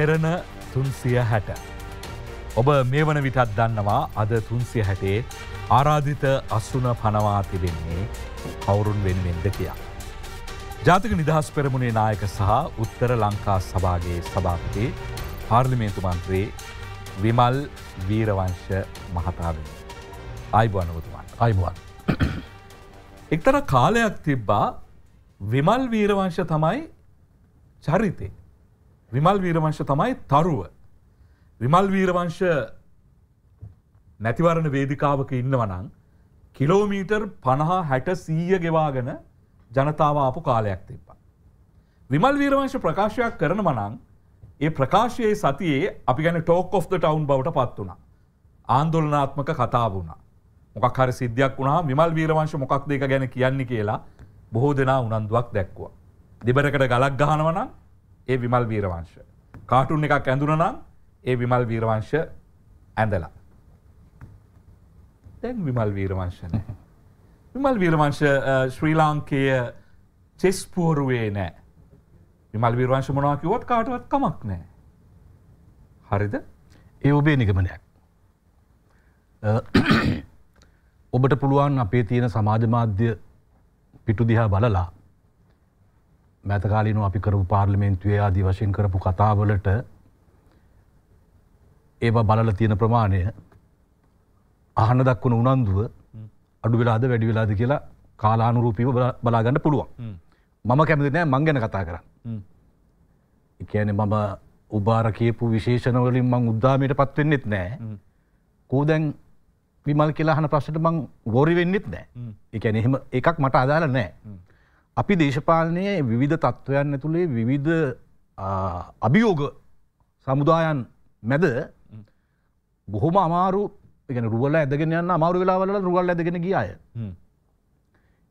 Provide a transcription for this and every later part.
දැරණ තුන්සිය හැට. ඔබ මේ වන විටත් දන්නවා අද තුන්සිය හැටේ ආරාධිත අස්සුන පනවා තිබෙන්නේ කවුරුන් වෙනුවෙන්ද කියා. ජාතික නිදහස් පෙරමුණේ නායක සහ උත්තර ලංකා සභාගේ සභාපති පාර්ලිමේන්තු මන්ත්‍රී විමල් වීරවංශ මහතාවෙන. අයිබුවනවතුමන් අයිබුවන්. එක්තර කාලයක් තිබ්බා විමල් වීරවංශ තමයි චරිතේ. විමල් වීරවංශ තමයි තරුව. විමල් වීරවංශ නැතිවරණ වේදිකාවක ඉන්නවනං කිලෝමීටර් පණහා හැට සීය ගෙවාගෙන ජනතාව ආපු කාලයක් තිබ්බා. විමල් වීරවංශ ප්‍රකාශයක් කරන මනං ඒ ප්‍රකාශයේ සතියේ අපි ගැන ටෝක් of the ටවුන් බවට පත් වුණා. ආන්දෝලනාත්මක කතා වුණා. මොකක් හරි සිද්ධියක් වුණා විමල් වීරවංශ මොකක්ද ඒක ගැන කියන්නේ කියලා බොහෝ දෙනා උනන්දුවක් දැක්වුවා. දෙබරකට ගලක් ගහනවා නම් ඒ විමල් වීරවංශ. කාටුන් එකක් ඇඳුනනම් ඒ විමල් වීරවංශ ඇඳලා. දැන් විමල් වීරවංශ නැහැ. විමල් වීරවංශ ශ්‍රී ලාංකේය චෙස් පුවරුවේ නැහැ. විමල් වීරවංශ මොනවා කිව්වත් කාටවත් කමක් නැහැ. හරිද? ඒ ඔබේ නිගමනයක්. ඔබට පුළුවන් අපේ තියෙන සමාජ මාධ්‍ය පිටු දිහා බලලා මැතකාලිනු අපි කරපු පාර්ලිමෙන්න්තුවේ ආදී වශයෙන් කරපු කතාවලට ඒව බලල තියෙන ප්‍රමාණය අහන දක්වුණු උනන්දුව අඩු වෙලාද වැඩි වෙලාද කියලා කාලානුරූපීව බලාගන්න පුළුවන් මම කැමති නෑ මං ගැන කතා කරන්න එකන මම උබාර කියපු විශේෂණවලින් මං උද්දාමයට පත්වෙන්නෙත් නෑ කෝදැන් විමල් කියලාහන ප්‍රශ්ට මං ගොරි වෙන්නෙත් නෑ එකැන එහෙම එකක් මට අදාල නෑ අපි දේශපාලනයේ විවිධ තත්ත්වයන් ඇතුළේ විවිධ අභියෝග සමුදායන් මැද බොහොම අමාරු එකන රුවල ඇදගෙන යන්න අමාරු වෙලාවල රුවල් ඇදගෙන ගිය අය.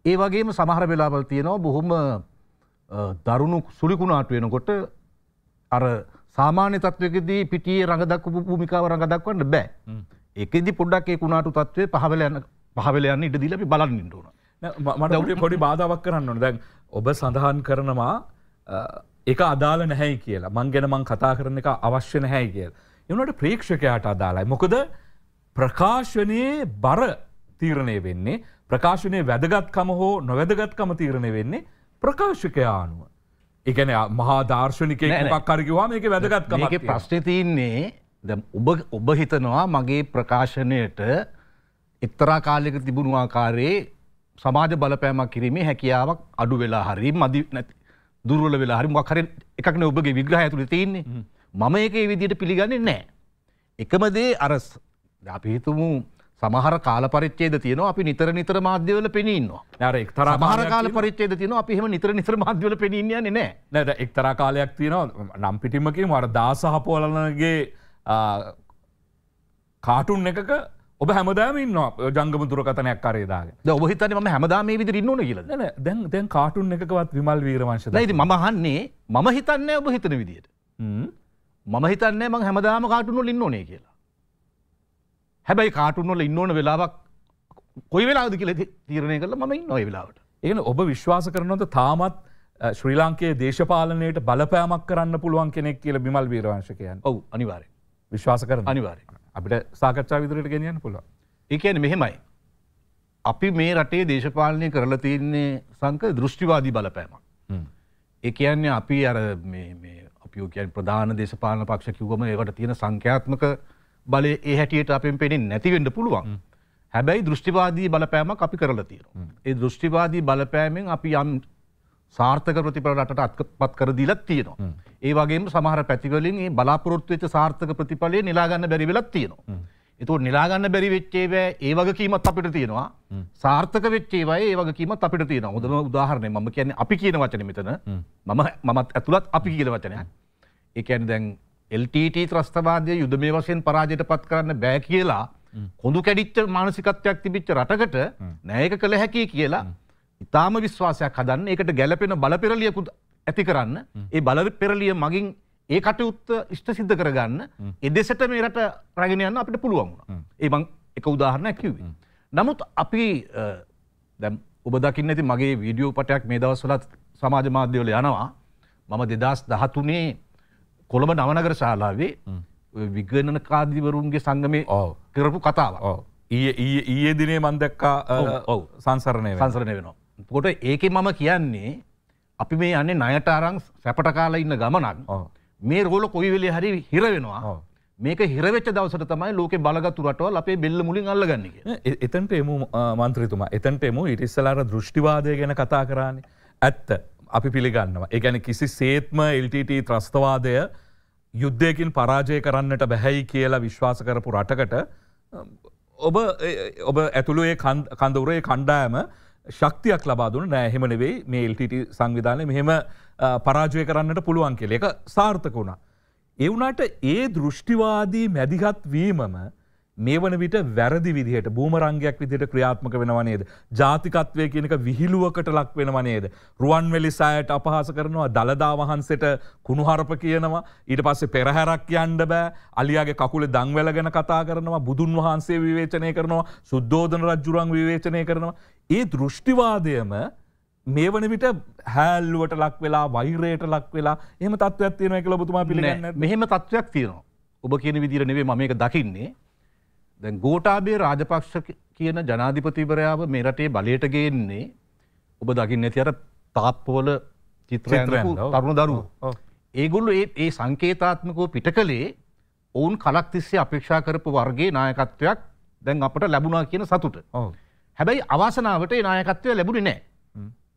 ඒ වගේම සමහර වෙලාවල් තියෙනවා බොහොම දරුණු සුලිකුණාට වෙනකොට අර සාමාන්‍ය තත්වකදී පිටියේ රඟදක්කපු භූමිකාව රඟදක්වන්න බෑ. එකෙදි පොඩ්ඩක් ඒ කුණාටු තත්ත්වය පහවල යන පහවල යන්න ඉඩ දීලා අපි බලන්න ඉන්න ඕන. මට පොඩි බාධාවක් කරන්න ඕන දැන් ඔබ සඳහන් කරනවා එක අදාල නැහැයි කියලා මං ගැන මං කතා කරන එක අවශ්‍ය නැහැයි කියල. එනට ප්‍රේක්ෂකයාට අදාලයි. මොකද ප්‍රකාශනයේ බර තීරණය වෙන්නේ ප්‍රකාශනය වැදගත්කම හෝ නොවැදගත්කම තීරණය වෙන්නේ ප්‍රකාශකයා අනුව. එකන මහා දර්ශනික පක්කරකිවාම එක වැදගත්කමගේ ප්‍රශ්න තියන්නේ ඔබ ඔබ හිතනවා මගේ ප්‍රකාශනයට එක්තරා කාලෙක තිබුණු ආකාරයේ සමාජ බලපෑමක් කිරීමේ හැකියාවක් අඩු වෙලා හරි මදි නැති දුර්වල වෙලා හරි මොකක් හරි එකක් නේ ඔබගේ විග්‍රහය ඇතුලේ තියෙන්නේ. මම ඒක ඒ විදිහට පිළිගන්නේ නැහැ. එකම දේ අර අපි හිතමු සමහර කාල පරිච්ඡේද තියෙනවා අපි නිතර නිතර මාධ්‍යවල පෙනී ඉන්නවා. අර එක්තරා සමහර කාල පරිච්ඡේද තියෙනවා අපි එහෙම නිතර නිතර මාධ්‍යවල පෙනී ඉන්නේ නැහැ. නේද? එක්තරා කාලයක් තියෙනවා නම් පිටිමකින් අර 16 පොළනගේ කාටුන් එකක ඔබ හැමදාම න්න ජංගම දුරකතනයක් කරේදාගේ ඔබ හිතන ම හැමදාම විදි ඉන්නන කියල දැන් දැන් කාටුන් එකකවත් විමල් වීරවංශ යිති මහන්නේ මම හිතන්න ඔබ හිතන විදියට මම හිතන්නේ මං හැමදාම කාටුනොල ඉන්නෝනේ කියලා. හැබැයි කාටුනොල ඉන්නඕන වෙලාවක් කොයි වෙලාද කියල තීරණය කල මයි නොය වෙලාවට. ඒන ඔබ විශ්වාස කරනොද තාමත් ශ්‍රී ලාංකයේ දේශපාලනයට බලපෑමක් කරන්න පුළුවන් කෙනෙක් කියල බිමල් වීරවංශකයන් ඔවු අනිවාරය විශ්වාස කරන අනිවාරය. අපිට සාකච්ඡා විදිරට ගෙනියන්න පුළුවන්. ඒ කියන්නේ මෙහෙමයි. අපි මේ රටේ දේශපාලනය කරලා තියන්නේ සංක දෘෂ්ටිවාදී බලපෑමක්. ඒ කියන්නේ අපි අර මේ මේ අපි කියන්නේ ප්‍රධාන දේශපාලන පක්ෂ කිව්වම ඒකට තියෙන සංඛ්‍යාත්මක බලය ඒ හැටියට අපෙන් පෙනෙන්නේ නැති වෙන්න පුළුවන්. හැබැයි දෘෂ්ටිවාදී බලපෑමක් අපි කරලා තියෙනවා. ඒ දෘෂ්ටිවාදී බලපෑමෙන් අපි යම් සාර්ථක ප්‍රතිඵල රටට අත්පත් කර දීලා තියෙනවා. ඒ වගේම සමහර පැතිවලින් මේ බලාපොරොත්තු වෙච්ච සාර්ථක ප්‍රතිඵලය නෙලා ගන්න බැරි වෙලක් තියෙනවා. ඒතකොට නෙලා ගන්න බැරි වෙච්ච ඒවා ඒ වගකීමත් අපිට තියෙනවා. සාර්ථක වෙච්ච ඒවා ඒ වගකීමත් අපිට තියෙනවා. හොඳම උදාහරණය මම කියන්නේ අපි කියන වචනේ මෙතන. මම මමත් ඇතුළත් අපි කියන වචනයක්. ඒ කියන්නේ දැන් LTT ත්‍රස්තවාදයේ යුදමය වශයෙන් පරාජයට පත් කරන්න බෑ කියලා කොඳු කැඩිච්ච මානසිකත්වයක් තිබිච්ච රටකට නෑයක කළ හැකි කියලා ඉතාම විශ්වාසයක් හදන්න ඒකට ගැලපෙන බලපෙරලියකුත් ඇති කරන්න ඒ බලපෙරලිය මගින් ඒ කටයුත්ත ඉෂ්ට සිද්ධ කරගන්න එදෙසට මේ රට රැගෙනයන්න අපිට පුළුවන් වුණා. ඒ මං එක උදාහරණයක් කිව්වේ. නමුත් අපි දැන් ඔබ දකින්න ඇති මගේ වීඩියෝ පටයක් මේ දවස්වල සමාජ මාධ්‍යවල යනවා. මම 2013 කොළඹ නවනගර ශාලාවේ විගණනකාදීවරුන්ගේ සංගමේ කරපු කතාවක්. ඊයේ ඊයේ දිනේ මම දැක්කා සංසරණය සංසරණය වෙනවා. පොට ඒක මම කියන්නේ අපි මේ යන්නේ නයට අරං සැපට කාලා ඉන්න ගමනක් මේ රෝල කොයි වෙලේ හරි හිර වෙනවා මේක හිරවෙච්ච දවසට තමයි ලෝක බලගතුරටවල් අපේ බෙල්ල මුලින් අල්ලගන්නේ එතන්ට එම මන්ත්‍රතුමා එතන්ට එම ඉටිස්සලාර දෘෂ්ටිවාදය ගැන කතා කරන්නේ ඇත්ත අපි පිළිගන්නවා ඒගැන කිසි සේත්ම එල්ටට ත්‍රස්තවාදය යුද්ධයකින් පරාජය කරන්නට බැහැයි කියලා විශ්වාස කරපු රටකට ඔබ ඔබ ඇතුළුේ කඳවරේ කණ්ඩායම ශක්තියක් ලබාදුන නෑ හෙමනෙවෙයි මේ එල්ටට සංවිධානය මෙහෙම පරාජය කරන්නට පුළුවන් කෙල එක සාර්ථක වුණා. එවුනාට ඒ දෘෂ්ටිවාදී මැදිහත් වීමම මේ වන විට වැරදි විදිහට බූමරංගයක් විදිට ක්‍රියාත්මක වෙනවනේද. ජාතිකත්වය කියනක විහිළුවකට ලක් වෙනවනේද. රුවන්වෙලි සෑයට අපහස කරනවා දළදා වහන්සට කුණුහරප කියනවා. ඊට පස්සේ පෙරහැරක් යන්ඩ බෑ අලියගේ කකුල දංවැල ගැන කතා කරනවා බුදුන් වහන්සේ විවේචනය කරනවා සුද්දෝධන රජ්ජුරන් විවේචනය කරනවා. ඒ දෘෂ්ටිවාදයම මේ වන විට හැල්ලුවට ලක් වෙලා වෛරයට ලක් වෙලා එම තත්වයක් තියෙන එක ලබතුමා පිළිගන්න මෙහෙම තත්වයක් තියෙනවා ඔබ කියන විදිර නෙවේ ම එක දකින්නේ දැන් ගෝටාබේ රාජපක්ෂ කියන ජනාධිපතිවරයාව මේ රටේ බලයට ගේන්නේ ඔබ දකින්න ඇති අර තාප්පවල චිත්‍රයන් තරුණ දරුව ඒගොල්ලු ඒ සංකේතාත්මකෝ පිට කළේ ඔවුන් කලක්තිස්සේ අපේක්ෂා කරපු වර්ගේ නායකත්වයක් දැන් අපට ලැබුණා කියන සතුට. හැබැයි අවාසනාවට නායකත්වය ලැබුණි නෑ.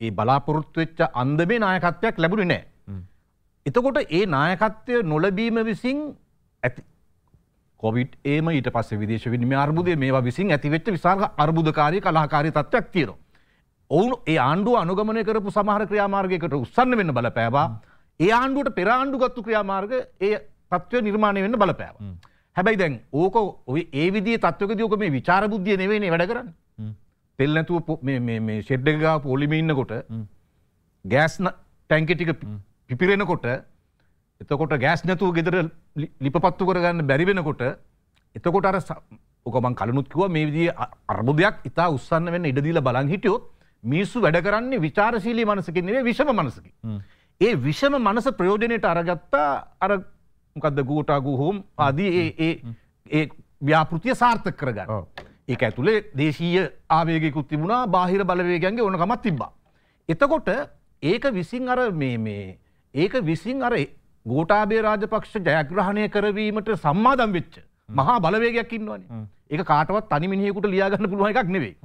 ඒ බලාපොරොත්තුවෙච්ච අන්දමේ නායකත්වයක් ලැබුණි නෑ. එතකොට ඒ නායකත්වය නොලබීම විසින් ඇති කොවිට් ඒම ඊට පස්සේ විදේශ විනිමය අර්බුදය මේවා විසින් ඇතිවෙච්ච විශාල අර්බුදකාරී කලාකාරී තත්ත්වයක් තියෙනවා. ඔවුන් ඒ ආණ්ඩුව අනුගමනය කරපු සමහර ක්‍රියාමාර්ගයකට උත්සන්න වෙන්න බලපෑවා. ඒ ආණ්ඩුවට පෙර ආණ්ඩු ගත්තු ක්‍රියාමාර්ග ඒ තත්ත්වය නිර්මාණය වෙන්න බලපෑවා. හැබැයි දැන් ඕක ඔය ඒ විදිහේ තත්ත්වකදී ඕක මේ විචාර බුද්ධිය නෙවෙයිනේ වැඩ කරන්නේ. තෙල් නැතුව මේ ෂෙඩ්ඩ ගා පොලිමිඉන්නකොට ගෑස්න ටැන්කෙටික පිපිරෙනකොට එතකොට ගෑස් නැතුව ගෙදර ලිපත්තු කරගන්න බැරිවෙනකොට එතකොට අර ඕකමන් කලනුත්කුව මේ විදිී අර්බුදයක් ඉතා උත්සන්න වෙන්න ඉඩදීල බලන් හිටියොත් මිනිස්සු වැඩ කරන්නේ විචාරශීලී මනසකින් නෙවේ විෂම මනසකි. ඒ විෂම මනස ප්‍රයෝජනයට අරගත්තා අර මොකද ගූටාගූ හෝම් ආදී ඒ ඒ ව්‍යාපෘතිය සාර්ථක කරගන්න. ඒක ඇතුළේ දේශීය ආවේගයකුත් තිබුණා බාහිර බලවේගයන්ගේ ඕනකමක් තිබ්බා. එතකොට ඒක විසින් අර මේ මේ ඒක විසින් අර ගෝඨාභය රාජපක්ෂ ජයග්‍රහණය කරවීමට සම්මාදම් වෙච්ච මහා බලවේගයක් ඉන්නවනේ. ඒක කාටවත් තනි මිනිහෙකුට ලියා ගන්න පුළුවන් එකක් නෙවෙයි.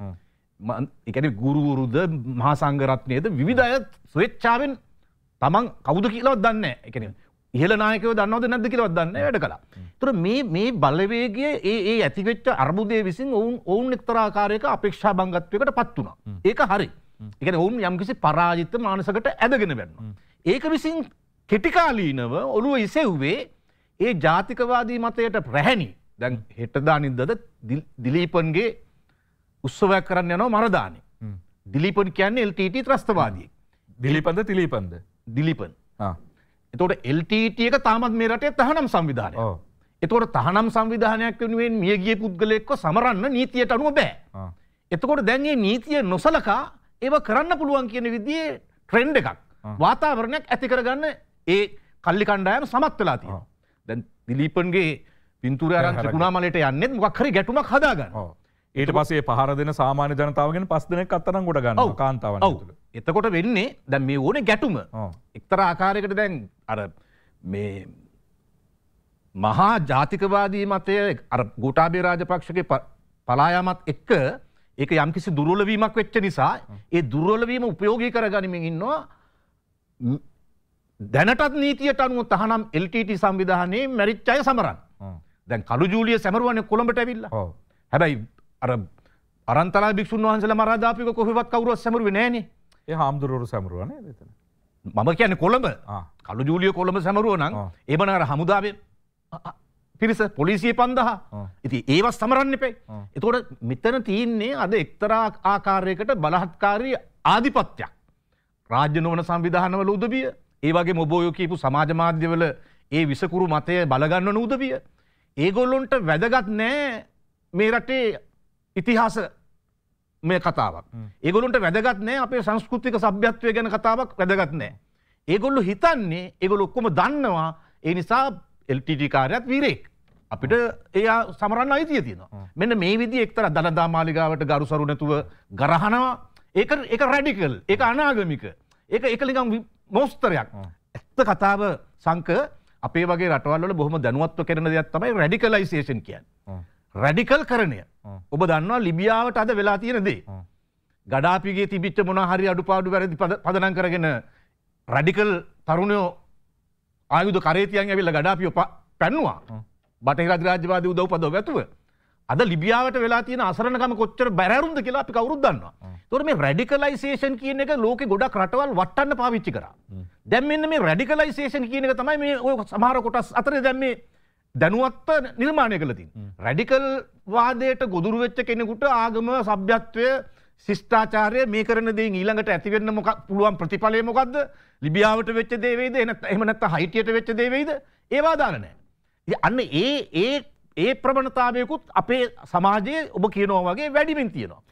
ඒ කියන්නේ ගුරුවරුද මහා සංඝ රත්නයේද විවිධ අය ස්වේච්ඡාවෙන් තමන් කවුද කියලාවත් දන්නේ නැහැ. ඒ කියන්නේ ඉහල නායකව දන්නවද නැද්ද කියලවත් දන්නේ වැඩ කළා. ඒතර මේ මේ බලවේගය ඒ ඒ ඇතිවෙච්ච අර්බුදයේ විසින් ඔවුන් ඔවුන් එක්තරා ආකාරයක අපේක්ෂා භංගත්වයකට පත් වුණා. ඒක හරි. ඒ කියන්නේ ඔවුන් යම්කිසි පරාජිත මානසකට ඇදගෙන වැටෙනවා. ඒක විසින් කෙටිකාලීනව ඔළුව ඉසෙව්වේ ඒ ජාතිකවාදී මතයට ප්‍රැහැණි. දැන් හෙටදා නිද්දද දිලීපන්ගේ උත්සවයක් කරන්න යනවා මරදානේ. දිලීපන් කියන්නේ LTT ත්‍රස්තවාදියෙක්. දිලීපන්ද තිලීපන්ද? දිලීපන්. ආ එතොට එල්ටට එක තාමත් මේ රටේ තහනම් සංවිධානය එතොට තහනම් සංවිධානයක් වෙනුවෙන් මියගිය පුද්ගලෙක්ව සමරන්න නීතියට අනුව බෑ. එතකොට දැන්ගේ නීතිය නොසලකා ඒව කරන්න පුළුවන් කියන විදිේ ට්‍රෙන්ඩ් එකක් වාතාවරණයක් ඇති කරගන්න ඒ කල්ලි කණ්ඩායම සමත් වෙලා තියෙනවා. දැන් දිලීපන්ගේ පින්තූර අරන් ත්‍රිකුණාමලයට යන්නේ මොකක් හරි ගැටුමක් හදාගන්න. ඊට පස්සේ පහර දෙන සාමාන්‍ය ජනතාවගෙන් පස් දෙනෙක් අත්තරන් ගොඩ ගන්නවා කාන්තාවන් ඇතුළේ. එතකොට වෙන්නේ දැ මේ ඕන ගැටුම එක්තර ආකාරයකට දැන් අර මේ මහා ජාතිකවාදී මතය අර ගෝටාබේ රාජපක්ෂක පලායාමත් එක්ක ඒක යම්කිසි දුරලවීමක් වෙච්ච නිසා ඒ දුරලවීම උපයෝගී කර ගනිමින් ඉන්නවා දැනටත් නීතියට අනුව තහනම් එල්ටට සංවිධානයේ මැරිච්චය සමරන් දැන් කළු ජූලිය සැමරුවන කොළඹට ඇවිල්ල හැබැයි අර අරන්තලා භික්ෂන් වහන්සල මරාධාපික කොහෙවත් කවරුව සැමරුව නෑනේ ඒ හාමුදුරුවරු සැමරුවන එතන මම කියන කොළඹ කළු ජූලිය කොළඹ සැමරුවනං ඒබනර හමුදාවේ පිරිස පොලිසිය පන්දහා ඉති ඒවස් සමරන්න එපයි. එතෝට මෙතන තියන්නේ අද එක්තරා ආකාරයකට බලහත්කාරී ආධිපත්යක්. රාජ්‍ය නොවන සංවිධානවල උදවිය ඒවගේ මොබෝයෝ කීපු සමාජ මාධ්‍යවල ඒ විසකුරු මතය බලගන්නන උදවිය. ඒගොල්ලොන්ට වැදගත් නෑ මේ රටේ ඉතිහාස මේ කතාවක්. ඒගොලුන්ට වැදගත්නෑ අපේ සංස්කෘතික සභ්‍යත්වය ගැන කතාවක් වැදගත්නෑ. ඒගොල්ලු හිතන්නේ ඒගොල් ඔක්කොම දන්නවා ඒ නිසා එල්ටට කාරයත් වීරෙක්. අපිට එයා සමරන්න අයිතිය තියෙනවා. මෙන්න මේ විදි එක්තර දනදා මාලිගාවට ගරුසරු නැතුව ගරහනවා ඒක එක රැඩිකල් එක අනාගමික ඒක එකලිකම් මෝස්තරයක් ඇත්ත කතාව සංක අපේ වගේ රටවල්ල බොහම දැනුවත්ව කරන දෙයක් තමයි රැඩිකලයිසේෂන් කියන්. රැඩිකල් කරණය ඔබ දන්නවා ලිබියාවට අද වෙලා තියෙනදේ. ගඩාපිගේ තිබිච්ච මොන හරි අඩුපාඩු වැරදි පදනම් කරගෙන රැඩිකල් තරුණයෝ ආයුධ කරේතියන් ඇවිල්ලා ගඩාපියෝ පැන්නවා. බටහිර අධිරාජ්‍යවාදී උදව්පදව ගැතුව. අද ලිබියාවට වෙලා තියෙන අසරණකම කොච්චර බැරෑරුම්ද කියලා අපි කවුරුත් දන්නවා. ඒතකොට මේ රැඩිකලයිසේෂන් කියන එක ලෝකෙ ගොඩක් රටවල් වටන්න පාවිච්චි කරා. දැන් මෙන්න මේ රැඩිකලයිසේෂන් කියන එක තමයි මේ ඔය සමහර කොටස් අතරේ දැන් මේ දැනුවත්ව නිර්මාණය කළතින්. රැඩිකල් වාදයට ගොදුරු වෙච්ච කෙනෙකුට ආගම සභ්‍යත්වය ශිෂ්ඨාචාරය මේ කරනද ඊළඟට ඇතිවෙන්න මොක් පුළුවන් ප්‍රතිඵලය මොකක්ද ලිබියාවට වෙච්ච දේවේද එනත් එමනත්ත හයිටියට වෙච්ච දේවේද ඒවා දාලනෑ. අන්න ඒ ඒ ඒ ප්‍රමණතාවයකුත් අපේ සමාජයේ ඔබ කියනෝ වගේ වැඩිමින් තියෙනවා.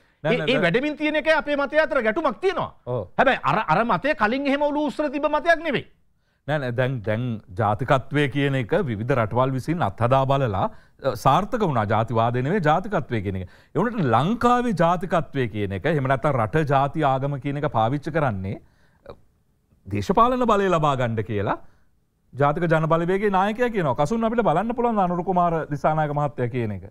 ඒ වැඩමින් තියන එක අපේ මතය අතර ගැටුමක් තියෙනවා හැබැයි අර අර මතය කලින් එහෙම ඔලු උස්්‍ර තිබ මතයක් නෙවෙේ. නෑ දැන් දැන් ජාතිකත්වය කියන එක විධ රටවල් විසින් අත්හදා බලලා සාර්ථක වුණ ජාතිවාදනවේ ජාතිකත්වය කියන එක. එවනට ලංකාවේ ජාතිකත්වය කියන එක හෙමනත රට ජාති ආගම කියන එක පාවිච්ච කරන්නේ දේශපාලන බලය ලබා ගණ්ඩ කියලා ජාතික ජනබලවේගේ නායකය කියන කසුන් අපිට බලන්න පුළන් අනුරුකුමාර දිසානායක මහත්තය කියන එක.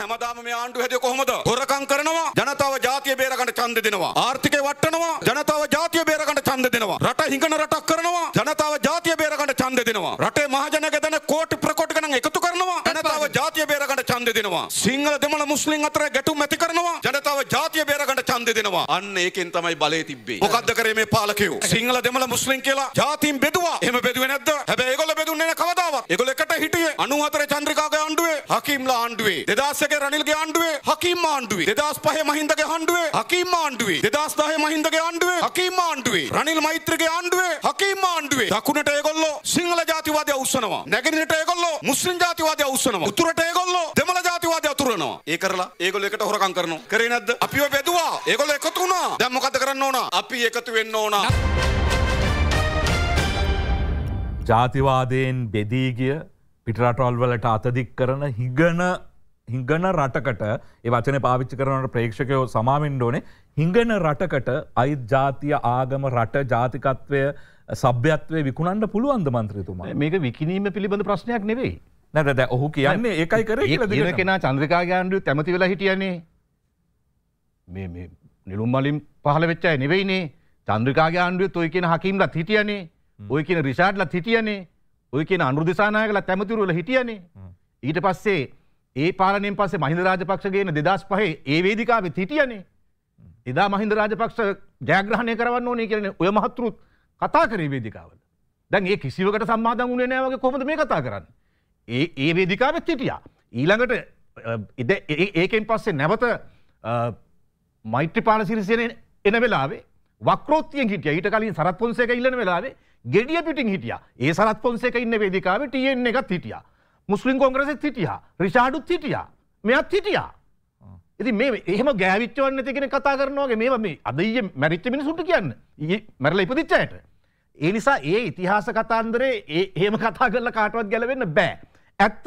හැමදාම මේ ආණ්ඩු හැදේ කොහොමද? හොරකම් කරනවා. ජනතාව ජාතිය බේරගන්න ඡන්ද දෙනවා. ආර්ථිකය වට්ටනවා. ජනතාව ජාතිය බේරගන්න ඡන්ද දෙනවා. රට හිඟන රටක් කරනවා. ජනතාව ජාතිය බේරගන්න ඡන්ද දෙනවා. රටේ මහජනක දන කෝටි ප්‍රකෝටි ගණන් එකතු කරනවා. ජනතාව ජාතිය බේරගන්න ඡන්ද දෙනවා. සිංහල දෙමළ මුස්ලිම් අතර ගැටුම් ඇති කරනවා. ජනතාව ජාතිය බේරගන්න ඡන්ද දෙනවා. අන්න ඒකෙන් තමයි බලය තිබ්බේ. මොකද්ද කරේ මේ පාලකයෝ? සිංහල දෙමළ මුස්ලිම් කියලා ජාතින් බෙදුවා. එහෙම බෙදුවේ නැද්ද? හැබැයි ඒගොල්ලෝ බෙදුන්නේ නැහැ කවදාවත්. ඒගොල්ලෝ එකට හිටියේ 94 චන්ද්‍රිකාගේ ආණ්ඩුවේ, හකීම්ලා ආණ්ඩුවේ 2000 එකේ රනිල්ගේ ආණ්ඩුවේ හකීම් ආණ්ඩුවේ 2005 මහින්දගේ ආණ්ඩුවේ හකීම් ආණ්ඩුවේ 2010 මහින්දගේ ආණ්ඩුවේ හකීම් ආණ්ඩුවේ රනිල් මෛත්‍රගේ ආණ්ඩුවේ හකීම් ආණ්ඩුවේ දකුණට ඒගොල්ලෝ සිංහල ජාතිවාදය උස්සනවා නැගෙනහිරට ඒගොල්ලෝ මුස්ලිම් ජාතිවාදය උස්සනවා උතුරට ඒගොල්ලෝ දෙමළ ජාතිවාදය අතුරනවා ඒ කරලා ඒගොල්ලෝ එකට හොරකම් කරනවා කරේ නැද්ද අපිව බෙදුවා ඒගොල්ලෝ එකතු වුණා දැන් මොකද කරන්න ඕන අපි එකතු වෙන්න ඕන ජාතිවාදයෙන් බෙදීගිය පිටරටවල් වලට අතදික් කරන හිගන හිංගන රටකට ඒ වචන පාවිච්චි කරනට ප්‍රේක්ෂකයෝ සමාමෙන්ඩෝනේ හිංගන රටකට අයිත් ජාතිය ආගම රට ජාතිකත්වය සභ්‍යත්වය විකුණන්ට පුළුවන්ද මන්ත්‍රතුමා මේක විකිනීම පිළිබඳ ප්‍රශ්නයක් නෙවෙයි නැද දැ ඔහු කියන්නේ ඒකයි කර ඒ කෙන චන්ද්‍රකාගාණ්ඩු තැමති වෙලා හිටියන්නේ මේ නිලුම්මලින් පහල වෙච්චයි නෙවෙයිනේ චන්ද්‍රකාගාණ්ඩුව ඔය කියෙන හකිම්ලත් හිටියනේ ඔය කියෙන රිෂාඩ්ලත් හිටියනේ ඔය කියෙන අනුදසානායකල තැමතිරුවල හිටියනේ ඊට පස්සේ ඒ පාලනයෙන් පස්සේ මහින්ද රාජපක්ෂගේන දෙදස් පහේ ඒ වේදිකාව හිටියනේ එදා මහින්ද රාජපක්ෂ ජයග්‍රහණය කරවන්න ඕනේ කියන ඔය මහතුරුත් කතා කරේ වේදිකාවල. දැන් ඒ කිසිවකට සම්මාදම් වුණේ නැහැ වගේ කොහොමද මේ කතා කරන්නේ? ඒ ඒ වේදිකාවෙත් හිටියා. ඊළඟට ඒකෙන් පස්සේ නැවත මෛත්‍රීපාල සිරිසේන එන වෙලාවේ වක්‍රෝත්තියෙන් හිටියා. ඊට කලින් සරත් පොන්සේක ඉල්ලන වෙලාවේ ගෙඩිය පිටින් හිටියා. ඒ සරත් පොන්සේක ඉන්න වේදිකාවේ TN එකත් හිටියා. මුස්ලිම් කොංග්‍රසෙත් හිටියා රිෂාඩුත් හිටියා මෙයත් හිටියා ඉති මේ එහම ගෑවිච්චවන්න තිගෙන කතා කරනවාගේ මේ මේ අදය මැරිච්ච මිනිසුට කියන්න ඒ මැරල ඉපදිච්චයට ඒ නිසා ඒ ඉතිහාස කතන්දරේ ඒ හෙම කතා කරල කාටවත් ගැලවෙන්න බෑ ඇත්ත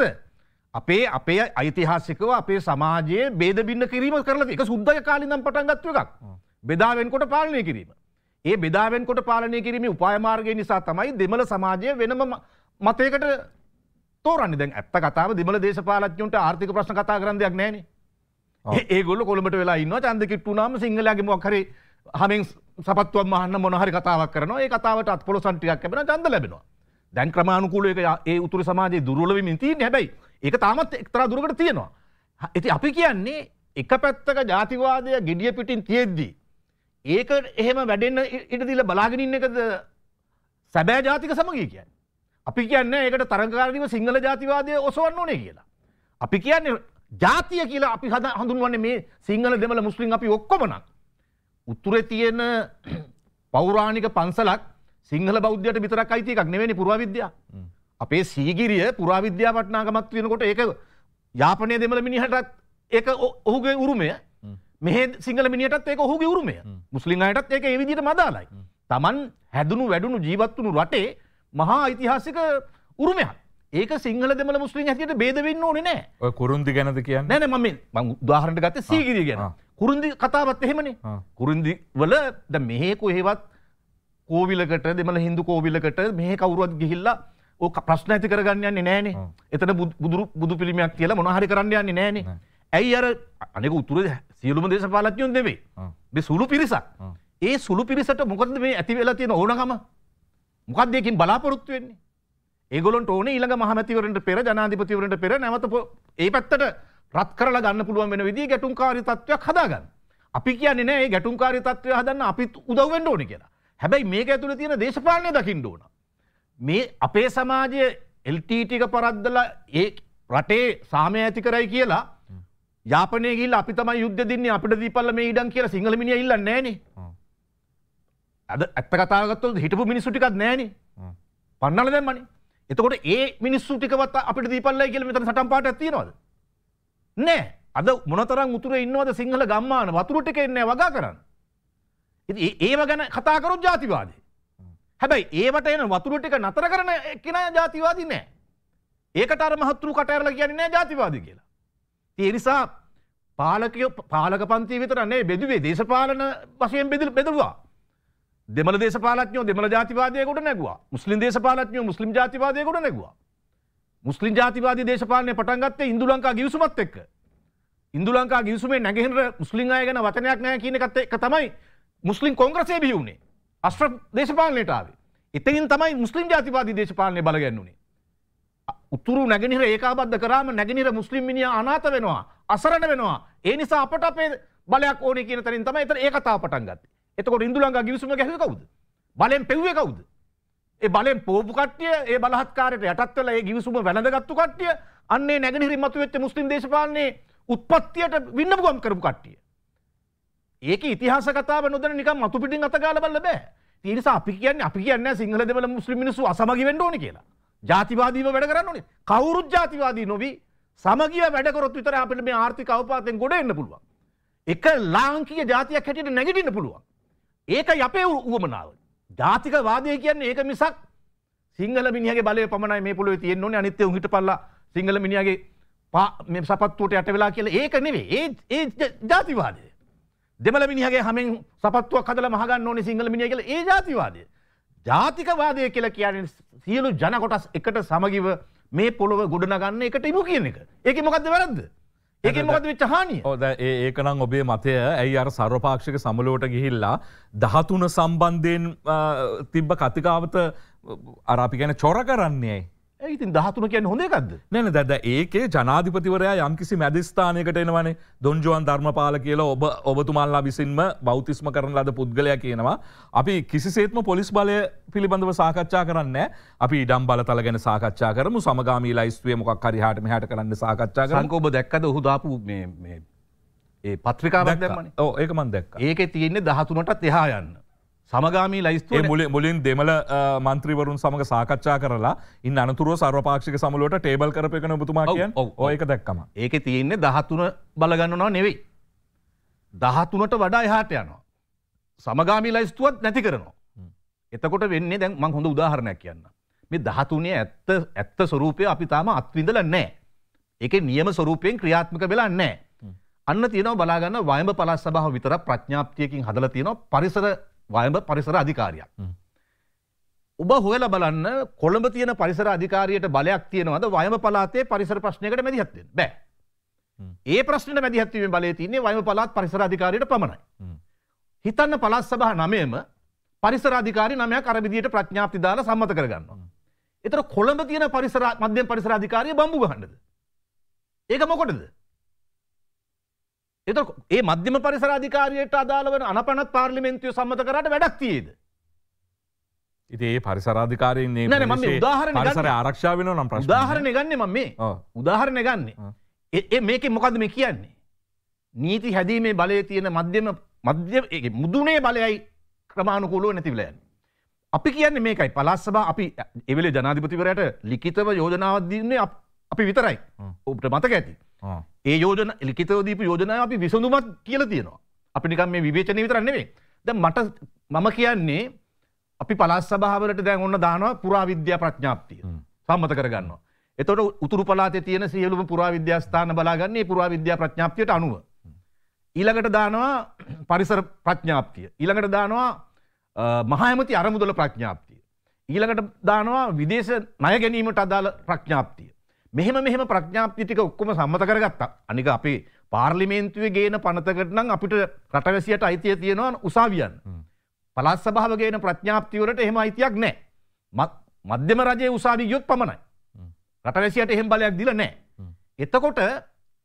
අපේ අපේ අයිතිහාසිකව අපේ සමාජයේ බේදබින්න කිරීම කරල එක සුද්දය කාලිනම් පටන් ගත්ව එකක් බෙදාවෙන්කොට පාලනය කිරීම ඒ බෙදාවෙන්කොට පාලනය කිරීම උපායමාර්ගය නිසා තමයි දෙමළ සමාජය වෙනම මතයකට තෝරන්නේ දැන් ඇත්ත කතාව දෙමළ දේශපාලඥයන්ට ආර්ථික ප්‍රශ්න කතා කරන්න දෙයක් නැහැ නේ. ඒගොල්ලෝ කොළඹට වෙලා ඉන්නවා ඡන්ද කිට්ටු වුණාම සිංහලයාගේ මොකක් හරි හැමෙන් සපත්තුවක් මහන්න මොන හරි කතාවක් කරනවා. ඒ කතාවට අත්පොලොසන් ටිකක් ලැබෙනවා ඡන්ද ලැබෙනවා. දැන් ක්‍රමානුකූලව ඒක ඒ උතුරු සමාජයේ දුර්වල වෙමින් තියෙන්නේ. හැබැයි ඒක තාමත් එක්තරා දුරකට තියෙනවා. ඉතින් අපි කියන්නේ එක පැත්තක ජාතිවාදය gediya පිටින් තියෙද්දි ඒක එහෙම වැඩෙන්න ඉඩ දීලා බලාගෙන ඉන්න එකද සැබෑ ජාතික සමගිය කියන්නේ. අපි කියන්න ඒකට තරගකාරීව සිංහල ජාතිවාදය ඔසවන්න ඕනේ කියලා. අපි කියන්නේ ජාතිය කියලා අපි හද හඳුන්වන්නේ මේ සිංහල දෙමළ මුස්ලිම් අපි ඔක්කොම නම්. උතුරේ තියෙන පෞරාණික පන්සලක් සිංහල බෞද්ධයට විතරක් අයිති එකක් නෙවෙයි පුරාවිද්‍යාව. අපේ සීගිරිය පුරාවිද්‍යා වටනාගමත් වෙනකොට ඒක යාපනයේ දෙමළ මිනිහටත් ඒක ඔහුගේ උරුමය. මෙහෙ සිංහල මිනිහටත් ඒක ඔහුගේ උරුමය. මුස්ලිම් අයටත් ඒක ඒ විදිහටම අදාළයි. Taman හැදුණු වැඩුණු ජීවත් වුණු රටේ මහා ඓතිහාසික උරුමයක් ඒක සිංහල දෙමළ මුස්ලිම් හැටියට බේද වෙන්න ඕනේ නෑ. ඔය කුරුන්දි ගැනද කියන්නේ? නෑ නෑ මම මම උදාහරණයක් ගත්තේ සීගිරිය ගැන. කුරුන්දි කතාවත් එහෙමනේ. කුරුන්දි වල දැන් මෙහෙ කොහෙවත් කෝවිලකට දෙමළ හින්දු කෝවිලකට මෙහෙ කවුරුවත් ගිහිල්ලා ඕක ප්‍රශ්න ඇති කරගන්න යන්නේ නෑනේ. එතන බුදුරු බුදු පිළිමයක් කියලා මොනවා හරි කරන්න යන්නේ නෑනේ. ඇයි අර අනෙක උතුර සියලුම දේශපාලඥයෝ නෙවෙයි. මේ සුළු පිරිසක්. ඒ සුළු පිරිසට මොකද මේ ඇති වෙලා තියෙන ඕනකම? මොකක්ද ඒකින් බලාපොරොත්තු වෙන්නේ? ඒගොල්ලන්ට ඕනේ ඊළඟ මහමැතිවරණයට පෙර ජනාධිපතිවරණයට පෙර නැවත ඒ පැත්තට රත් කරලා ගන්න පුළුවන් වෙන විදිහේ ගැටුම්කාරී තත්වයක් හදාගන්න. අපි කියන්නේ නෑ මේ ගැටුම්කාරී තත්වය හදන්න අපි උදව් වෙන්න ඕනේ කියලා. හැබැයි මේක ඇතුලේ තියෙන දේශපාලනය දකින්න ඕන. මේ අපේ සමාජය LTT එක පරද්දලා ඒ රටේ සාමය ඇති කරයි කියලා යාපනය ගිහිල්ලා අපි තමයි යුද්ධ දෙන්නේ අපිට දීපල්ලා මේ ඉඩම් කියලා සිංහල මිනිහා ඉල්ලන්නේ නෑනේ. ඇද ඇත්ත කතාගත්වද හිටපු මිනිස්සු ටිකක් නෑන පන්නල දැම්මනි එතකොට ඒ මිනිස්සු ටිකවත් අපිට දීපල්ලයි කියල මෙතන සටම් පාට ඇතිනවද නෑ අද මොනතර මුතුර ඉන්නවද සිංහල ගම්මාන වතුරටික එන්න වගා කරන්න ඒව ගැන කතාකරු ජාතිවාද හැබැයි ඒවට එන වතුරටික නතර කරන කෙන ජාතිවාදී නෑ ඒකට අර මහතුරු කටඇරල කියන්නේ ජාතිවාද කියලා තියනිසා පාලකයෝ පාලක පන්ති විතරන්නේ බෙදුවේ දේශපාලන වශයෙන් බෙදල් බෙදවා දෙමළ දේශපාලඥෝ දෙමළ ජාතිවාදය ගොඩ නැගුවා මුස්ලිම් දේශපාලඥෝ මුස්ලිම් ජාතිවාදය ගොඩ නැගුවා මුස්ලිම් ජාතිවාදී දේශපාලනය පටන් ගත්තේ ඉන්දු ලංකා ගිවිසුමත් එක්ක ඉන්දු ලංකා ගිවිසුමේ නැගෙහෙන මුස්ලිම් අය ගැන වචනයක් නැහැ කියන එක තමයි මුස්ලිම් කොංග්‍රසයේ බිහි වුණේ අස්ට්‍ර දේශපාලනයට ආවේ එතනින් තමයි මුස්ලිම් ජාතිවාදී දේශපාලනය බලගැන්නුනේ උතුරු නැගෙනහිර ඒකාබද්ධ කරාම නැගෙනහිර මුස්ලිම් මිනිහා අනාථ වෙනවා අසරණ වෙනවා ඒ නිසා අපට අපේ බලයක් ඕනේ කියන තැනින් තමයි එතන ඒ කතාව පටන් ගත්තේ එතකොට ඉන්දුලංගා ගිවිසුම ගැහුවේ කවුද? බලෙන් පෙව්වේ කවුද? ඒ බලෙන් පෝපු කට්ටිය ඒ බලහත්කාරයට යටත් වෙලා ඒ ගිවිසුම වැළඳගත්තු කට්ටිය අන්නේ නැගෙනහිර මතුවෙච්ච මුස්ලිම් දේශපාලනයේ උත්පත්තියට වින්නපු ගම් කරපු කට්ටිය. ඒක ඉතිහාස කතාව නොදැන නිකන් අතු පිටින් අත ගාලා බලන්න බෑ. ඒ නිසා අපි කියන්නේ අපි කියන්නේ සිංහල දෙමළ මුස්ලිම් මිනිස්සු අසමගි වෙන්න ඕනේ කියලා. ජාතිවාදීව වැඩ කරන්න ඕනේ. කවුරුත් ජාතිවාදී නොවි සමගිය වැඩ කරොත් විතරයි අපිට මේ ආර්ථික අවපාතයෙන් ගොඩ එන්න පුළුවන්. එක ලාංකීය ජාතියක් හැටියට නැගිටින්න පුළුවන්. ඒක යපේ වුවමනාව. ජාතික වාදය කියන්නේ ඒක මිසක් සිංහල මිනිහගේ බලය පමණයි මේ පොළොවේ තියෙන්න ඕනේ අනිත් ඒවා හිටපල්ලා සිංහල මිනිහගේ මේ සපත්තුවට යට වෙලා කියලා ඒක නෙවෙයි. ඒ ඒ ජාතිවාදය. දෙමළ මිනිහගේ හැමෙන් සපත්තුවක් හදලා මහ ගන්න ඕනේ සිංහල මිනිහ කියලා ඒ ජාතිවාදය. ජාතික වාදය කියලා කියන්නේ සියලු ජන කොටස් එකට සමගිව මේ පොළොව ගොඩනගන්න එකට ඉමු කියන එක. ඒකේ මොකද්ද වැරද්ද? ඒක මොකද වෙච්ච හානිය? ඔව් දැන් ඒ ඒකනම් ඔබේ මතය. ඇයි අර සර්වපාක්ෂික සමුළුවට ගිහිල්ලා 13 සම්බන්ධයෙන් තිබ්බ කතිකාවත අර අපි කියන්නේ චොර කරන්නේ ඇයි? ඇයිතින් දහතුන කියන හොඳ එකක්ද නැන දැද ඒකේ ජනාධිපතිවරයා යම්කිසි මැධස්ථානයකට එනවනේ දොන්ජුවන් ධර්මපාල කියලා ඔබ ඔබතුමල්ලා විසින්ම බෞතිස්ම කරන ලද පුද්ගලයා කියනවා. අපි කිසිසේත්ම පොලිස් බලය පිළිබඳව සාකච්ඡා කරන්න අපි ඉඩම් බලතල ගැන සාකච්ඡා කරම සමගාමී ලයිස්තුවේ මොකක් හරිහාට මෙහට කරන්න සාකච්ඡා කරන්න ඔබ දැක්කද හුදාපු ඒ පත්‍රිකාවක් දැක්මන ඕ ඒකමන් දැක් ඒක තියෙන්නේ දහතුනටත් එහා යන්න. සමගාමී ලයිස්තුවේ මුලින් මුලින් දෙමළ මන්ත්‍රීවරුන් සමඟ සාකච්ඡා කරලා ඉන්න අනතුරුව සර්වපාක්ෂික සමුලුවට ටේබල් කරපේකන ඔබතුමා කියන් ඒක දැක්කම. ඒක තියෙන්නේ දහතුන බලගන්නනවා නෙවෙයි. දහතුනට වඩා එහාට යනවා. සමගාමී ලයිස්තුවත් නැති කරනවා. එතකොට වෙන්නේ දැන් මං හොඳ උදාහරණයක් කියන්න. මේ දහතුනේ ඇත්ත ඇත්ත ස්වරූපය අපි තාම අත්විඳලා නැහැ. ඒකේ නියම ස්වරූපයෙන් ක්‍රියාත්මක වෙලා නැහැ. අන්න තියෙනවා බලාගන්න වයඹ පළාත් සභාව විතර ප්‍රඥාප්තියකින් හදලා තියෙනවා පරිසර වයඹ පරිසර අධිකාරියක්. ඔබ හොයල බලන්න කොළඹ තියෙන පරිසර අධිකාරයට බලයක් තියෙනවද වයම පලාතේ පරිසර ප්‍රශ්නයකට මැදිහත්වෙන් බෑ. ඒ ප්‍රශ්නට මැදිහත්වීම බලය තින්නේ වයම පලාත් පරිසර අධිකාරයට පමණයි. හිතන්න පලස් සභහ නමයම පරිසරාධිකාරි නමය කරවිදියට ප්‍රඥාපති දාල සම්මත කරගන්නවා. එතර කොළඹ තියෙන පරිසර මධ්‍යම පරිසරාධිකාරය බම්බු ගහන්නද. ඒක මොකොටද. එත ඒ මධ්‍යම පරිසර අධිකාරයට අදාළ වන අනපනත් පාර්ලිමෙන්න්තිය සම්මත කරට වැඩක් තියේද. ඉතිේ පරිසරාධිකාරයෙන් උදාහර පරිසර ආරක්ෂාව වෙන නම් උදාහරණ ගන්න ම මේ උදාහරණ ගන්නේ ඒ මේක මොකද මේ කියන්නේ. නීති හැදීමේ බලය තියෙන මධ්‍යම මධ්‍ය මුදුනේ බලයයි ක්‍රමාණුකූලුව නැතිවලයන්. අපි කියන්න මේකයි පලස්සබ අපි එවලේ ජනාධිපතිවරයට ලිකිතව යෝජනාවදන්නේ අපි විතරයි ඔබට මතක ඇති. ඒ යෝජන ලිතවදීප යෝජනාව අපි විසඳුමක් කියල තියෙනවා අපි නිකම් මේ විවේචනය විතරන්නෙවේ ද මට මම කියන්නේ අපි පලස් සභාවලට දැන් ඔන්න දානවා පුරාවිද්‍යා ප්‍රඥාප්තිය සම්මත කරගන්නවා එතොට උතුරු පලාත තියෙන සියලුම පුරාවිද්‍යස්ථාන බලාගන්නේ පුරාවිද්‍යා ප්‍රඥාප්තියට අනුව ඊළඟට දානවා පරිසර ප්‍රඥාප්තිය ඊළඟට දානවා මහාමති අරමුදල ප්‍රඥාප්තිය ඊළඟට දානවා විදේශ ණය ගැනීමට අදාළ ප්‍රඥාප්තිය මෙහෙම මෙහෙම ප්‍රඥාප්තිතික ඔක්කොම සම්මත කරගත්තා. අනික අපි පාර්ලිමේන්තුවේ ගේන පනතකට නම් අපිට රටවැසියට අයිතිය තියෙනවා උසාවියන්. පළාත් සභාව ගේන ප්‍රඥාප්තිවලට එහෙම අයිතියක් නැහැ. මධ්‍යම රජයේ උසාවි ගියොත් පමණයි. රටවැසියට එහෙම බලයක් දීලා නැහැ. එතකොට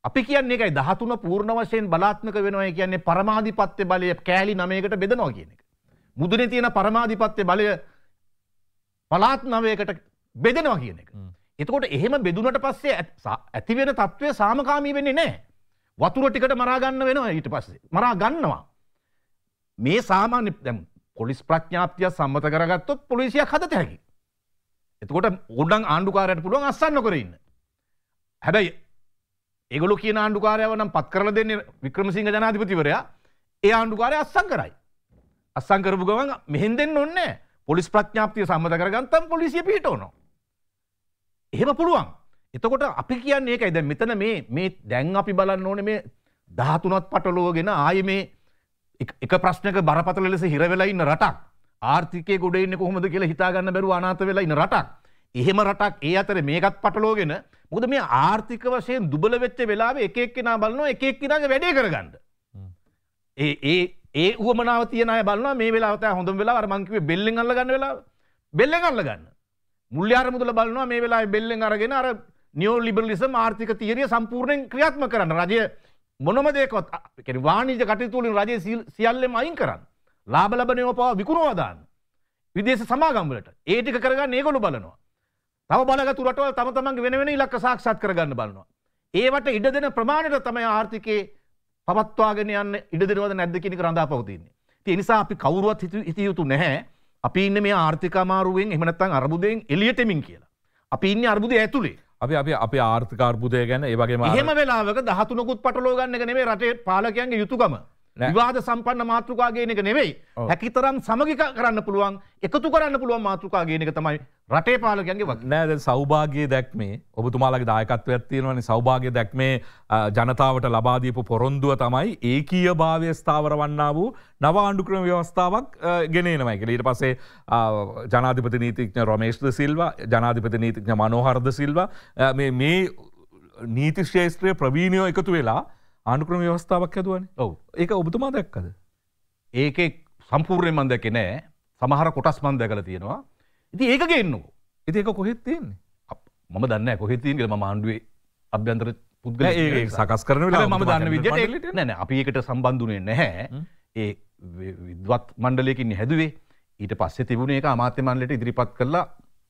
අපි කියන්නේ එකයි 13 පූර්ණ වශයෙන් බලාත්මක වෙනවා කියන්නේ පරමාධිපත්‍ය බලය කෑලි 9කට බෙදනවා කියන එක. මුදුනේ තියෙන පරමාධිපත්‍ය බලය පළාත් 9කට බෙදෙනවා කියන එක. එතකොට එහෙම බෙදුනට පස්සේ ඇතිවෙන තත්ත්වය සාමකාමී වෙන්නේ නෑ. වතුර ටිකට මරාගන්න වෙනවා ඊට පස්සේ මරා ගන්නවා. මේ සාමාන්‍ය දැම් පොලිස් ප්‍රඥාපතිය සම්මත කරගත්තොත් පොලිසියක් හදත හැකි. එතකොට ඕඩන් ආණ්ඩුකාරයට පුළුවන් අස්සන්න කරන්න. හැබැයි ඒගොලු කිය ආණ්ඩුකාරයව නම් පත් කරල දෙන්නේ වික්‍රමසිංහ ජනාධිපතිවරයා ඒ ආණ්ඩුකාරය අස්සං කරයි. අස්සං කරපු ගමන් මෙහෙන් දෙන්න ඔන්න පොලිස් ප්‍රඥාපතිය සම්මත කරගන්තම් පොලිසිය පිහිටවනවා. එහෙම පුළුවන්. එතකොට අපි කියන්නේ ඒකයි දැන් මෙතන මේ මේ දැන් අපි බලන්න ඕනේ මේ 13ත් පටලවගෙන ආයේ මේ එක ප්‍රශ්නක බරපතල ලෙස හිර වෙලා ඉන්න රටක් ආර්ථිකයේ ගොඩ එන්නේ කොහොමද කියලා හිතා ගන්න බැරුව අනාථ වෙලා ඉන්න රටක්. එහෙම රටක් ඒ අතරේ මේකත් පටලවගෙන මොකද මේ ආර්ථික වශයෙන් දුබල වෙච්ච වෙලාවේ එක එක්කෙනා බලනවා එක එක්කෙනාගේ වැඩේ කරගන්න. ඒ ඒ ඒ උවමනාව තියන අය බලනවා මේ වෙලාවට හොඳම වෙලාව අර මං කිව්වේ බෙල්ලෙන් අල්ල ගන්න වෙලාව. බෙල්ලෙන් අල්ල ගන්න. මුල්්‍යාර මුදල බලනවා මේ වෙලා බෙල්ලෙන් අරගෙන අර නියෝ ලිබරලිසම් ආර්ථික තීරිය සම්පූර්ණයෙන් ක්‍රියාත්ම කරන්න රජය මොනම දෙකොත් වාණීජ කටයුතුලින් රජය සියල්ලෙම අයින් කරන්න ලාබ ලබනයෝ පවා විකුණවාදාන්න විදේශ සමාගම්වලට ඒටික කරගන්න ඒගොලු බලනවා තව බලගතුරටව තම තමන්ගේ වෙන වෙන ඉලක්ක සාක්ෂාත් කරගන්න බලනවා ඒවට ඉඩ දෙන ප්‍රමාණයට තමයි ආර්ථිකයේ පවත්වාගෙන යන්න ඉඩ දෙනවද නැද්ද කියන එක රඳාපවතින්නේ. ඉතින් ඒ නිසා අපි කවුරුවත් හිතිය යුතු නැහැ අපි ඉන්න මේ ආර්ථිකමාරුවෙන් එමනත්තන් අරබුදයෙන් එලියටමින් කියලා. අපි ඉන්න අර්බුදය ඇතුළේ අපි අපි අපි ආර්ථිකාර්බුදය ගැන ඒවගේ හෙම වෙලාවක දහතුනකුත් පටලෝගන්න නෙේ රටේ පාලකයන්ගේ යුතුකම විවාද සම්පන්න මාතෘකා ගේන එක නෙවෙයි. හැකිතරම් සමගික කරන්න පුළුවන් එකතු කරන්න පුළුවන් මාතෘකා ගේන එක තමයි රටේ පාලකයන්ගේ වගේ. නෑ දැන් සෞභාග්‍යයේ දැක්මේ ඔබතුමාලගේ දායකත්වයක් තියෙනවනේ සෞභාග්‍ය දැක්මේ ජනතාවට ලබා දීපු පොරොන්දුව තමයි ඒකීයභාවය ස්ථාවර වන්නා වූ නව ආණ්ඩුක්‍රම ව්‍යවස්ථාවක් ගෙනෙනවා කියලා. ඊට පස්සේ ජනාධිපති නීතිඥ රොමේෂ් ද සිල්වා, ජනාධිපති නීතිඥ මනෝහර් ද සිල්වා මේ මේ නීති ශාස්ත්‍රයේ ප්‍රවීණයෝ එකතු වෙලා ආණඩුක්‍රම ව්‍යවස්ථාවක් ඇදුවන ඔව ඒක ඔබතුමා දැක්කද. ඒකෙ සම්පූර්ණය මන්දක නෑ සමහර කොටස් මන්ද කල තියෙනවා ඉති ඒක ගේන්නකෝ ඉති ඒක කොහෙත් තියන්නේ මම දන්න කොහෙතිීන්ගේ ම ආණ්ඩුවේ අභ්‍යන්තර පුද්ගල ඒ සකස් කරන ම දන්න විදට නැන අපඒකට සම්බන්ධනේ නැහැ ඒ විද්වත් මණ්ඩලයකින් හැදුවේ ඊට පස්සේ තිබුණේ අමාත්‍යමන්ලට ඉදිරිපත් කරලා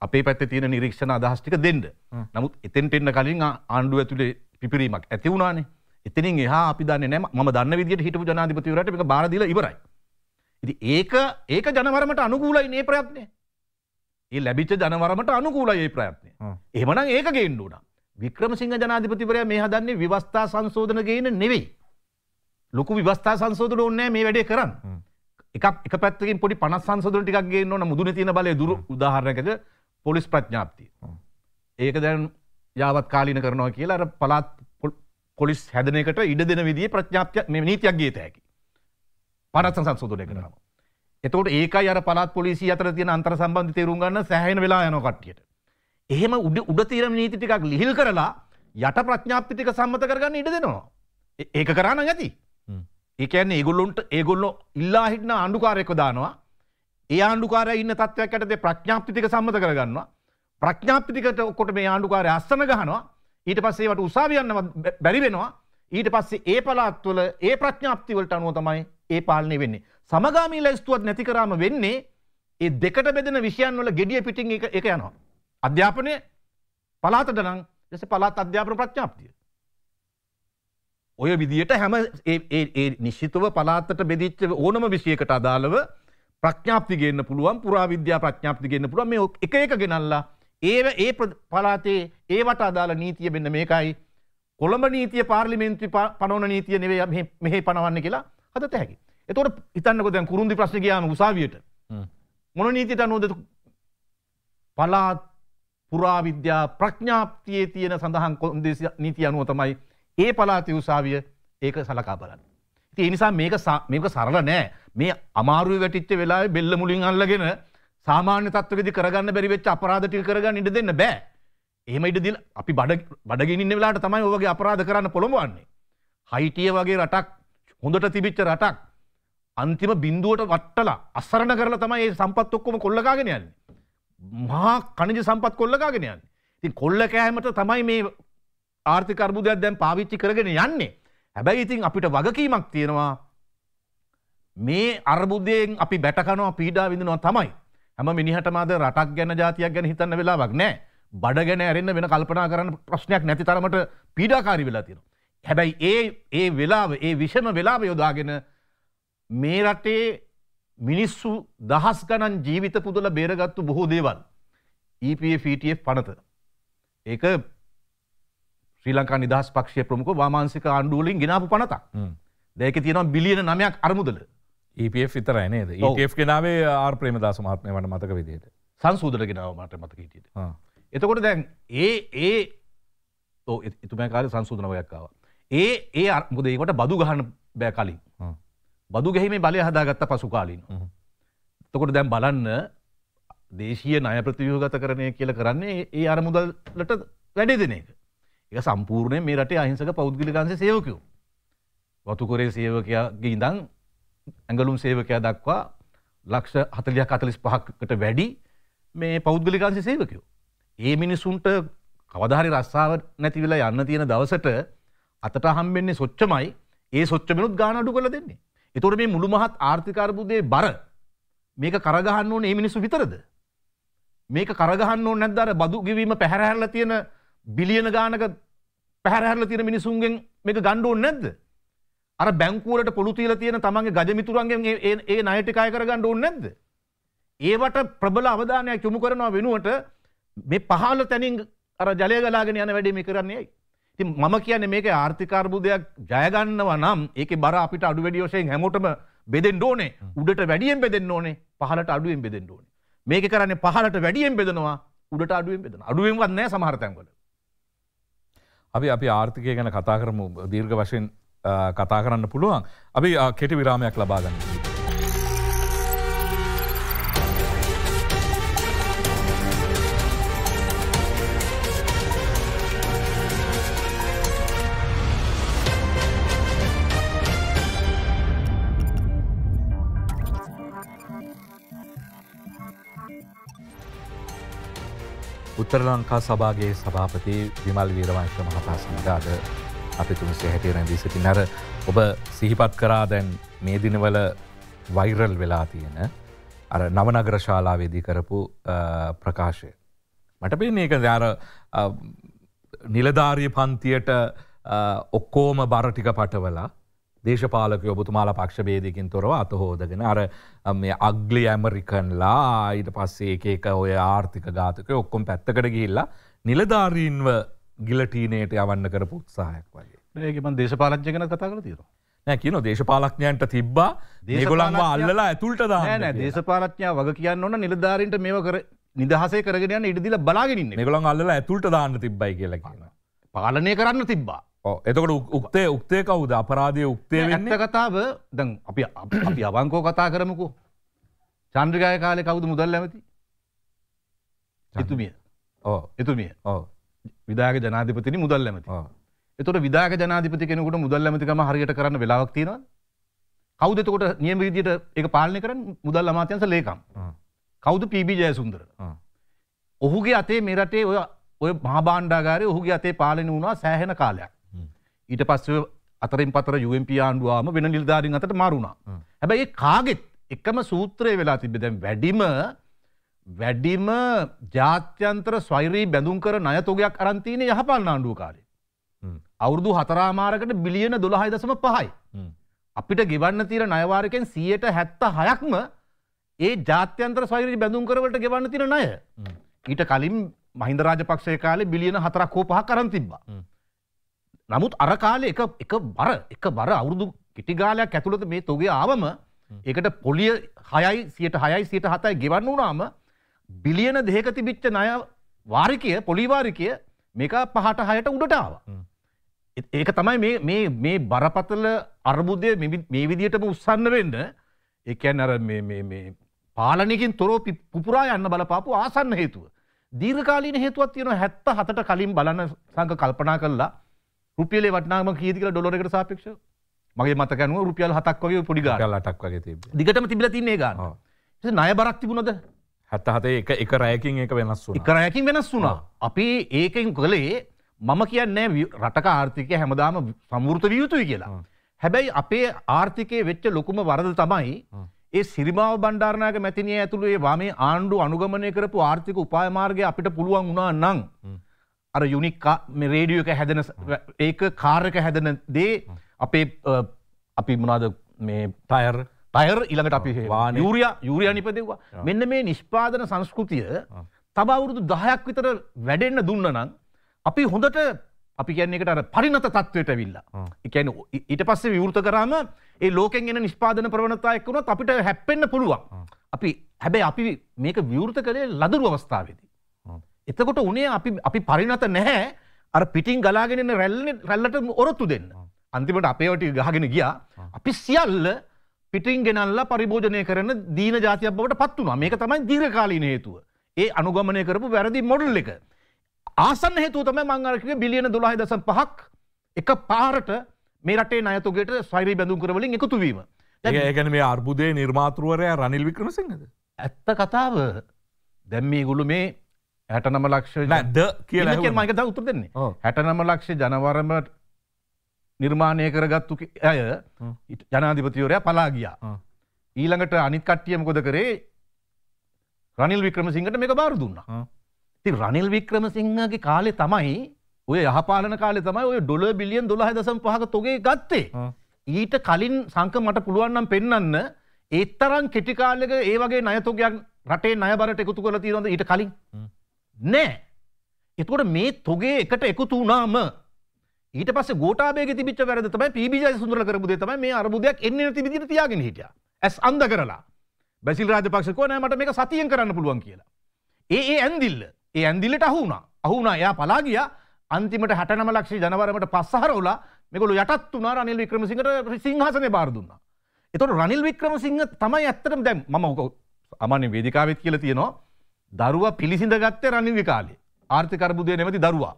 අපේ පැත්ත තියෙන නිරීක්ෂණ අදහස්ටික දෙන්න නමුත් එතෙන්ටෙන්න කලින් ආණ්ඩුව ඇතුළේ පිපිරීමක් ඇති වුණානේ එතනින් එහා අපි දන්නේ නැහැ මම දන්න විදිහට හිටපු ජනාධිපතිවරයාට මේක බාර දීලා ඉවරයි. ඉතින් ඒක ඒක ජනවරමට අනුකූලයි මේ ප්‍රයත්නය. ඒ ලැබිච්ච ජනවරමට අනුකූලයි මේ ප්‍රයත්නය. එහෙමනම් ඒක ගේන්න උනා. වික්‍රමසිංහ ජනාධිපතිවරයා මේ හදන්නේ විවස්ථා සංශෝධන ගේන නෙවෙයි. ලොකු විවස්ථා සංශෝධන ඕනේ නැහැ මේ වැඩේ කරන්න. එකක් එක පැත්තකින් පොඩි 50 සංශෝධන ටිකක් ගේන්න ඕන මුදුනේ තියෙන බලය දුරු උදාහරණයකට පොලිස් ප්‍රඥාප්තිය. ඒක දැන් යාවත් කාලීන කරනවා කියලා අර පළාත් පොලිස් හැදනකට ඉඩ දෙන විදිේ ප්‍රඥාප්ය නීතියක් ගේත හැකි. පනත් සංසන් සුදුනය කරනවා. එතට ඒක අර පලත් පොලිසි අතර තිය අන්තර සම්බන්ධ තේරුම්ගන්න සෑහන වෙලා යන කට්ටියට. එහෙම උඩ උඩ තීරම නීතිටිකක් ලිහිල් කරලා යට ප්‍රඥාප්තික සම්මත කරගන්න ඉඩ දෙනවා. ඒක කරන්න ඇති. ඒකන්න ඒගොල්ලොන්ට ඒගොල්ලො ඉල්ලා හිටන අන්ඩුකාරයෙක්ව දානවා ඒ ආණ්ඩුකාරය ඉන්න තත්වයක් ඇටදේ ප්‍රඥාප්තික සම්මත කරගන්නවා ප්‍රඥාප්තිකට ඔක්කොට මේ ආණ්ඩුකාරය අස්සන ගහනවා ඊට පස්සේවට උසාවියන්න බැරි වෙනවා ඊට පස්සේ ඒ පලාත්වල ඒ ප්‍රඥාප්තිවලට අනුව තමයි ඒ පාලනය වෙන්නේ. සමගාමී ලැයිස්තුවත් නැති කරාම වෙන්නේ ඒ දෙකට බෙදෙන විෂයන් වල gediya පිටින් එක එක යනවා. අධ්‍යාපනය පලාතට නම් දැස පලාත් අධ්‍යාපන ප්‍රඥාප්තිය. ඔය විදියට හැම ඒ නිශ්චිතව පලාත්තට බෙදිච්ච ඕනම විෂයකට අදාළව ප්‍රඥාප්ති ගන්න පුළුවන් පුරාවිද්‍යා ප්‍රඥාප්ති ගන්න පුළුවන් මේ එක එක ගෙනල්ලා ඒ ඒ පලාතේ ඒවට අදාළ නීතිය මෙන්න මේකයි කොළඹ නීතිය පාර්ලිමේන්තු පනවන නීතිය නෙවෙයි මෙහි පනවන්නේ කියලා හදත හැකි. එතකොට හිතන්නකෝ දැන් කුරුන්දි ප්‍රශ්නේ ගියාම උසාවියට මොන නීතියට අනුවද පලාත් පුරාවිද්‍යා ප්‍රඥාප්තියේ තියෙන සඳහන් කොන්දේසි නීතිය අනුව තමයි ඒ පලාතේ උසාවිය ඒක සලකා බලන්නේ. ඉතින් ඒ නිසා මේක මේක සරල නෑ. මේ අමාරුවේ වැටිච්ච වෙලාවේ බෙල්ල මුලින් අල්ලගෙන සාමාන්‍ය තත්වකදි කරගන්න බැරිවෙච් අපරාධටි කරගන්න ඉට දෙන්න බෑ ඒම ඉට දිල් අපි බඩ බඩගින්න වෙලාට තමයි ඔගේ අපරාධ කරන්න පොළොඹවන්නේ හයිටිය වගේ රටක් හොඳට තිබිච්ච රටක් අන්තිම බින්දුවට වට්ටලා අස්සරණ කරලා තමයි ඒ සම්පත් ඔක්කොම කොල්ලකාගෙන යන්නේ මහා කණජ සම්පත් කොල්ලකාගෙන යන්නේ ඉතින් කොල්ල කෑමට තමයි මේ ආර්ථික අර්බුදයක් දැන් පාවිච්චි කරගෙන යන්නේ හැබැයි ඉතින් අපිට වගකීමක් තියෙනවා මේ අර්බුදයෙන් අපි බැටකනවා පීඩා විඳිනවා තමයි හැම මිනිහටම අද රටක් ගැන ජාතියක් ගැන හිතන්න වෙලාවක් නෑ. බඩ ගැන ඇරෙන්න වෙන කල්පනා කරන්න ප්‍රශ්නයක් නැති තරමට පීඩාකාරී වෙලා තියෙනවා. හැබැයි ඒ ඒ වෙලාව ඒ විෂම වෙලාව යොදාගෙන මේ රටේ මිනිස්සු දහස් ගණන් ජීවිත පුදල බේරගත්තු බොහෝ දේවල් EPFටF e පනත ඒක ශ්‍රී ලංකා නිදහස් පක්ෂය ප්‍රමුඛ වාමාන්සික ආණ්ඩුවලින් ගෙනාපු පනතක්. දෙක තියෙනවා බිලියන 9ක් අරමුදල. EPF විතරයි නේද EPF කෙනාවේ ආර් ප්‍රේමදාස මහත්මය මට මතක විදිහට සංසූදර කෙනාව මට මතක හිටියේ. එතකොට දැන් ඒ ඒ ඔව් එතුමා කාලේ සංසූදන වගයක් ආවා. ඒ ඒ මොකද ඒකට බදු ගහන්න බෑ කලින්. බදු ගැහිමේ බලය හදාගත්ත පසු කාලින්. එතකොට දැන් බලන්න දේශීය ණය ප්‍රතිව්‍යුහගත කරණය කියලා කරන්නේ ඒ අරමුදලට වැඩි දෙන එක. ඒක සම්පූර්ණයෙන් මේ රටේ අහිංසක පෞද්ගලික අංශයේ සේවකයෝ. වතුකරේ සේවකයාගේ ඉඳන් ඇඟලුම් සේවකයා දක්වා ලක්ෂ හතලියක් අතලිස් පහකට වැඩි මේ පෞද්ගලිකාන්සි සේවකයෝ. ඒ මිනිසුන්ට කවධාරි රස්සාාව නැතිවෙලා යන්න තියෙන දවසට අතට හම්බෙන්නේ සොච්චමයි ඒ සොච්චමනුත් ගානඩු කළ දෙන්නේ. එතොට මේ මුළු මහත් ආර්ථිකාරපුදේ බර මේක කරගහන්න ඕන ඒ මිනිසු විතරද. මේක කරගහන්න ඕ නැද්දර බදු ගවීම පැහැරහැරල තියෙන බිලියන ගානක පැහැරහැරල තියෙන මිනිසුන්ගෙන් මේක ගණ්ඩුවන් නැද්ද. අර බැංකුවලට පොළු තියලා තියෙන තමන්ගේ ගජමිතුරන්ගෙන් ඒ ඒ ණය ටික අය කරගන්න ඕනේ නැද්ද? ඒවට ප්‍රබල අවධානයක් යොමු කරනවා වෙනුවට මේ පහළ තැනින් අර ජලය ගලාගෙන යන වැඩේ මේ කරන්නේ ඇයි? ඉතින් මම කියන්නේ මේකේ ආර්ථික අර්බුදයක් ජය ගන්නවා නම් ඒකේ බර අපිට අඩු වැඩි වශයෙන් හැමෝටම බෙදෙන්න ඕනේ. උඩට වැඩියෙන් බෙදෙන්න ඕනේ. පහළට අඩුවෙන් බෙදෙන්න ඕනේ. මේක කරන්නේ පහලට වැඩියෙන් බෙදනවා උඩට අඩුවෙන් බෙදන අඩුවෙන්වත් නෑ සමහර තැන්වල. අපි අපි ආර්ථිකය ගැන කතා කරමු දීර්ඝ වශයෙන් කතා කරන්න පුළුවන් අපි කෙටි විරාමයක් ලබාගන්න. උත්තර ලංකා සභාගේ සභාපති විමල් වීරවංශ මහතා සමඟ අද අපි තුන්සේ හැටිය රැඳී සිටි නර ඔබ සිහිපත් කරා දැන් මේ දිනවල වෛරල් වෙලා තියෙන අර නවනගර ශාලාවේදී කරපු ප්‍රකාශය. මට පේන්නේ එක යාර නිලධාරිය පන්තියට ඔක්කෝම බරටික පටවලා දේශපාලක ඔබතුමාලා පක්ෂබේදකින් තොරව අතහෝදගෙන අර අග්ලි ඇමරිකන්ලා ඊට පස්සේ ඒක ඔය ආර්ථික ගාතක ඔක්කොම් පැත්තකට ගිල්ලා නිලධාරීන්ව ගිලටීනයට යවන්න කරපු සහයක් වගේ ඒකම දේශපාලච්ජ ගැන කතා කර තියෙනවා නැකින දේශපාලක්ඥයන්ට තිබ්බා දේගොලන්වා අල්ලලා ඇතුළට දාන දේශපාලඥා වග කියන්න ඕන නිලධාරීන්ට මේ කර නිදහස කරගෙන ඉඩදිල බලාගෙනින් ගොලන් අල්ල ඇතුළට දාන්න තිබයි කියල කියන පාලනය කරන්න තිබ්බා එතකට උක්තේ උක්තේ කවුද අපරාධය උක්තේ වෙන්න කතාව දැන් අපි අපි අවංකෝ කතා කරමකු චන්ද්‍රගය කාලය කවුද මුදල් ඇමති එතුමිය ඕ එතුමිය ඕ විදාග ජනාධිපතින මුදල් ඇමති එතොට විදාග ජනාධිපති කෙනකුට මුදල් ඇමතිකම හරියට කරන්න වෙලාවක් තියෙනවා කවුදතකොට නියම විදියට එක පාලනය කරන මුදල් අමාත්‍යන්ස ලේකම් කවුද පීබී ජයසුන්දර ඔහුගේ අතේ මෙරටේ ඔය ඔය මහාබාණ්ඩාගාරය ඔහුගේ අතේ පාලන වුණා සෑහෙන කාලයක් ඊට පස්ව අතරින් පතර යුම්ප ආණ්ඩුවාම වෙන නිල්ධාරින් අතට මරුණා හැබැයි කාගෙත් එකම සූත්‍රය වෙලා තිබෙ දැන් වැඩිම වැඩිම ජාත්‍යන්ත්‍ර ස්වෛරී බැඳුම් කර නය තොගයක් අරන්තීන යහපල් නාණ්ඩුව කාරය. අවුරදු හතරාමාරකට බිලියන දොළහයි දසම පහයි. අපිට ගෙවන්න තීර නයවාරකෙන් සියයට හැත්ත හයක්ම ඒ ජාත්‍යන්ත්‍ර සෛරි බැඳුම් කරවට ගෙවන්න තින නය. ඊට කලින් මහින්ද රාජපක්ෂය කාලේ බිලියන හතරක් හෝ පහ කරන් තිබ්බා. නමුත් අර කාලේ එක එක බර එක බර අවුරුදු කිටිගාලයක් ඇතුළත මේ තොගේ ආවම ඒකට පොලිය හයයි සියට හයයි සියට හතයි ගෙවන්න වුණාම බිලියන දෙක තිබිච්ච නය වාරිකය පොලිවාරිකය මේක පහට හයට උඩටාව. ඒක තමයි මේ බරපතල අර්බුදය මේ විදිටම උත්සන්න වෙන්න එකන් අර පාලනකින් තොරෝ පුපුරා යන්න බලපාපු ආසන්න හේතුව. දීර්කාලීන හේතුවත් තියෙන හැත්ත හතට කලින් බලන සංක කල්පනා කරලා රුපියලේ වටනාම කීදිකල ඩොලරකට සාපේක්ෂ මගේ මතකනුව රුපියල් හතක් වගේ පොඩිගාටලටක් වගේ දිගටම තිබිල තින්නේ ගන්න ය බරක් තිබුණද හැත්තහතේ එක රෑකින් එක වෙනස් වුන එක රෑකින් වෙනස් වුණා අපි ඒකෙන් කළේ මම කියන්නේ රටක ආර්ථිකය හැමදාම සමෘත විය යුතුයි කියලා හැබැයි අපේ ආර්ථිකය වෙච්ච ලොකුම වරද තමයි ඒ සිරිමාව බණ්ඩාරණයක මැතිනය ඇතුළේ වාමේ ආණ්ඩු අනුගමනය කරපු ආර්ථික උපායමාර්ගය අපිට පුළුවන් වුණා නං. අර යුනික් රේඩියක හැදෙන ඒක කාර්ක හැදන දේ අපේ අපි මනාද මේ ටයර් ටයර් ඉළඟට අපි යුරිය යුරිය නිපදෙව්වා මෙන්න මේ නිෂ්පාදන සංස්කෘතිය තබවුරුදු දහයක් විතර වැඩෙන්න්න දුන්න නම් අපි හොඳට අපි කියන්නේකට අර පරිනත තත්වයට විල්ලා එකන ඊට පස්සේ විවෘත කරාම ඒ ලෝකෙන් එන නිෂ්පාදන ප්‍රවණතායක්කුණොත් අපිට හැප්පෙන්න්න පුළුවන් අපි හැබැයි අපි මේක විවෘත කළේ ලදරු අවස්ථාවේදී. එතකොට උනේ අපි අපි පරිනත නැහැ අර පිටින් ගලාගෙනන රැල්ලට ඔරොත්තු දෙන්න. අන්තිමට අපේවට ගහගෙන ගියා අපි සියල්ල පිටින් ගෙනල්ලා පරිභෝජනය කරන දීන ජාතියක් බවට පත් වුණා. මේක තමයි දීර්ඝකාලීන හේතුව. ඒ අනුගමනය කරපු වැරදි මොඩල් එක. ආසන්න හේතුව තමයි මම අර කිව්වේ බිලියන 12.5ක් එක පාරට මේ රටේ ණයතොගයට ස්වෛරී බැඳුම් කර වලින් එකතු වීම. ඒ කියන්නේ මේ අර්බුදයේ නිර්මාතෘවරයා රනිල් වික්‍රමසිංහද? ඇත්ත කතාව. දැන් මේගොල්ලෝ මේ 69 ලක්ෂ නෑ ද කියලා මම ඒක උත්තර දෙන්නේ. 69 ලක්ෂ ජනවරම නිර්මාණය කරගත්තු ඇය ජනාධිපතිවරයා පලා ගියා. ඊළඟට අනිත් කට්ටියම කොද කරේ රනිල් වික්‍රම සිංහට මේක බාර දුන්නා. ති රනිල් වික්‍රම සිංහගේ කාලෙ තමයි ඔය යහපාලන කාලෙ තමයි ඔය ඩොල බිලියන් දොළහ දසම් පහක තොගේ ගත්තේ. ඊට කලින් සංක මට පුළුවන්නම් පෙන්න්න ඒත්තරන් කෙටිකාලෙක ඒ වගේ නයතොගයක් රටේ නයබරට එකතු කළ තිීරොඳ ඊට කලින් නෑ එතුකොට මේ තොගේ එකට එකතු වනාම ඊට පස්සේ ගෝඨාභයගේ තිබිච්ච වැරද තමයි පීබී ජයසුන්දර කරපු දේ තමයි මේ අරබුදයක් එන්නේ නැති විදිහට තියාගෙන හිටියා. ඇස් අන්ධ කරලා. බැසිල් රාජපක්ෂ කෝ නෑ මට මේක සතියෙන් කරන්න පුළුවන් කියලා. ඒ ඒ ඇන්දිල්ල. ඒ ඇන්දිල්ලට අහු වුණා. අහු වුණා. එයා පලා ගියා. අන්තිමට 69 ලක්ෂ ජනවරමට පස්සහරවලා මේගොල්ලෝ යටත් වුණා රනිල් වික්‍රමසිංහට සිංහාසනේ බාර දුන්නා. එතකොට රනිල් වික්‍රමසිංහ තමයි ඇත්තටම දැන් මම ඔක අමාන්‍ය වේදිකාවෙත් කියලා තියෙනවා. දරුවා පිළිසිඳ ගත්තේ රනිල්ගේ කාලේ. ආර්ථික අර්බුදය නැමැති දරුවා.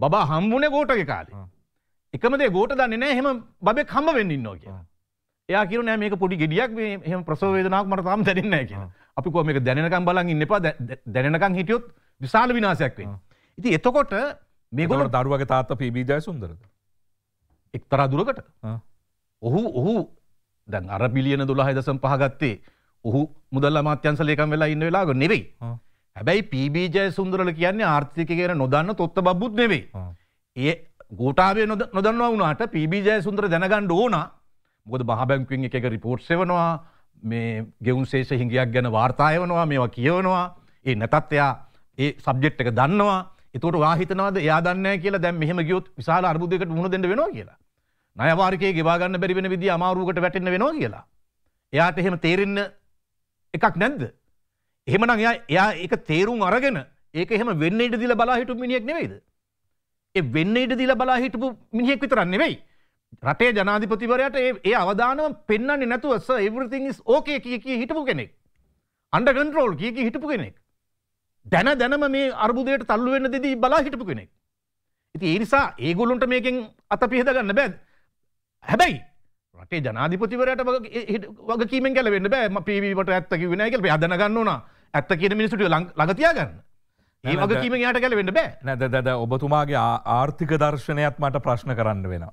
බබා හම්බුනේ ගෝටගේ කාලේ. එකමදේ ගෝට දන්නේ නැහැ එහෙම බබෙක් හම්බ වෙන්න ඉන්නවා කියලා. එයා කියනවා නෑ මේක පොඩි ගෙඩියක් මේ එහෙම ප්‍රසව වේදනාවක් මට තාම දැනෙන්නේ නැහැ කියලා. අපි කිව්වා මේක දැනෙනකම් බලන් ඉන්න එපා දැනෙනකම් හිටියොත් විශාල විනාශයක් වෙනවා. ඉතින් එතකොට මේගොල්ලෝ දරුවගේ තාත්තා පීබී ජයසුන්දරද? එක්තරා දුරකට. ඔහු ඔහු දැන් අර බිලියන 12.5 ගත්තේ ඔහු මුදල් අමාත්‍යංශ ලේකම් වෙලා ඉන්න වෙලාවක නෙවෙයි. හැබැයි පීබීජය සුන්දරල කියන්නේ ආර්ථික කියන නොදන්න තොත්ත බබ්බුත් නෙවෙයි. ඒ ගෝටාවේ නොදන්නවා වුණාට පීබීජය සුන්දර දැනගන්න ඕන මොකද මහබැංකුවෙන් එක එක රිපෝට්ස් එවනවා මේ ගෙවුන් ශේෂ හිඟියක් ගැන වාර්තායවනවා මේවා කියවනවා ඒ නැතත් එයා ඒ සබ්ජෙට් එක දන්නවා එතකොට වාහිතනවාද එයා දන්නේ කියලා දැන් මෙහෙම ගියොත් විශාල අර්බුදයකට මුහුණ දෙන්න වෙනවා කියලා. ණය වාරිකයේ ගෙවා ගන්න බැරි වෙන විදිය අමාරුවකට වැටෙන්න වෙනවා කියලා. එයාට එහෙම තේරෙන්න එකක් නැද්ද? එහෙමනම් එයා එයා ඒක තේරුම් අරගෙන ඒක එහෙම වෙන්න ඉඩ දීලා බලා හිටපු මිනිහෙක් නෙවෙයිද? ඒ වෙන්න ඉඩ දීලා බලා හිටපු මිනිහෙක් විතරක් නෙවෙයි. රටේ ජනාධිපතිවරයාට ඒ ඒ අවදානම පෙන්වන්නේ නැතුව සර් everything is okay කිය කී හිටපු කෙනෙක්. under control කිය කී හිටපු කෙනෙක්. දැන දැනම මේ අර්බුදයට තල්ලු වෙන්න දෙදී බලා හිටපු කෙනෙක්. ඉතින් ඒ නිසා ඒගොල්ලොන්ට මේකෙන් අත පිහද ගන්න බෑ. හැබැයි රටේ ජනාධිපතිවරයට වගකීමෙන් ගැලවෙන්න බෑ. මම පීවීමට ඇත්ත කිව්වේ නෑ කියලා අපි හදන ගන්න ඕනා. ඇත්ත කියෙන මිනිසුට ලඟතියාගන්න ඒ වගේ කීම යායට කැල වෙන්න බෑ නැද දැද ඔබතුමාගේ ආර්ථික දර්ශනයත් මට ප්‍රශ්න කරන්න වෙන.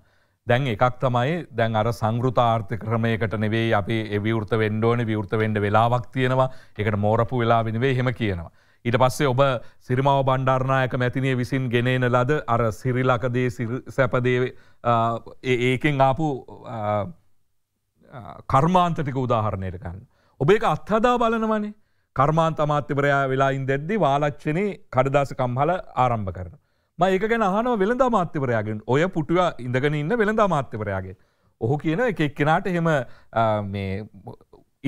දැන් එකක් තමයි දැන් අර සංගෘත ආර්ථික ක්‍රමයකට නෙවේ අපි එවිවෘත වෙන්ඩෝන විවෘත වෙන්ඩ වෙලාවක් තියෙනවා එකට මෝරපු වෙලා වෙනවේ හෙම කියනවා. ඊට පස්සේ ඔබ සිරිමාව බණ්ඩාරණයක මැතිනය විසින් ගෙනන ලද අර සිරිලකදේ සැපදේ ඒකෙන් ආපු කර්මාන්තටික උදාහරණයටකන්න. ඔබ එක අත්හදා බලනවනේ කර්මාන්ත අමාත්‍යවරයා වෙලා ඉන්දෙද්දි වාලච්චන කඩදාස කම්හල ආරම්භ කරන. ම ඒක ගැන අහනව වෙළඳ මාත්‍යවරයාගෙන් ඔය පුටුව ඉඳගෙන ඉන්න වෙළඳ මාත්‍යවරයාගේ. ඔහු කියන එක එක්කෙනාට හෙම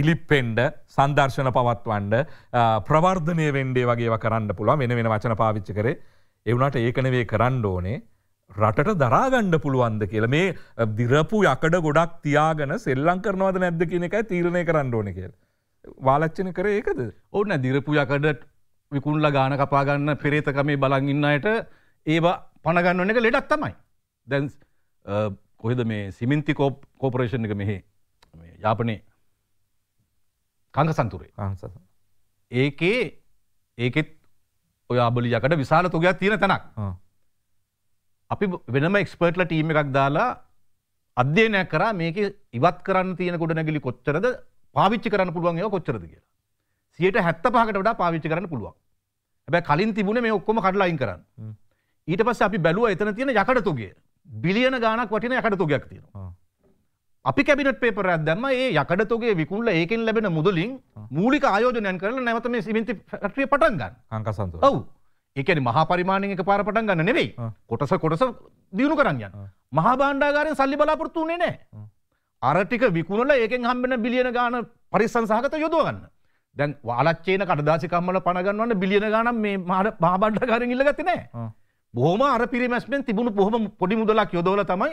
ඉලිප්පෙන්ඩ සංදර්ශන පවත්වන්ඩ ප්‍රවර්ධනය වෙන්ඩේ වගේ කරන්න පුළුව මෙන වෙන වචන පාවිච්ච කරේ එවුණට ඒකනවේ කරන්න ඕනේ රටට දරාගණ්ඩ පුළුවන්ද කියල මේ දිරපු යකඩ ගොඩක් තියාගෙන සෙල්ලං කරනවද නැද්ද කියන එක තීරණය කරන්න ඕන කියල. වාලච්චන කර ඒකද ඔන්න දිරපුයකඩට විකුණල ගාන කපාගන්න පෙරේතකමේ බලඟන්නයට ඒවා පණගන්නන එක ලෙඩක් තමයි දැන්ස් කොහෙද මේ සිමින්ති කෝප් කෝපරේෂණ එක මෙහේ යාපනේ කංග සන්තුරේ ඒකේ ඒකෙත් ඔය අබලියකට විශාල තුගයක් තියෙන තැනක් අපි වෙනම එක්ස්පර්ට්ල ටීම එකක් දාලා අධ්‍යයනයක් කරා මේක ඉවත් කරන්න තියෙන ගොඩනැගිලි කොච්චරද පාවිච්චි කරන්න පුළුවන් ඒවා කොච්චරද කියලා. 75කට වඩා පාවිච්චි කරන්න පුළුවන්. හැබැයි කලින් තිබුණේ මේ ඔක්කොම කඩලා අයින් කරන්න. ඊට පස්සේ අපි බැලුවා එතන තියෙන යකඩ තොගය. බිලියන ගාණක් වටින යකඩ තොගයක් තියෙනවා. අපි කැබිනට් පේපරයක් දැම්ම ඒ යකඩ තොගේ විකුණලා ඒකෙන් ලැබෙන මුදලින් මූලික ආයෝජනයන් කරලා නැවත මේ සිමෙන්ති ෆැක්ටරිය පටන් ගන්න. අංක සන්තෝෂ. ඔව්. ඒ කියන්නේ මහා පරිමාණයෙන් එකපාර පටන් ගන්න නෙවෙයි. කොටස කොටස දියුණු කරන්න යන. මහා භාණ්ඩාගාරයෙන් සල්ලි බලාපොරොත්තු වෙන්නේ නැහැ. අරටික විකුණල ඒකෙන් හම්බෙන බිලියන ගාන පරිසංසාහකත යොදවගන්න දැන් වාලච්චේන කටදාසිකම්මල පණගන්නවන්න බිලියන ගානම් මේ මහට පාබඩ්ඩ කරන ඉල්ල ගතිනෑ බොහම අර පිරිමැස්මෙන් තිබුණු පොහොම පොඩි මුදලක් යොදවල තමයි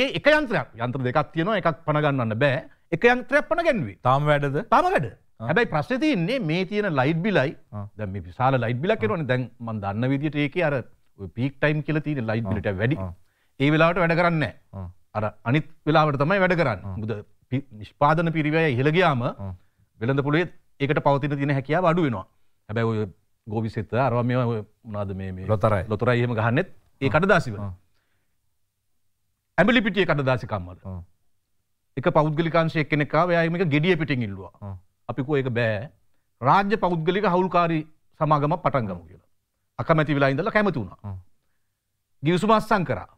ඒ එක යන්ත්‍රයක් යන්ත්‍ර දෙකක් තියෙනවා එකක් පණගන්නන්න බෑ එක යන්ත්‍රයක් පණ ගැන්වේ තාම වැඩද තම වැඩ හැබයි ප්‍රශ්න තියන්නේ මේ තියෙන ලයිට් බිලයි දැම විශාල ලයිට් බිලක් කෙරවන දැන් මන් දන්න විදිට ඒක අර පීක් ටයිම් කියල තියෙන ලයිට් බිලට වැඩි ඒ වෙලාට වැඩ කරන්නේ අර අනිත් වෙලාවට තමයි වැඩ කරන්න මුද නිෂ්පාදන පිරිවය ඉහළගයාම වෙළඳ පුළේ ඒකට පවතින තින හැකියා අඩු වෙනවා හැබැයි ඔය ගෝවිසිත අරවාම නාද මේ ලොතරයි ලොතරයි එහෙම ගහන්නෙත් ඒ කඩදාසි වෙන ඇබලි පිටිය කඩදාසිකම්මට එක පෞද්ගලිකාංශය කෙනෙකාව යාමක ගෙඩිය පිටින් ඉල්ලවා අපිකෝ ඒක බෑ රාජ්‍ය පෞද්ගලික හවුල්කාරී සමාගම පටන්ගමු කියලා අකමැති වෙලා ඉඳලා කැමති වුණා ගිවිසුමස්සං කරා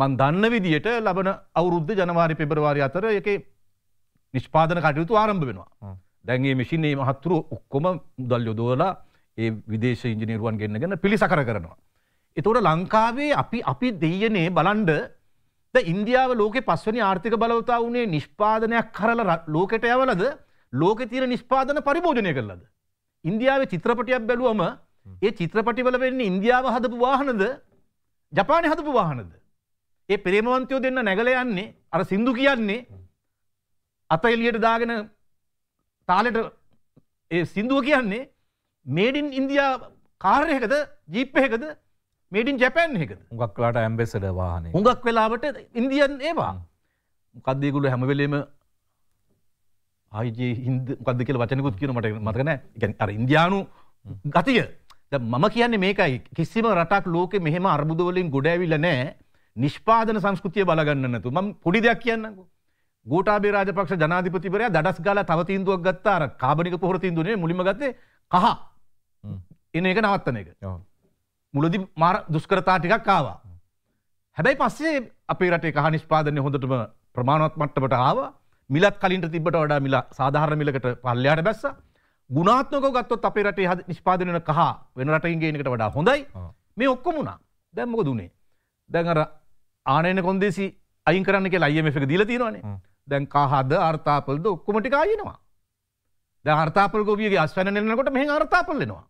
මන් දන්න විදියට ලබන අවුරුද්ධ ජනවාරි පෙබරවාරි අතර එක නිෂ්පාදන කටයුතු ආරම්භ වෙනවා දැන්ගේ මිසින් ඒ මහත්තුරු ඔක්කොම මුදල් යොදෝලා ඒ විදේශ ඉංජිනීරුවන් ගෙන්න්න ගැන පිළිසකර කරනවා. එතවට ලංකාවේ අපි අපි දෙයනේ බලන්ඩ ද ඉන්දියාව ලෝක පස්වනි ආර්ථික බලවතා වනේ නිෂ්පාදනයක් කරල ලෝකෙට ඇවලද ලෝක තීර නිෂ්පාදන පරිභෝජනය කරලද. ඉන්දියාව චිත්‍රපටියක් බැලුවම ඒ චිත්‍රපටිවල වෙන්න ඉන්දියාව හදපු වාහනද ජපානය හදපු වාහනද. ඒ ප්‍රේමවන්තයෝ දෙන්න නැගල යන්නේ අර සින්දු කියන්නේ අත එලියට දාගෙන තාලෙට ඒ සින්දුව කියන්නේ මේඩින් ඉන්දියා කාර්යයකද ජීප්පයකද මේඩින් ජැපැන් එකද උගක් වෙලාට ඇම්බෙසඩ වාහනේ උඟක් වෙලාවට ඉන්දියන් ඒවා මොකද්ද ඒගොල්ලෝ හැම වෙලේම ආයිජී හින්ද මොකද්ද කියලා වචනකුත් කියන මට මතක නැහැ. ඒ කියන්නේ අර ඉන්දියානු ගතිය. දැන් මම කියන්නේ මේකයි කිසිම රටක් ලෝකෙ මෙහෙම අර්බුද වලින් ගොඩ ඇවිල්ලා නැහැ. නිෂ්පාදන සංස්කෘතිය බලගන්න නැතු මම පොඩි දෙයක් කියන්නකෝ ගෝඨාභය රාජපක්ෂ ජනාධිපතිවරයා දඩස් ගාලා තව තීන්දුවක් ගත්තා අර කාබනික පොහොර තීන්දුව නෙමෙයි මුලින්ම ගත්තේ කහ එන එක නවත්තන එක මුලදී මාර දුෂ්කරතා ටිකක් ආවා හැබැයි පස්සේ අපේ රටේ කහ නිෂ්පාදනය හොඳටම ප්‍රමාණවත් මට්ටමට ආවා මිලත් කලින්ට තිබ්බට වඩා මිල සාධාරණ මිලකට පල්ලෙහාට බැස්සා ගුණාත්මකව ගත්තොත් අපේ රටේ නිෂ්පාදනය වෙන කහ වෙන රටකින් ගේන එකට වඩා හොඳයි මේ ඔක්කොම උනා දැන් මොකද උනේ දැන් අර ආනයන කොන්දේසි අයින් කරන්න කියලා අයමක දීල තියෙනවානේ දැන් කාහද අර්තාපල්ද ඔක්කොමටි කායනවා ද අර්තාපල් ගොවියගේ අස්වැනනකොට මෙහ අර්තාපල්ලෙනවා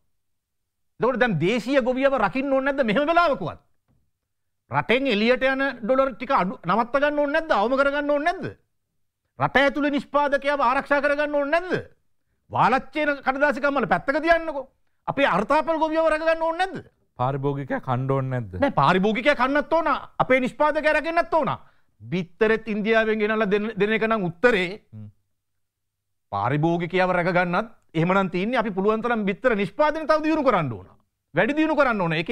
දකට දැම් දේශය ගොවියව රකින්න ඕන්නද මෙහම වෙලාවකුවත් රටෙන් එලියට යන ඩොලර් ටික අඩු නවත්තගන්න ඕන්න නැද අවම කරගන්න ඕන්න නැද රට ඇතුළ නිෂ්පාදකයාව ආරක්ෂා කරගන්න ඕන්න නැද වාලච්චේන කඩදාසිකම්මල පැත්තක තියන්නකෝ අපේ අර්තාපල් ගොවියව රගන්න ඕන්න නැද පාරිභෝගික කණ්ඩෝන් නැද පාරිභෝගික කන්නත් ඕන අපේ නිෂ්පාද කැරගෙනත් ඕන බිත්තරෙත් ඉන්දියාවෙන් ගෙනල දෙන එක නම් උත්තරේ පාරිභෝගිකයාව රැකගන්නත් එහමන තින්න අපි පුළුවන්තරම් බිත්තර නිෂ්පාදන තව දියුණු කරන්න ඕන වැඩි දියුණු කරන්න ඕන එක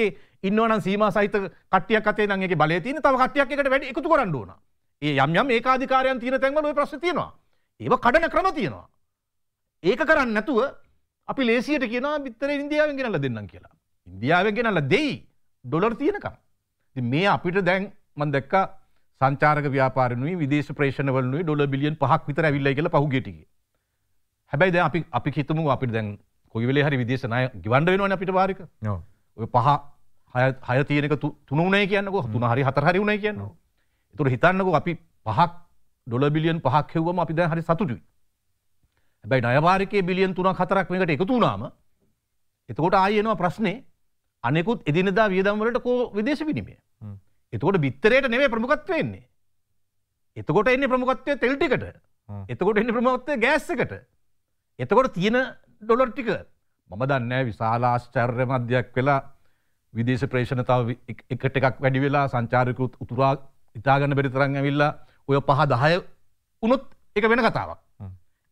ඉන්නවන සීම සහිත කට්ටියක් අතේ නගේ බලය තින තව කට්ටියක් එකට වැඩි එකතු කරන්න ඕන ඒ යම් යම් ඒකාධිකාරයන් තියෙන තැන්වල ඔය ප්‍රශ්න තියෙනවා ඒව කඩන ක්‍රම තියෙනවා ඒක කරන්න නැතුව අපි ලේසියට කියනවා බිත්තර ඉන්දියාවෙන් ගෙනල දෙන්නම් කියලා ඉන්දියාවෙන් ගෙනල්ලා දෙයි ඩොලර් තියෙනකම්. ඉතින් මේ අපිට දැන් මම දැක්කා සංචාරක ව්‍යාපාරිනුයි විදේශ ප්‍රේෂණවලනුයි ඩොලර් බිලියන් 5ක් විතර ඇවිල්ලායි කියලා පහුගිය ටිකේ. හැබැයි දැන් අපි අපි හිතමු අපිට දැන් කොයි වෙලේ හරි විදේශ ණය ගෙවන්න වෙනවනේ අපිට වාරික. ඔව්. ඔය පහ හය හය තියෙන එක තුන උනේ කියන්නකෝ. තුන හරි හතර හරි උනේ කියන්නකෝ. ඒතකොට හිතන්නකෝ අපි පහක් ඩොලර් බිලියන් 5ක් හෙව්වම අපි දැන් හරි සතුටුයි. හැබැයි ණය වාරිකයේ බිලියන් 3ක් 4ක් මේකට එකතු වුණාම එතකොට ආයෙ එනවා ප්‍රශ්නේ අනෙකුත් එදිනදා වියදම්වලට කෝ විදේශ පිණිමේ එතකොට බිත්තරයට නෙවේ ප්‍රමුකත්වවෙන්නේ එතකොට එන්න ප්‍රමුකත්වය තෙල්ටිකට එතකොට එන්න ප්‍රමත්වය ගෑස්සකට එතකොට තියෙන ඩොලර් ටික මම දන්න විශාලාශ්චර්ය මධ්‍යයක් වෙලා විදේශ ප්‍රේෂණතාව එකට එකක් වැඩි වෙලා සංචාරකුත් උතුරා ඉතාගන්න බැරි තරං ඇවිල්ලා ඔය පහ දහය උනුත් එක වෙන කතාවක්.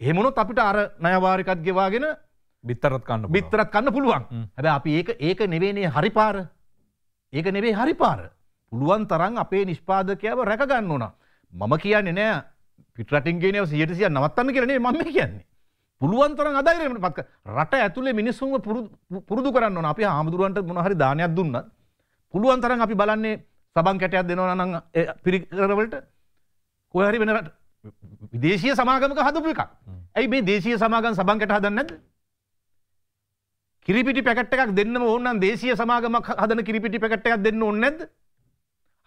එහෙමුණොත් අපිට අර නයවාරිකත් ගෙවාගෙන බිත්තරත් කන්න බිත්තරත් කන්න පුළුවන් හැබ අපි ඒක ඒක නෙවේනේ හරිපාර ඒක නෙවේ හරිපාර පුළුවන් තරන් අපේ නිෂ්පාදකයාව රැකගන්න ඕන මම කියන්නේ නෑ පිටරටින්ගේනව සියට සිය නවත්තන්න කියරනේ මම කියන්නේ පුළුවන්තරන් අදයිරට පත් රට ඇතුලේ මිනිස්සුන්ව පුරුදු කරන්න ඕන අපි හාමුදුරුවන්ට මොනහරි දානයක් දුන්න පුළුවන්තරන් අපි බලන්නේ සබන් කැටයක් දෙනවා නම් පිරිකරවලට කොහරි වෙනට විදේශය සමාගමක හදපු එකක් ඇයි මේ දේශය සමාගන් සබන් කැට හදන්නද කිරිපිටි පැකට් එකක් දෙන්නම ඕන නම් දේශීය සමාගමක් හදන කිරිපිටි පැකට් එකක් දෙන්න ඕනේ නැද්ද?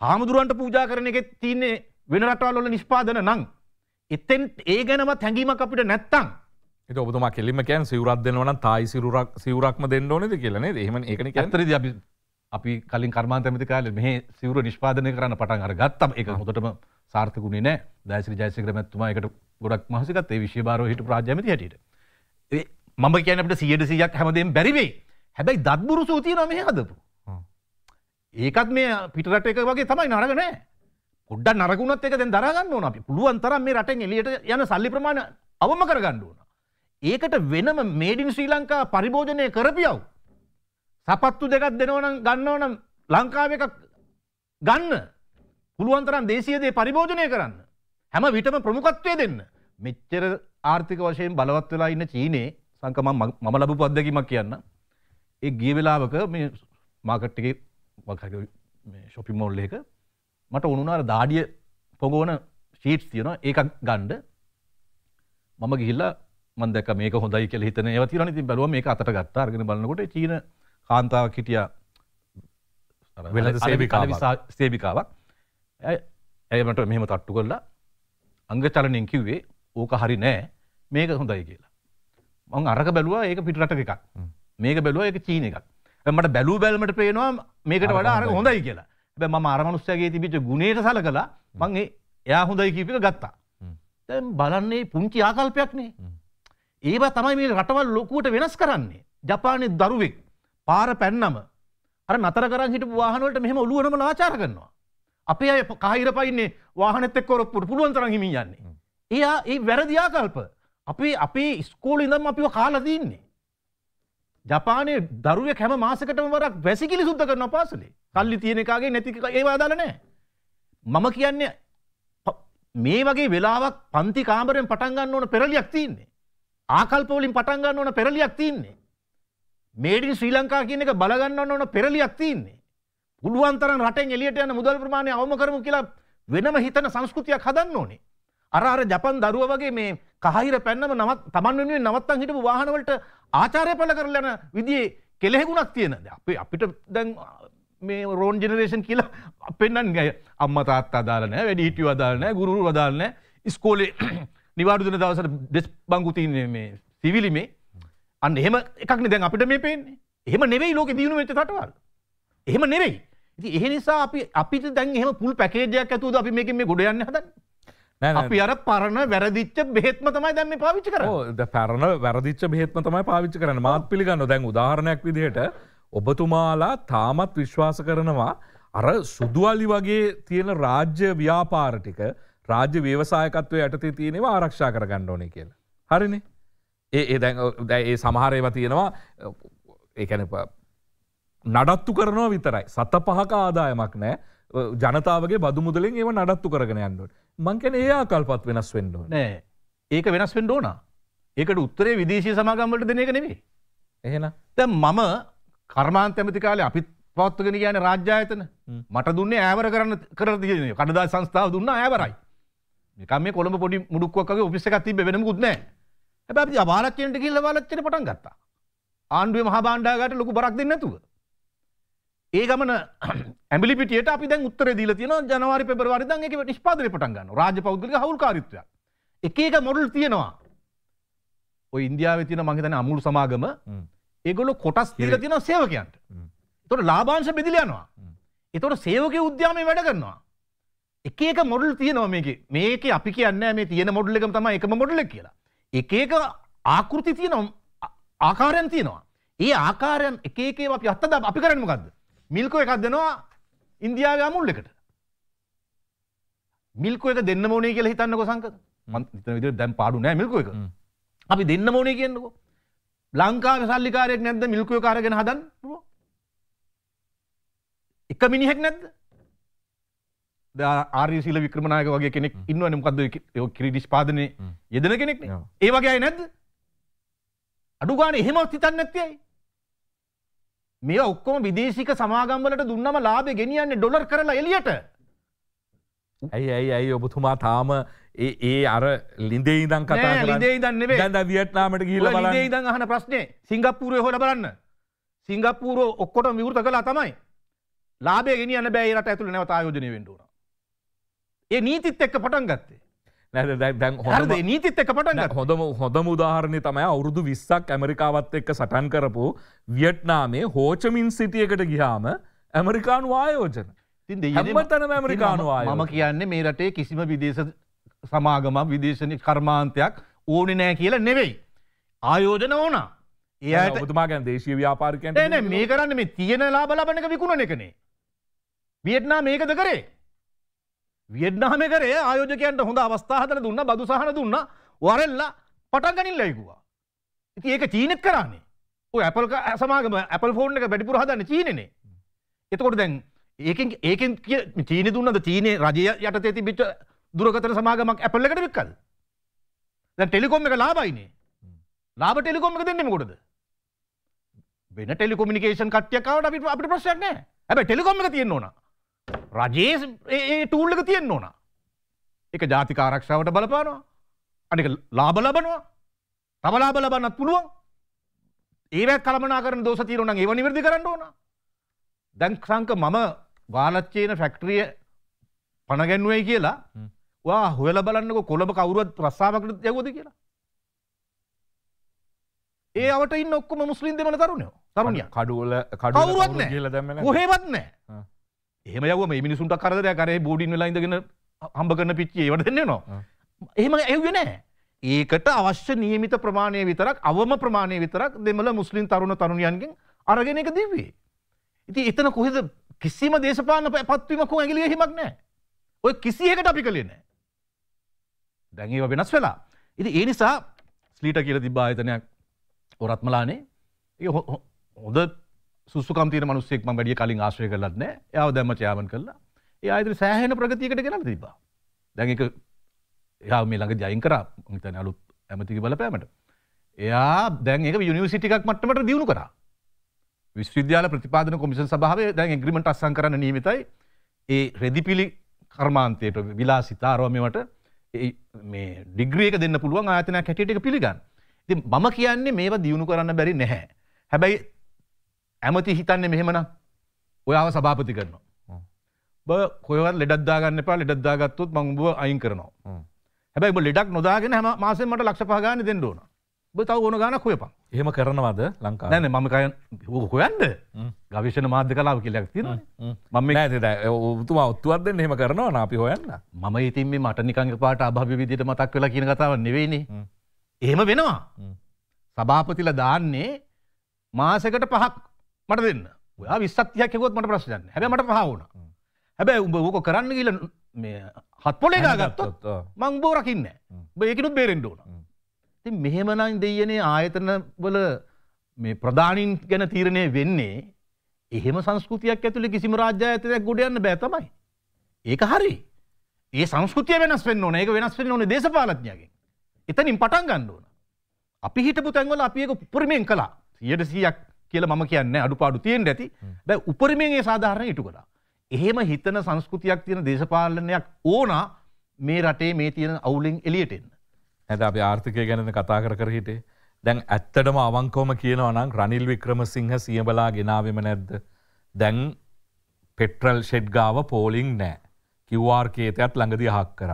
හාමුදුරන්ට පූජා කරන එකේ තියෙන්නේ වෙන රටවල් වල නිෂ්පාදන නම් එතෙන් ඒ ගැනවත් හැඟීමක් අපිට නැත්තම් ඒක ඔබතුමා කෙලින්ම කියන්නේ සිවුරක් දෙනවා නම් තායි සිවුරක් සිවුරක්ම දෙන්න ඕනේද කියලා නේද? එහෙම ඒකනේ කියන්නේ. ඇත්තටදී අපි අපි කලින් කර්මාන්ත ඇමති කාලේ මෙහි සිවුර නිෂ්පාදනය කරන්න පටන් අරගත්තම ඒක හොඳටම සාර්ථකුණේ නෑ. දයසිරි ජයසිංහ මැතිතුමා ඒකට ගොඩක් මහසි ගත්තා. ඒ විශේෂ භාරව හිටපු රාජ්‍ය ඇමති හැටියට. මම කියනට සියට සියක් හැමදෙන් බැරිවෙයි හැබැයි දත්බුරු සූතියන මේ හදපු. ඒකත් මේ පිටරට එක වගේ තමයි නරගනෑ පුඩ්ඩ නරගුණත් එක දැන් දරගන්න ඕන අපි පුළුවන්තරම් මේ රටෙන් එලියට යන සල්ලි ප්‍රමාණ අවම කරගන්න ඕන. ඒකට වෙනම මේඩින් ශ්‍රී ලංකා පරිභෝජනය කරපියව්. සපත්තු දෙකත් දෙනවනම් ගන්නවනම් ලංකාව එකක් ගන්න පුළුවන්තරම් දේශයදේ පරිභෝජනය කරන්න. හැම විටම ප්‍රමුකත්වය දෙන්න. මෙච්චර ආර්ථික වශයෙන් බලවත් වෙලා ඉන්න චීනේ සංකම මම ලබපු අත්දැකීමක් කියන්න ඒ ගිය වෙලාවක මේ මාකට් එකේ වකගේ මේ shopping mall එකක මට උණුනාර දාඩිය පොගවන sheets තියෙනවා ඒකක් ගන්න මම ගිහිල්ලා මම දැක්ක මේක හොඳයි කියලා හිතන ඒවා තියෙනවා ඉතින් බැලුවා මේක අතට ගත්තා අරගෙන බලනකොට චීන කාන්තාවක් හිටියා වෙළඳ සේවිකාවක් සේවිකාවක් ඇය මට මෙහෙම තට්ටු කරලා අංග චලනෙන් කිව්වේ ඕක හරි නෑ මේක හොඳයි කියලා මං අරක බැලුව ඒක පිටරට එකක් මේක බැලුව එක චීන එකක් මට බැලූ බැල්මට පේනවා මේකට වඩා අර හොඳයි කියලා බැ ම අරමනුස්සයගේ තිබිච ගුණේට සල කලා මං එයා හොඳයි කීපික ගත්තා දැම් බලන්නේ පුංචි ආකල්පයක්නේ ඒවා තමයි මේ රටවල් ලොකුවට වෙනස් කරන්නේ ජපානය දරුවෙක් පාර පැන්නම අර නතර කරන් හිට වාහනවලට මෙහම ඔලුවනම ලාචාර කරනවා. අපේ අය කාහිර පයින්නේ වාහනෙත්තෙක් කොරපුට පුළුවන්තරන් හිමි යන්නේ. එයා ඒ වැරදිආකල්ප අපි අපේ ස්කෝල ඉඳම් අපිව කාලා තින්නේ. ජපානයේ දරුවෙක් හැම මාසකටම වරක් වැසිකිලි සුද්ධ කරනවා පාසලේ. කල්ලි තියෙන එකාගේ නැති ඒවා අදාල නැහැ. මම කියන්නේ මේ වගේ වෙලාවක් පන්ති කාමරයෙන් පටන් ගන්න ඕන පෙරලියක් තියෙන්නේ. ආකල්ප වලින් පටන් ගන්න ඕන පෙරලියක් තියෙන්නේ. මේඩින් ශ්‍රී ලංකා කියන එක බල ගන්න ඕන පෙරලියක් තියෙන්නේ. පුළුවන් තරම් රටෙන් එළියට යන මුදල් ප්‍රමාණය අවම කරමු කියලා වෙනම හිතන සංස්කෘතියක් හදන්න ඕනේ. අර අර ජපන් දරුව වගේ මේ කහිර පැන්නම නවත් තමන් වෙනුවෙන් නවත්තන් හිටපු වාහනවලට ආචාරය පල කරලා යන විදිහේ කෙලෙහිගුණක් තියෙනද අපේ අපිට දැන් මේ රෝන් ජෙනරේෂන් කියලා පෙන්වන්න ගය අම්මා තාත්තා අදාළ නැහැ වැඩි හිටියෝ අදාළ නැහැ ගුරුවරු අදාළ නැහැ ඉස්කෝලේ නිවාඩු දෙන දවසට ඩෙස් බංකු තියෙන්නේ මේ සිවිලි මේ අන්න එහෙම එකක්නේ දැන් අපිට මේ පේන්නේ එහෙම නෙවෙයි ලෝකේ දිනු වෙච්ච රටවල් එහෙම නෙවෙයි ඉතින් ඒ නිසා අපි අපිට දැන් එහෙම ෆුල් පැකේජ් එකක් ඇතුවද අපි මේකෙන් මේ ගොඩ යන්න හදන්නේ අපි අර පරණ වැරදිච්ච බෙත්ම තමයි දැම පාවිච්ච කර පැරණ වැරදිච්ච බෙත්ම තමයි පාවිච්ච කරන මාත් පිළිගන්න දැන් උදාහරණයක් විදිහට ඔබතුමාලා තාමත් විශ්වාස කරනවා අර සුදුවලි වගේ තියෙන රාජ්‍ය ව්‍යාපාරටික රාජ්‍ය ව්‍යවසායකත්වය යටතේ තියෙනවා ආරක්ෂා කරගන්න ඕනේ කියලා. හරිනේ ඒ දැ ඒ සමහරයව තියෙනවා ඒන නඩත්තු කරනවා විතරයි සත පහක ආදායමක් නෑ ජනතාවගේ බදු මුදලින් ඒව නඩත්තු කරගෙන යන්නට මංකැන ඒයා කල්පත් වෙනස් වෙන්ඩෝ නෑ ඒක වෙනස් වෙන් ඕන ඒකට උත්තරේ විදේශී සමාගම්වලට දෙන එක නෙවේ එහෙන තැ මම කර්මාන්තැමති කාලේ අපිත් පවත්වගෙන කියන රාජ්‍යායතන මට දුන්නේ ඇවර කරන්න කර තියෙන කඩදා සංස්ථාව දුන්න ඇවරයි මේකම කොළඹ පොඩි මුඩුක්වක්ගේ ඔපිස එකක් තිබ වෙනම ගුත්නෑ හැබැ අපි අභාලච්චයට කිල්ල වාලච්චයට පටන් ගත්තා ආණ්ඩුවේ මහා බාණ්ඩාගට ලොකු බරක් දෙන්නතුව ඒ ගමන ඇමිපිට අපි දැ උත්තර දීල තියන ජනවාරි පෙබරවාරි දන් එක නිෂ්පාදනය පටන් ගන්න රාජ පෞද්ගල හවල්කාරිත්වය එක එක මොඩල් තියෙනවා ඔය ඉන්දියාව තින මහිතන අමුල් සමාගම ඒගොලො කොටස් දීල තින සේවකයන්ට තොට ලාබාංශ බෙදිලයනවා එතොට සේවක උද්‍යාමය වැඩ කරනවා එක එක මොඩල් තියනවා මේක මේක අපි කියන්න මේ තියෙන මොඩල් එකම තම එක මොඩල කියලා එක එක ආකෘති තියනම් ආකාරයන් තියෙනවා ඒ ආකාරයන් එකේකේ අපි අත්තද අපි කරන්නමකක්ද මිල්කෝ එකක් දෙනවා ඉන්දියාව අමුල් එකට මිල්කෝ එක දෙන්න මෝනේ කියලා හිතන්නකො සංකත මම හිතන විදිහට දැන් පාඩු නෑ මිල්කෝ එක අපි දෙන්න මෝනේ කියන්නකො ලංකාවේ සල්ලිකාරයෙක් නැද්ද මිල්කෝ එක අරගෙන හදන්න පුළුවන් එක මිනිහෙක් නැද්ද ආර්ය සීල වික්‍රමනායක වගේ කෙනෙක් ඉන්නවනේ මොකද්ද ඔය කිරි නිෂ්පාදනයේ යෙදෙන කෙනෙක් නේ ඒ වගේ අය නැද්ද අඩු ගානේ එහෙමවත් හිතන්නේ නැත්තේ ඇයි මේ ඔක්කොම විදේශික සමාගම්වලට දුන්නම ලාබේ ගෙනියන්නේ ඩොලර් කරලා එලියට ඇයි ඇයි ඇයි ඔබතුමා තාම ඒ අර ලින්දේ ඉදන් කතා ලිදේ ඉදන් නෙවේ දැන් වියට්නාමට ගිහිල්ලා බලන්න ලින්දේ ඉදන් අහන ප්‍රශ්නේ සිංගප්පූරුවේ හොයලා බලන්න සිංගප්පූරුව ඔක්කොටම විවෘත කළා තමයි ලාබේ ගෙනියන්න බෑ ඒ රට ඇතුළේ නැවත ආයෝජනය වෙන්න ඕන ඒ නීතිත් එක්ක පටන් ගත්තේ හොඳ නීතිත් එක පට හොඳම හොඳ මුදාහරණය තමයි අවුරුදු විස්සක් ඇමරිකාවත් එක්ක සටන් කරපු වියට්නාමේ හෝචමින් සිටියකට ගිහාම ඇමරිකානු ආයෝජන හැමතන ඇමරිකානුවා මම කියන්නේ මේ රටේ කිසිම විදේශ සමාගම විදේශණ කර්මාන්තයක් ඕනෙ නෑ කියලා නෙවෙයි. ආයෝජන ඕනා ඒ තුමාගැන් දේශී ව්‍යාපාරිකයන්ට මේ කරන්න මේ තියෙන ලාබ ලබනක විකුණ එකනේ. වියට්නා මේකද කරේ වියට්නාමය කරේ ආයෝජකයන්ට හොඳ අවස්ථාහතර දුන්න බදු සහන දුන්න වරල්ලා පටන්ගනින් ලැයිකවා. ඉති ඒක චීනක් කරන්නේ ඔය ඇපල් ඇසමාගම ඇපල් ෆෝන් එක වැඩිපුර හදන්න චීනනේ එතකොට දැන් ඒකෙන් ඒකෙන් චීන දුන්නද චීනය රජය යට තේති බිච්ච දුරකතර සමාගමක් ඇපල් එකට වික්කල් දැන් ටෙලිකොම් එක ලාබයිනේ ලාබ ටෙලිකොම් එක දෙන්නෙම කොටද වෙන ටෙලිකොමිනිකේෂන් කට්ටියකාවට අපිට අපිට ප්‍රශ්නයක් නෑ හැබැයි ටෙලිකොම් එක තියෙන්න ඕන රජයේ ඒ ටූල්ලක තියෙන් ඕන එක ජාතික ආරක්ෂාවට බලපානවා අනික ලාබ ලබනවා තම ලාබ ලබන්නත් පුළුවන් ඒවත් කළමනා කරන දෝෂ තීරණ නම් ඒව නිවැරදි කරන්න ඕන දැන් ක්‍රංක මම වාලච්චේන ෆැක්ටරිය පණ ගැන්නුවේ කියලා වා හොයලා බලන්නකො කොළඹ කවුරුවත් රස්සාවකට යවුවද කියලා ඒ අවට ඉන්න ඔක්කොම මුස්ලිම් දෙමළ තරුණයෝ තරුණිය කඩුවල කඩුවල කියලා දැම්මනේ කොහෙවත් නැහැ එහම යව මේ මිනිසුන්ට කරදරය කරේ බෝඩින් වෙලා ඉඳගෙන හම්බ කරන පිච්චි ඒවට දෙන්නේ නවා. එහෙම ඇව්වේ නෑ. ඒකට අවශ්‍ය නියමිත ප්‍රමාණය විතරක් අවම ප්‍රමාණය විතරක් දෙමළ මුස්ලිම් තරුණ තරුණියන්ගෙන් අරගෙන එක දෙව්වේ. ඉතින් එතන කොහෙද කිසිම දේශපාලන පත්වීම කොහොම ඇගිලි ගහීමක් නෑ. ඔය කිසි එකකට අපි කළේ නෑ. දැන් ඒව වෙනස් වෙලා. ඉතින් ඒ නිසා ස්ලීට කියලා තිබ්බ ආයතනයක් ඔරත්මලානේ. ඒක හොඳ සුසුකම් තියෙන මිනිස්සෙක් මම වැඩි කලින් ආශ්‍රය කරලත් නැහැ. එයාව දැම්ම චයමන් කළා. එයා ඉදිරි සෑහෙන ප්‍රගතියකට ගෙනල්ලා තිබ්බා. දැන් ඒක එයා මේ ළඟදී අයින් කරා. මම හිතන්නේ අලුත් ඇමතිගේ බලපෑමට. එයා දැන් ඒක යුනිවර්සිටි එකක් මට්ටමට දියුණු කරා. විශ්වවිද්‍යාල ප්‍රතිපාදන කොමිෂන් සභාවේ දැන් ඇග්‍රීමන්ට් අත්සන් කරන්න නියමිතයි. ඒ රෙදිපිලි කර්මාන්තයට විලාසිතා අරව මේවට මේ ඩිග්‍රී එක දෙන්න පුළුවන් ආයතනයක් හැටියට ඒක පිළිගන්න. ඉතින් මම කියන්නේ මේවා දියුණු කරන්න බැරි නැහැ. හැබැයි ඇමති හිතන්නේ මෙහෙමනම් ඔයාව සභාපති කරනවා. බ කොයවත් ලෙඩක්දාගන්න එපා ලෙඩක්දාගත්තොත් මං උඹව අයින් කරනවා. හැබැයි උඹ ලෙඩක් නොදාගෙන හැම මාසෙම මට ලක්ෂ පහ ගානේ දෙන්න ඕන. උඹ තව ඕන ගානක් හොයපන්. එහෙම කරනවද ලංකාවේ? නෑ නෑ මම කයන් හොයන්න. ගවේෂණ මාධ්‍ය කලාව කියලා එකක් තියෙනවානේ. මම මේ නෑ නෑ ඔබතුමා ඔත්තුවක් දෙන්න එහෙම කරනවා නා අපි හොයන්න. මම ඉතින් මේ මට නිකන් එකපාරට අභව්‍ය විදියට මතක් වෙලා කියන කතාවක් නෙවෙයිනේ. එහෙම වෙනවා. සභාපතිලා දාන්නේ මාසෙකට පහක් මට දෙන්න ඔයා විස්සත්තියක් හෙකොත් මට ප්‍රශ්යන්න හැබ මට පහවුණ හැබැ උඹ ඕක කරන්න කියල මේ හත් පොලේ ගත්තොත් මං බෝ රකින්න ඒකනුත් බේරෙන්ඩෝන ති මෙහෙමනං දෙයනේ ආයතන වල මේ ප්‍රධානින් ගැන තීරණය වෙන්නේ එහෙම සංස්කෘතියක් ඇතුළි කිසිම රාජ්‍ය ඇතයක් ගොඩයන්න බෑතමයි ඒක හරි ඒ සංස්කෘතිය වෙනස් වෙන්න ඕන ඒක වෙනස් වෙන්න ඕනේ දේශපාලඥයගෙන්. එතනින් පටන් ගන්න ඕන. අපි හිටපු තැන්වල අපි ඒක උපරිමයෙන් කළා. 100%ක් කියල ම කියන්න අඩුපාඩු තියෙන් ඇති දැ උපරිමේ සාධාරණ ඉටු කලා. එහෙම හිතන සංස්කෘතියක් තියෙන දේශපාලනයක් ඕන මේ රටේ මේ තියෙන අවුලින් එලියටෙන්න්න. ඇද අප ආර්ථකය ගැන කතා කර කර හිටේ දැන් ඇත්තටම අවංකෝම කියනවනම් රනිල් වික්‍රම සිංහ සියබලා ගෙනාවම නැද්ද දැන් පෙට්‍රල් ෂෙඩ්ගාව පෝලිං නෑ කිව්වාර් කේතයත් ළඟදි හක් කර.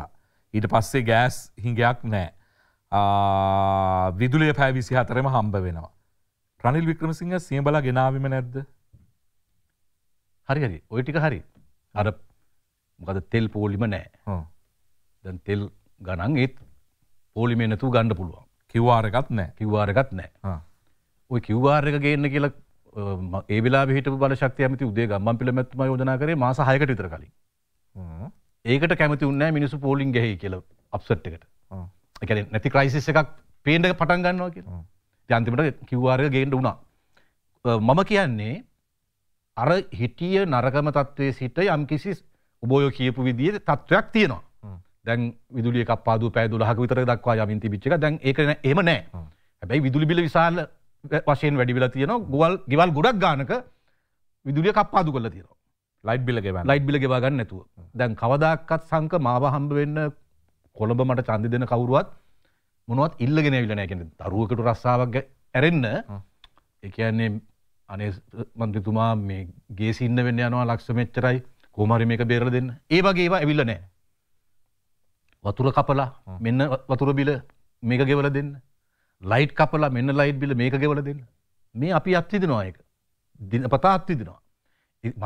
ඊට පස්සේ ගෑස් හිඟයක් නෑ විදුලිය පැවිසි හතරම හම්බ වෙනවා. රනිල් වික්‍රමසිංහ සියබලා ගෙනාවීම නැද්ද හරිහරි ඔය ටික හරි අර මොකද තෙල් පෝලිම නෑ දැන් තෙල් ගණන් ඒත් පෝලිමේ නැතුව ගණ්ඩ පුළුවන් කිව්වාර එකත් නෑ කිව්වාර එකත් නෑ ඔය කිව්වාර එක ගේන්න කියලා ඒ වෙලා හිට බල ශක්ති ඇමති උදේ ගම්මන් පිළමැත්තුම යෝජනා කරේ මාස හයකට විතර කලින් ඒකට කැමති උන්නෑ මිනිසු පෝලිින් ගැහි කියල අප්සට් එකට එක නැති ක්‍රයිසිස් එකක් පේන්ඩ පටන් ගන්නවා කියලා යන්තිමට කිව්වාරය ගේන්ට වුණා. මම කියන්නේ අර හිටිය නරකම තත්ත්වය සිට යම් කිසි ඔබෝය කියපු විදිිය තත්ත්වයක් තියෙනවා. දැන් විදුලිය පාදු පෑදු ලහක විතර දක්වා යමින්ති පිච්චික දැන් ඒකන එම නෑ හැබැයි විදුලි බිල විශාල වශයෙන් වැඩිවෙල තියෙන ගොවල් ගෙවල් ගොඩක් ගානක විදුලිය කප්පාදු කල තියෙන ලයිට් බිලගෙව ලයිට් බිල ගෙවා ගන්න නැතුව දැන් කවදක්කත් සංක මාව හම්බ වෙන්න කොළඹ මට චන්දි දෙන කවුරුවත් මොනුවත් ඉල්ලගෙන විලනෑ කෙන දරුවකට රස්සාාවක් ඇරෙන්න එකන්නේ අනේ මන්ත්‍රතුමා මේ ගේ සින්න වෙන්න යනවා ලක්ෂ මෙච්චරයි කෝමරි මේක බේර දෙන්න ඒ වගේවා ඇවිල්ල නෑ වතුර කපලා මෙන්න වතුර බිල මේක ගෙවල දෙන්න ලයිට් කපලා මෙන්න ලයිට් බිල මේක ගෙවල දෙන්න මේ අපි අත්තිදනවා එක දින පතා අත්තිදනවා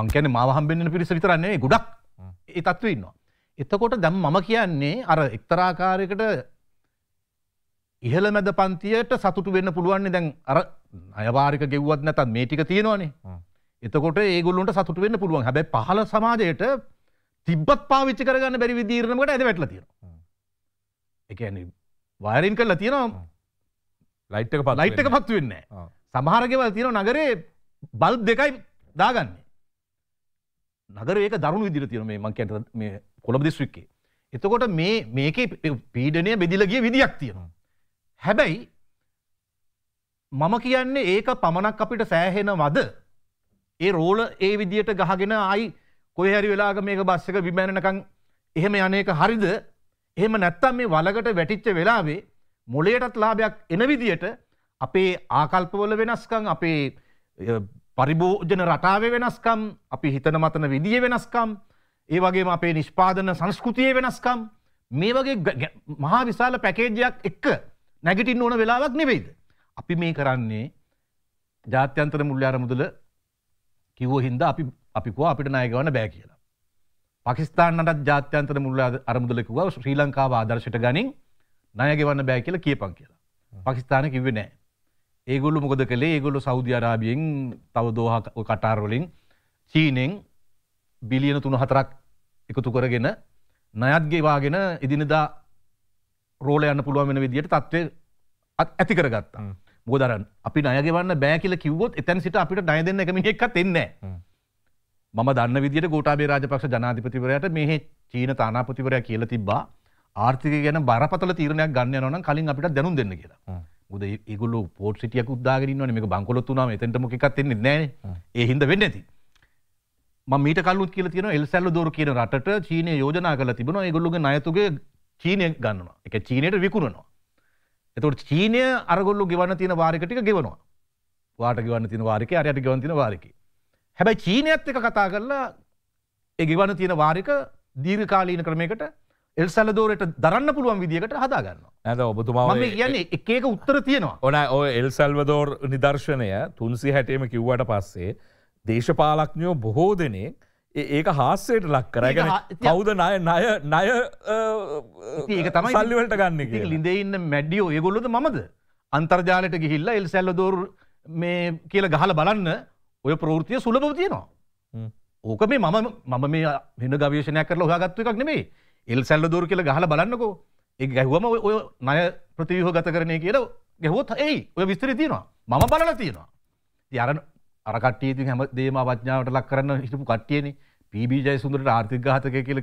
මංකැන මාවහම්බෙන්න්න පිරිස විතරන්නේ ගොඩක් ඒ තත්ව ඉන්නවා එතකොට දැම් මම කියන්නේ අර එක්තරාකාරයකට ඉහළ මැද පන්තියට සතුට වෙන්න පුළුවන්නේ දැන් අර අයවාරික ගෙව්වත් නැතත් මේ ටික තියෙනවානේ එතකොට ඒගොල්ලන්ට සතුට වෙන්න පුළුවන් හැබැ පහල සමාජයට තිබ්බත් පාවිච්චි කරගන්න බැරි විදීරණකට ඇද වැටල තියෙන එකන වයරින් කරලා තියෙනවා ලයිට්ක ප ලයිට්ක පත්තු වෙන්න සමහරගෙවල් තියෙන නගරේ බල් දෙකයි දාගන්නේ නගර ඒක දරුණු විදිර තියෙන මේ මංකැට කොළඹ දිස්වික්කේ එතකොට මේ මේකේ පීඩනය බෙදිලගේ විදියක් තියෙනවා හැබැයි මම කියන්නේ ඒක පමණක් අපිට සෑහෙනවද ඒ රෝල ඒ විදියට ගහගෙන ආයි කොයි හැරි වෙලාවක මේක බස් එක විමැනනකම් එහෙම යන්නේක හරිද එහෙම නැත්තම් මේ වලකට වැටිච්ච වෙලාවේ මොලේටත් ලාභයක් එන විදියට අපේ ආකල්පවල වෙනස්කම් අපේ පරිභෝජන රටාවේ වෙනස්කම් අපි හිතන මතන විදිය වෙනස්කම් ඒ වගේම අපේ නිෂ්පාදන සංස්කෘතියේ වෙනස්කම් මේ වගේ මහා විශාල පැකේජයක් එක්ක නැගිටින්න ඕන වෙලාවක් නෙවෙයිද. අපි මේ කරන්නේ ජාත්‍යන්තර මුල්්‍යාර මුදල කිව්ව හින්ද අපි අපිකුව අපිට නායගවන්න බෑ කියලා. පකිස්ානටත් ජාත්‍යන්තර මුල්ල අරමුදලකුව ශ්‍රී ලංකාව ආදර්ශයට ගනින් නයගෙවන්න බෑ කියලා කියපන් කියලා. පකිස්ාන කිවේ නෑ. ඒගොල්ලු මොකද කළේ ඒගොල්ලු සෞදි අරාබියෙන් තව දෝහ කටාරවලින් චීනෙන් බිලියන තුන හතරක් එකතු කරගෙන නයත් ගෙවාගෙන ඉදිනදා රෝල යන්න පුළුවන් වෙන විදිහට තත්ත්වය ඇති කරගත්තා. මොකද අර අපි ණය ගෙවන්න බෑ කියලා කිව්වොත් එතන සිට අපිට ණය දෙන්න එක මිනිහෙක්වත් එන්නේ නැහැ. මම දන්න විදිහට ගෝඨාභය රාජපක්ෂ ජනාධිපතිවරයාට මේ චීන තානාපතිවරයා කියලා තිබ්බා ආර්ථිකය ගැන බරපතල තීරණයක් ගන්න යනවා නම් කලින් අපිට දැනුම් දෙන්න කියලා. මොකද ඒගොල්ලෝ පෝට් සිටියක් උද්දාගෙන ඉන්නවනේ මේක බංකොලොත් වුණාම එතෙන්ට මොකෙක්වත් එන්නේ නැහැ. ඒ හින්දා වෙන්නේ නැති. මීට කල්ලුත් කියල තින එල්සැල්ල දෝර කියන රට චීනය යෝජනා කල තිබන ගොල්ලුගේ නයතුගේ චීනය ගන්නවා එක චීනයට විකුණනවා. එතට චීනය අරගොල්ලු ගෙවන්න තියෙන වාරිකටික ගෙවනවා වාට ගවන්න තින වාරික අයට ගවන්තින වාරික. හැබැයි චීනයත් එක කතා කරලා ඒ ගෙවන තියෙන වාරික දීර්කාලීන ක්‍රමයකට එල් සැලදෝරට දරන්න පුළුවන් විදිකට හදාගන්න ඇද ඔබතුමා කියන්නේ එකක උත්තර තියෙනවා ඕන ඔය එල් සැල්වදෝර් නිදර්ශනය තුන්සි හැටේම කිව්වට පස්සේ දේශපාලක්ඥයෝ බොහෝ දෙනෙක් ඒක හාස්සයට ලක් කරගෙන කවුද නය නය නය ඒක තමයි සල්ලිවලට ගන්න ලිඳෙඉන්න මැඩියෝ ඒගොල්ලොද මද අන්තර්ජාලයට ගිහිල්ලා එල් සැල්ල දෝර් මේ කියල ගහල බලන්න ඔය ප්‍රෘතිය සුලබව තියනවා ඕක මේ මම මම මේ වෙන ගවේශනය කරල හගත්තු එකක් නෙමේ එල් සැල්ල දෝර කියල ගහල බලන්නකෝ ඒ ගැහුවම ඔය නය ප්‍රතිවහ ගත කරනය කියල ගැහොත් ඒයි ඔය විස්තර තියෙනවා මම බලල තියෙනවා තියරන අරකට්ටියති හැම දේම අවඥාවට ලක් කරන්න හිටපු කට්ටියනේ පීබජය සුන්දරට ආර්ථික ඝාතකය කියල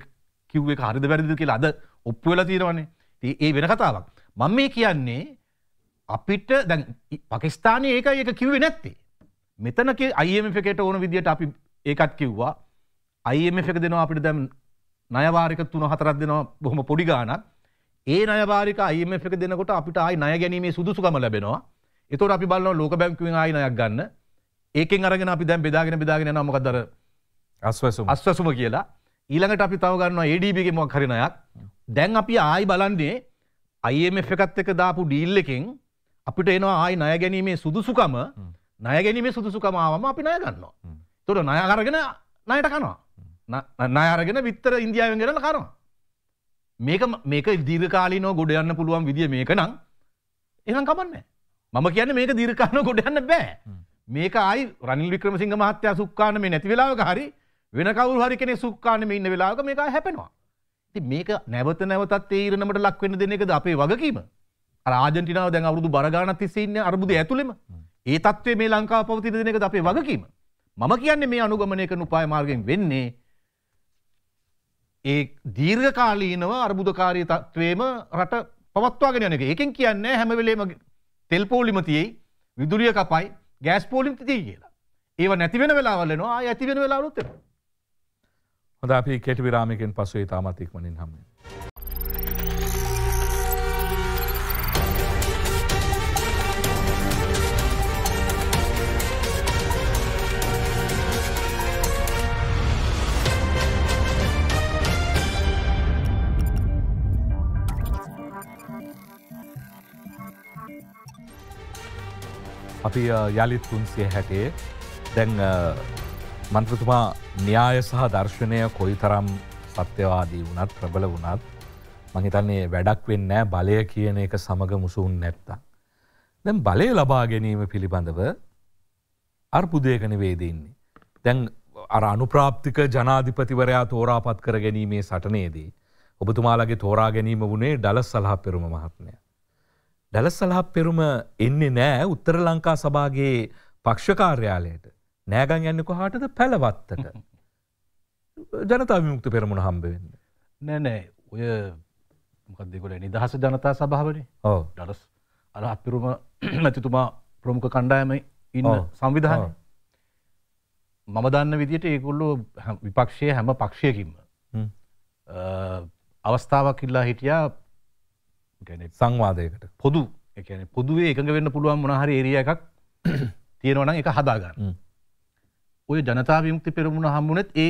කිව් එක හරිද වැරදිද කියලා අද ඔප්පු වෙලා තියෙනවන්නේ ඒ වෙන කතාවක් මම මේ කියන්නේ අපිට දැන් පකිස්ානය ඒක ඒක කිව්වේ නැත්තේ මෙතනක අයිම එකට ඕන විදිහට අපි ඒකත් කිව්වා අයිම එක දෙනවා අපිට දැම් නයවාරික තුන හතරක් දෙනවා බොහොම පොඩි ගානක් ඒ නයවාරික අයිම එක දෙනකොට අපිට ආයි නය ගැනීමේ සුදුසුකම ලැබෙනවා එතොට අපි බලන්න ලෝක බැංකුවෙන් ආයි නයක් ගන්න ඒකෙන් අරගෙන අපි දැම් බෙදාගෙන බෙදාගෙන නමකදර අස්වැසුම අස්වැසුම කියලා ඊළඟට අපි තව ගන්නවා ADB ගේ මොකක් හරි ණයක් දැන් අපි ආයි බලන්නේ IMF එකත් එක්ක දාපු ඩීල් එකෙන් අපිට එනවා ආයි ණය ගැනීමේ සුදුසුකම ණය ගැනීමේ සුදුසුකම ආවම අපි ණය ගන්නවා එතකොට ණය අරගෙන ණයට කනවා ණය අරගෙන විතර ඉන්දියාවෙන් ගෙනල්ලා කනවා මේක මේක දීර්ඝකාලීනව ගොඩ යන්න පුළුවන් විදිය මේක නම් එහෙනම් කමන්නේ මම කියන්නේ මේක දීර්ඝකාලීනව ගොඩ යන්න බෑ මේක ආයි රනිල් වික්‍රමසිංහ මහත්තයා සුක්කාන මේ නැති වෙලාවක හරි වෙන කවුරු හරි කෙනෙක් සුක්කානෙම ඉන්න වෙලාවක මේක හැපෙනවා. ඉතින් මේක නැවත නැවතත් ඒ ඉරණමට ලක් වෙන්න දෙන එකද අපේ වගකීම? අර ආජන්ටිනාව දැන් අවුරුදු බර ගාණක් තිස්සේ ඉන්නේ අරුබුදේ ඇතුළෙම. ඒ తත්වේ මේ ලංකාව පවතින දෙන එකද අපේ වගකීම? මම කියන්නේ මේ අනුගමනය කරන උපාය මාර්ගයෙන් වෙන්නේ ඒ දීර්ඝකාලීනව අරුබුදකාරී తත්වේම රට පවත්වාගෙන යන එක. ඒකෙන් කියන්නේ හැම වෙලේම තෙල් පෝලිම තියෙයි, විදුලිය කපයි, ගෑස් පෝලිම තියෙයි කියලා. ඒව නැති වෙන වෙලාවල් එනවා, ආය ඇති වෙන වෙලාවලුත් එනවා. හොඳ අපි කෙට විරාමිකෙන් පසුවේ තාමතික්මනින් හමේ. අපි යළිත් තුන්සිය හැටේ දැන් මන්ත්‍රතුමා න්‍යාය සහ දර්ශනය කොයි තරම් සත්‍යවාදී වනත් ප්‍රබල වනත් මහිතන්නේ වැඩක් වෙන්න බලය කියන එක සමඟ මුසුන් නැත්තා. දැම් බලය ලබා ගැනීම පිළිබඳව අර්පුදයකන වේදන්නේ. දැන් අර අනුප්‍රාප්තික ජනාධිපතිවරයා තෝරාපත් කර ගැනීමේ සටනේදී. ඔබතුමාලගේ තෝරා ගැනීම වුණේ ඩලස් සලහ පෙරුම මහත්මය. ඩලස් සලහ පෙරුම එන්නේ නෑ උත්තර ලංකා සභාගේ පක්ෂකාර්යාලයට. නෑගන් යන්න කොහටද පැලවත්තට ජනතා විමුක්ත පෙරමුණ හම්බවෙන්න. නෑනෑ ඔය මොකදෙකොල නිදහස ජනතා සභාවන ඕ ඩලස් අර අපිරුම නැතිතුමා ප්‍රමුඛ කණ්ඩායම ඉන්න සංවිධාන මම දන්න විදිට ඒකුල්ලු විපක්ෂය හැම පක්ෂයකින්ම අවස්ථාවක් ඉල්ලා හිටියා සංවාදයකට පොදු එකන පොදුවේ එකඟ වෙන්න පුළුවන් මොනහරි ඒරිය එකක් තියෙනවන එක හදාගන්න ඔය ජනතා විමුක්ති පෙරමුණ හම්බුනෙත් ඒ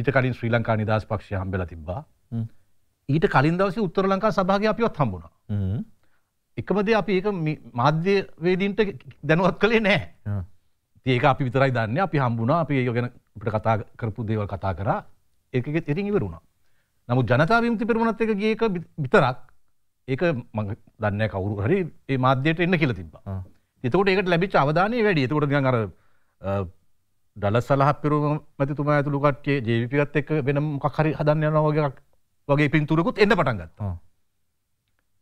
ඊට කලින් ශ්‍රී ලංකා නිදහස් පක්ෂය හම්බෙලා තිබ්බා. ඊට කලින් දවසේ උත්තර ලංකා සභාවේ අපිවත් හම්බුණා. එකම දේ අපි ඒක මාධ්‍යවේදීන්ට දැනුවත් කළේ නැහැ. ඒක අපි විතරයි දන්නේ අපි හම්බුණා අපි ඒක ගැන අපිට කතා කරපු දේවල් කතා කරා. ඒකෙත් ඉතින් ඉවර වුණා. නමුත් ජනතා විමුක්ති පෙරමුණත් එක්ක ගිය එක විතරක් ඒක මම දන්නේ නැහැ කවුරු හරි ඒ මාධ්‍යයට එන්න කියලා තිබ්බා. එතකොට ඒකට ලැබිච්ච අවධානය වැඩි. එතකොට නිකන් අර ඩල සලහ පිරුම මැතිතුමා ඇතුළු කට්ටිය ජීවිපියත් එක්ක වෙන මොකක් හරි හදන්න යනවා වගේ වගේ පින්තූරකුත් එන්න පටන් ගත්තා.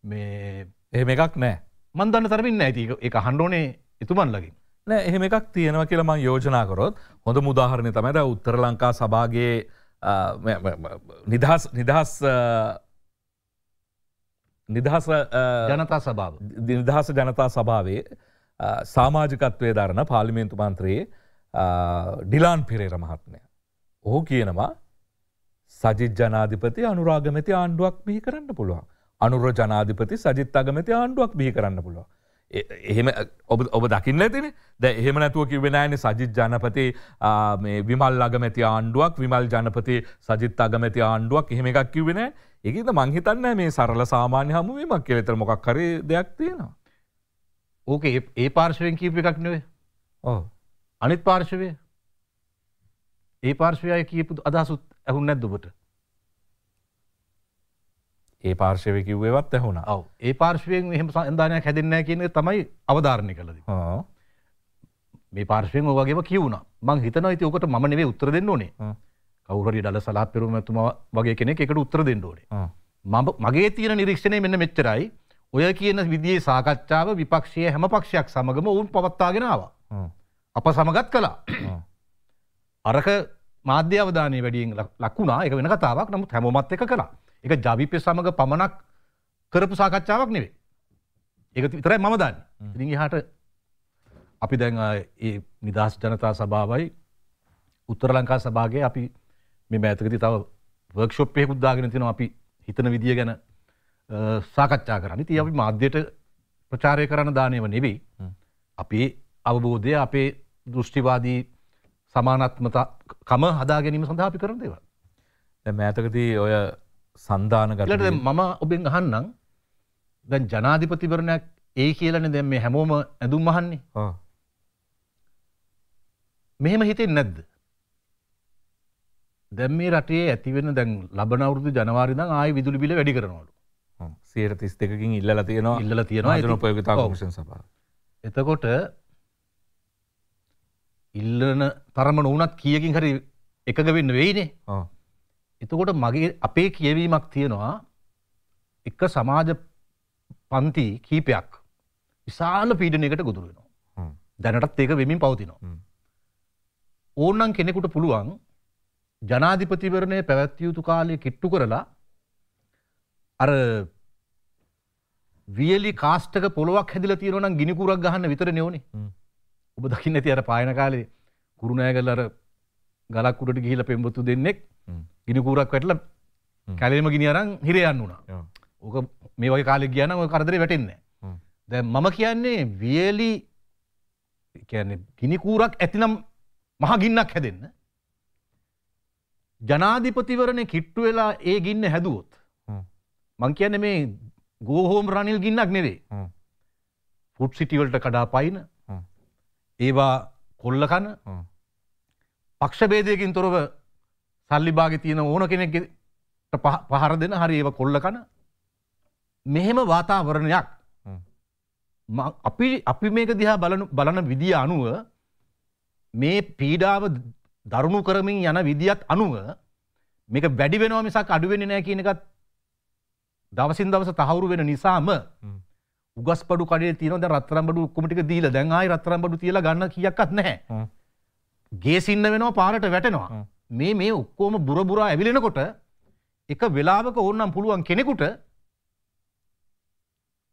මේ එහෙම එකක් නෑ. මන් දන්න තරමින් නෑ ඉතින් ඒක අහන්න ඕනේ එතුමන්ලගෙන්. නෑ එහෙම එකක් තියෙනවා කියලා මම යෝජනා කරොත් හොඳම උදාහරණය තමයි දැන් උත්තර ලංකා සභාවේ නිදහස් නිදහස් නිදහස ජනතා සභාව. නිදහස ජනතා සභාවේ සාමාජිකත්වය දරන පාලිමේන්තු මන්ත්‍රයේ ඩිලාන් පිරේර මහත්මය. ඔහු කියනවා සජිත් ජනාධිපති අනුරාගමති ආණ්ඩුවක් බිහි කරන්න පුළුවන්. අනුර ජනාධිපති සජිත් අගමති ආණ්ඩුවක් බිහි කරන්න පුළුව. එහෙම ඔබ ඔබ දකින්න ඇතින ද එහෙම නැතුව කිවෙනෑන සජිත් ජනපති විමල් අගමැති ආණ්ඩුවක් විමල් ජනපති සජිත් අගමැති ආණ්ඩුවක් එහෙම එකක් කිවෙන එකද මංහිතන්න මේ සරල සාමාන්‍ය හමුවීමක් කෙතර මොකක් කර දෙයක් තියෙනවා. ඕක ඒ පාර්ශවෙන් කීප එකක් නොවේ ඕ අනිත් පාර්ශවය ඒ පාර්ශවය කියපු අදහසුත් ඇහුන් නැද්දබට ඒ පාර්ශවය කිව්වේවත් ඇහුණ ඔව ඒ පාර්ශවයෙන් එහම සන්ධානයක් හැදන්න කියන තමයි අවධාරණය කළද මේ පාර්ශයෙන් ඔවගේම කිවුණ මං හිතන යිති ඔකට ම නෙවේ උත්තර දෙන්න ඕනේ කවුරරි ඩල සලා පෙරුමඇතුම වගේ කෙනෙ එකට උත්තර දෙන්න ඕනේ මම මගේ තියෙන නිරීක්ෂණය මෙන්න මෙච්චරයි ඔය කියන විදිේ සාකච්ඡාව විපක්ෂය හැම පක්ෂයක් සමගම ඔවුන් පවත්තාගෙනවා අප සමගත් කලා අරක මාධ්‍ය අවධානය වැඩියෙන් ලක්ුණා එක වෙන කතාවක් නමුත් හැමොමත් එක කලා එක ජවිපය සමඟ පමණක් කරපු සාකච්ඡාවක් නෙවේ ඒක විතරයි මම දන්න ඉ හට අපි දැන් ඒ නිදහස් ජනතා සභාවයි උත්තර ලංකා සභාගේ අපි මෙම ඇතකති තව වර්ක්ෂොප්ය කුද්දාගෙන තින අපි හිතන විදිිය ගැන සාකච්ඡා කරන්න ති අපි මාධ්‍යයට ප්‍රචාරය කරන්න දානයව නෙවෙයි අපේ අවබෝධය අපේ දෘෂ්ටිවාදී සමානත්මකම හදා ගැනීම සඳහාපි කරන දේව. මෑතකදී ඔය සන්ධානගලට මම ඔබෙන් අහන්නම් දැන් ජනාධිපතිවරණයක් ඒ කියලන දැම් මේ හැමෝම ඇඳුම් අහන්නේ මෙහෙම හිතෙන් නැද්ද. දැම් මේ රටේ ඇතිවෙන දැන් ලබනවුරුදු ජනවාරිද ආය විදුලි බිල වැඩි කරනවලු සේර තිස් දෙකින් ඉල්ල තියෙනවා ඉල්ල තියෙනවා පයගතා කොමිෂන් සබා එතකොට ඉල්ලන තරම නොවනත් කියකින් හරි එකග වෙන්න වෙයිනේ එතකොට මගේ අපේ කියවීමක් තියෙනවා එක සමාජ පන්ති කීපයක් විශාල පීඩනයකට ගුදුර වෙනවා දැනටත් ඒක වෙමින් පවතිනවා ඕන්නන් කෙනෙකුට පුළුවන් ජනාධිපතිවරණය පැවැත්විය යුතු කාලය කිට්ටු කරලා අර වියලි කාස්ටක පොළොක් හැදිල තියෙනවනම් ගිනිකුරක් ගහන්න විතර නෙවනේ ඔබ දකින්න ඇති අර පායන කාලේ කුරුණෑ කල්ල අර ගලක්කුට ගිහිල පෙම්බතු දෙන්නෙක් ගිනිකූරක් වැටල කැලේම ගිනි අරන් හිරයන්න වුණා ඕක මේ වගේ කාලෙ කියන ඔය කරදර වැටෙන්න දැ මම කියන්නේ වියලි කියන්නේ ගිනිකූරක් ඇතිනම් මහගින්නක් හැදෙන්න ජනාධිපතිවරණය කිට්ටු වෙලා ඒ ගින්න හැදුවොත් මං කියන්න මේ ගෝහෝම් රනිල් ගින්නක් නෙවේ ෆුට් සිටිවලට කඩා පයින ඒවා කොල්ලකන පක්ෂ බේදයකින් තොරව සල්ලිභාග තියෙන ඕන කෙනෙක්ට පහර දෙන හරි ඒව කොල්ලකන මෙහෙම වාතාවරණයක් අපි අපි මේක දිහා බලන විදිිය අනුව මේ පීඩාව දරුණු කරමින් යන විදිත් අනුව මේක වැඩි වෙනවා මිසක් අඩුවෙන නෑ කියනකත් දවසින් දවස තහවුරු වෙන නිසාම උගස් පඩු කඩේ තියෙනවා දැන් රත්තරන් බඩු ඔක්කොම ටික දීලා දැන් ආයි රත්තරන් බඩු තියලා ගන්න කීයක්වත් නැහැ. ගේසින්න වෙනවා පාරට වැටෙනවා. මේ මේ ඔක්කොම බුර බුරා ඇවිලෙනකොට එක වෙලාවක ඕනනම් පුළුවන් කෙනෙකුට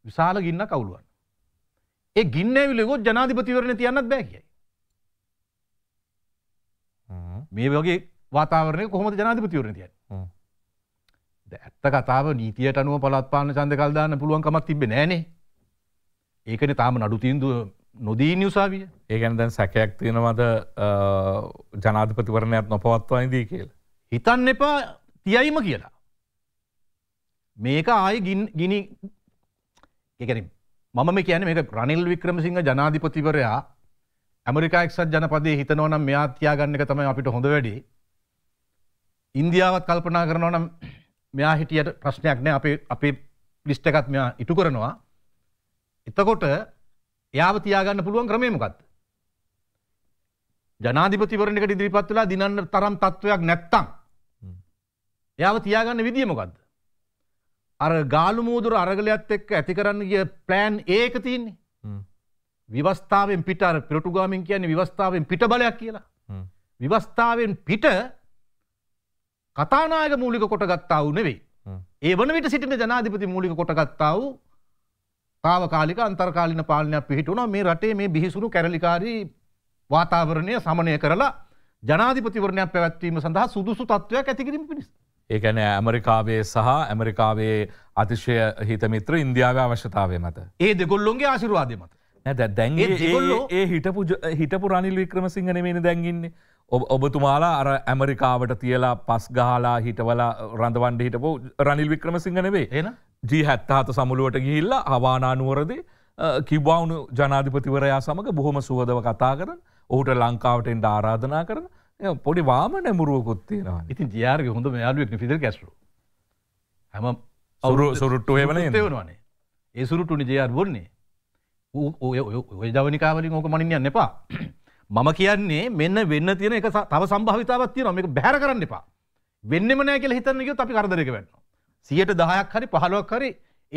විශාල ගින්න කවුලුවන්. ඒ ගින්න ඇවිල්ලා ගොත් ජනාධිපතිවරණ තියන්නත් බෑ කියයි. මේ වගේ වාතාවරණය කොහොමද ජනාධිපතිවරණ තියන්නේ? ඇත්ත කතාව නීතියට අනුව පළාත් පාලන ඡන්ද කල් දාන්න පුළුවන්කමක් තිබ්බේ නෑනේ. ඒකන තාම නඩු තිීන්දුව නොදී නිසාවිය ඒකැන දැන් සැකයක් තියෙනවද ජනාධපතිවරණයක් නොපවත්වායිදී කියල. හිතන්න එපා තියයිම කියලා. මේක ආය ගිනි එකන මම කියන මේ රනිල් වික්‍රමසිංහ ජනාධිපතිවරයා ඇමරිකාක්සත් ජනපදේ හිතනවනම් මෙයා තියාගන්න එක තමයි අපිට හොඳ වැඩි ඉන්දියාවත් කල්පනා කරනවනම් මෙයා හිටියට ප්‍රශ්නයක් නෑ අපේ අපේ ලිස්ට එකත් මෙයා ඉටු කරනවා එතකොට එයාව තියාගන්න පුළුවන් ක්‍රමය මොකක්ද? ජනාධිපතිවරණයකට ඉදිරිපත් වෙලා දිනන්න තරම් තත්වයක් නැත්තම් එයාව තියාගන්න විදිය මොකක්ද? අර ගාලු මූදුර අරගලයත් එක්ක ඇති කරන්න ගිය plan A එක තියෙන්නේ. විවස්ථාවෙන් පිට අර පෙරටුගාමින් කියන්නේ විවස්ථාවෙන් පිට බලයක් කියලා. විවස්ථාවෙන් පිට කතානායක මූලික කොට ගත්තා වූ නෙවෙයි. ඒ වන විට සිටින ජනාධිපති මූලික කොට ගත්තා වූ තාවකාලික අන්තර්කාලින පාලනයක් පිහිටුණා මේ රටේ මේ බිහිසුණු කැරලිකාරී වාතාවරණය සමනය කරලා ජනාධිපතිවරණයක් පැවැත්වීම සඳහා සුදුසු තත්ත්වයක් ඇති කිරීම පිණිස. ඒ කියන්නේ ඇමරිකාවේ සහ ඇමරිකාවේ අතිශය හිතමිත්‍ර ඉන්දියාව අවශ්‍යතාවය මත. ඒ දෙගොල්ලොන්ගේ ආශිර්වාදය මත. නැ දැන් ඒ හිටපු හිටපු රනිල් වික්‍රමසිංහන මේන දැන්ගින්නේ. ඔබතුමාලා අර ඇමරිකාවට තියලා පස් ගහලා හිටවලා රඳවන්ඩ හිටපු රනිල් වික්‍රමසිංහනවේ එන ජී හැත්තහත සමුළුවට ගිහිල්ල හවානානුවරද කිබ්වාවුණු ජනාධිපතිවරයා සමඟ බොහොම සුවදව කතා කරන ඔහුට ලංකාවටෙන්ට ආරාධනා කරන පොඩි වාම නැමුරුවකුත්තිෙනවා ඉතින් ජයාර්ග හොඳ යාලුවෙක් ිදල් කැස්රු හැම අවුරු සුරුට්ටු හවන තවරවානේ ඒ සුරුටුනි ජයාර් වන්නේ ඔය ජවනිකාවලින් ඕක මනින්න එපා මම කියන්නේ මෙන්න වෙන්න තියෙන එක තව සම්භාවිතාවත් තියෙනවා මේක බැහැර කරන්න එපා වෙන්නම නෑ කියලා හිතන්න ගියොත් අපි කරදරයක වැටෙනවා සියට දහයක් හරි පහලොක් හරි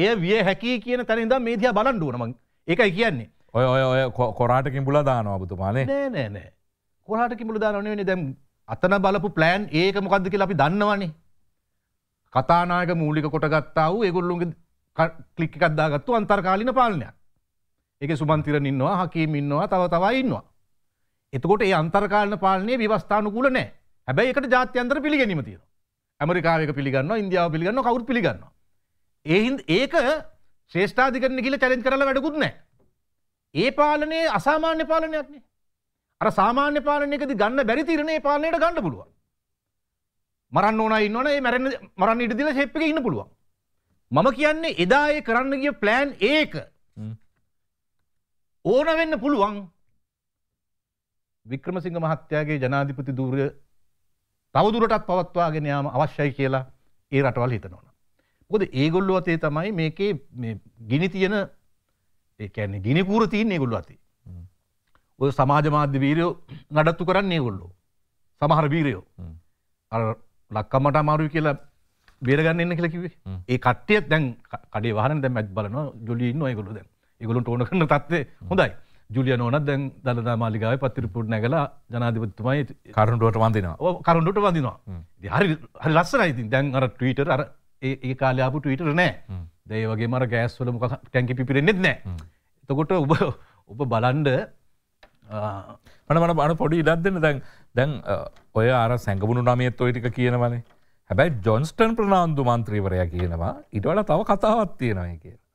එය විය හැකි කියන තැනද මේ දිය බලන්ඩුවනම එකයි කියන්නේ ඔය ඔය ඔය කොරාටකින් පුල දානවාබතුමානේ නෑ නෑ කොරාටකින් පුල දානනේ දැම් අතන බලපු ප්ලෑන් ඒක මොකක්ද කියලා අපි දන්නවනේ කතානායක මූලික කොට ගත්තා වූ ඒගොල්ලුන්ගේ ක්ලික් එකක් දාගත්තු අන්තර්කාලීන පාලනයක්. ඒකේ සුමන්තිරන් ඉන්නවා, හකීම් ඉන්නවා, තව තවා ඉන්නවා. එතකොට මේ අන්තර්කාලීන පාලනයේ විවස්ථානුකූල නැහැ. හැබැයි ඒකට ජාත්‍යන්තර පිළිගැනීම තියෙනවා. ඇමරිකාවක පිළිගන්න ඉන්දියාව පිළිගන්න කවුත් පිළිගන්න. ඒහින්ද ඒක ශ්‍රේෂ්ඨාධිකරණ කියල චැලෙන් කරල වැඩකුත් නෑ. ඒ පාලනයේ අසාමාන්‍ය පාලනයක්නේ අර සාමාන්‍ය පාලනයකති ගන්න බැරි තිරණේ පාලනයට ගන්න පුළුව. මරන්න ඕන ඉන්නන මැරෙන් මරන්න ඉඩදිල ශෙප්පික ඉන්න පුළුවන්. මම කියන්නේ එදාඒ කරන්න ගිය ප්ලෑන් ඒක ඕන වෙන්න පුළුවන් වික්‍රමසිංහ මහත්තයාගේ ජනාධිපති දූරය තවදුරටත් පවත්වාගෙන යාම අවශ්‍යයි කියලා ඒ රටවල් හිතනවන. පොද ඒගොල්ලු අතේ තමයි මේකේ ගිනි තියෙන ඒන්නේ ගිනිකූර තියන් ඒගොල්ලු අති. ඔය සමාජ මාධ්‍ය වීරයෝ නඩත්තු කරන්නේ ගොල්ලෝ සමහර වීරයෝ ලක්කමට අමාරුයි කියලා බේරගන්න එන්න කියලකිවේ ඒ කට්ටියත් දැන් කඩේ වාහන දැ මැත් බලන ජොලින්න ඒගොලු දැන් ඒගොලු ටෝන කරන තත්වේ හොඳයි. ජුලිය නෝන දැන් දළදා මාලිගාව පත්තිරිපුට නැගල ජනාධිපතිතුමයි කරුණුවට වන්දිනවා කරුණුට වඳනවා හරි හරි ලස්සනයිතින් දැන් අර ටීටර් අර ඒ කාලයාපු ටීටර නෑ දේ වගේ මර ගෑස්වල මොක ටැන්කි පිරෙන්නෙත් නෑ තකොට ඔබ ඔබ බලන්ඩ මනමන බන පොඩි ඉඩත් දෙන්න දැන් දැන් ඔය අර සැඟබුණු නමියත් ඔයිටික කියනවනේ හැබැයි ජොන්ස්ටන් ප්‍රනාාන්දු මන්ත්‍රීවරය කියනවා ඉටවල තව කතාවත් තියෙනය කියලා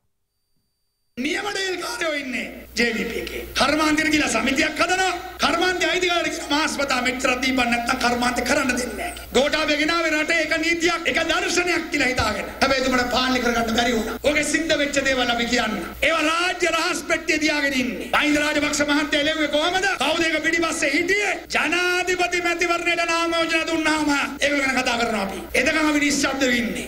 නියමඩේල්කාරයෝ ඉන්නේ JVP එකේ. කර්මාන්තය කියලා සමිතියක් හදනවා. කර්මාන්තය අයිතිකාරය කියලා මාස්පතා මෙච්චරක් දීපන් නැත්තම් කර්මාන්තය කරන්න දෙන්නේ නැහැ කියලා. ගෝඨාභය ගෙනාවේ රටේ එක නීතියක්, එක දර්ශනයක් කියලා හිතාගෙන. හැබැයි එතුමට පාලනය කරගන්න බැරි වුණා. ඕකේ සිද්ධ වෙච්ච දේවල් අපි කියන්න. ඒවා රාජ්‍ය රහස් පෙට්ටිය දියාගෙන ඉන්නේ. මහින්ද රාජපක්ෂ මහත්තයා එළෙව්වේ කොහමද? කවුද ඒක පිටිපස්සේ හිටියේ? ජනාධිපති මැතිවරණයට නාම යෝජනා දුන්නාම ඒක ගැන කතා කරනවා අපි. එතකම අපි නිශ්ශබ්ද වෙන්නේ.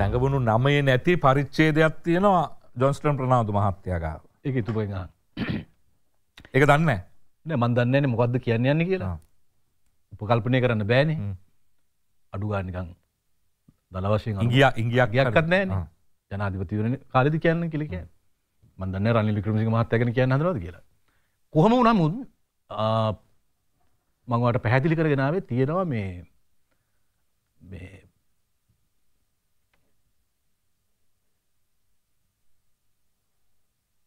සැඟවුණු නමය නැති පරිච්චේදයක් තියෙනවා ජොන්ස්ටන් ප්‍රනාාවතු මහත්තයාකාව එක ඉතුපයි එක දන්න නෑ මන්දන්නන මොකක්ද කියන්න යන්න කියලා උපකල්පනය කරන්න බෑන අඩුගානිකං දලවශයෙන් ඉගිය ඉංගියක් යක්ත් නෑන ජනාධිපතිවරණ කාලදි කියන්න කිලික මන්දන්න රනිලි ක්‍රමික මහත්තයකන කියන්න හදරද කියලා කොහම වුණා මුත් මංවට පැහැදිලි කරගෙනාවේ තියෙනවා මේ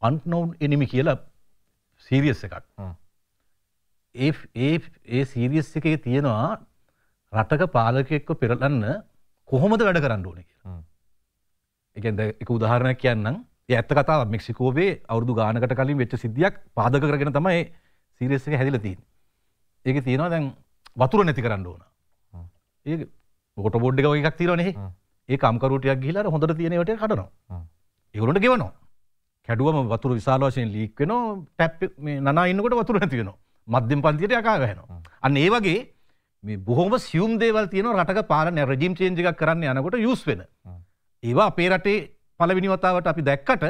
අන්නෝන් එනිමි කියලා සීරියස් එකක් ඒ ඒ සීරියස් එකේ තියෙනවා රටක පාලකෙක්ව පෙරලන්න කොහොමද වැඩ කරන්න ඕන කියලා එකද එක උදාහරණයක් කියන්නම් ඇත්ත කතාව මෙක්සිකෝවේ අවුදු ගානකට කලින් වෙච්ච සිද්ධියක් පාදක කරගෙන තමයි සීරියස් එක හැදිල තින් ඒක තියෙනවා දැන් වතුර නැති කරන්න ඕන ඒ ගොට බොඩ්ඩ එකක් තිරනෙ ඒ කම්කරුටයක් ගිහිලා හොඳට තියෙනවට කටනවා ඒගුලට ගෙවනවා කැඩුවම වතුර විශාල වශයෙන් ලීක් වෙනවා ටැප් මේ නනා ඉන්නකොට වතුර නැති වෙනවා මධ්‍යම පන්තියට යකා ගහනවා අන්න ඒ වගේ මේ බොහොම සියුම් දේවල් තියෙනවා රටක පාලනය රෙජිම් චේන්ජ් එකක් කරන්න යනකොට යූස් වෙන ඒවා අපේ රටේ පළවෙනි වතාවට අපි දැක්කට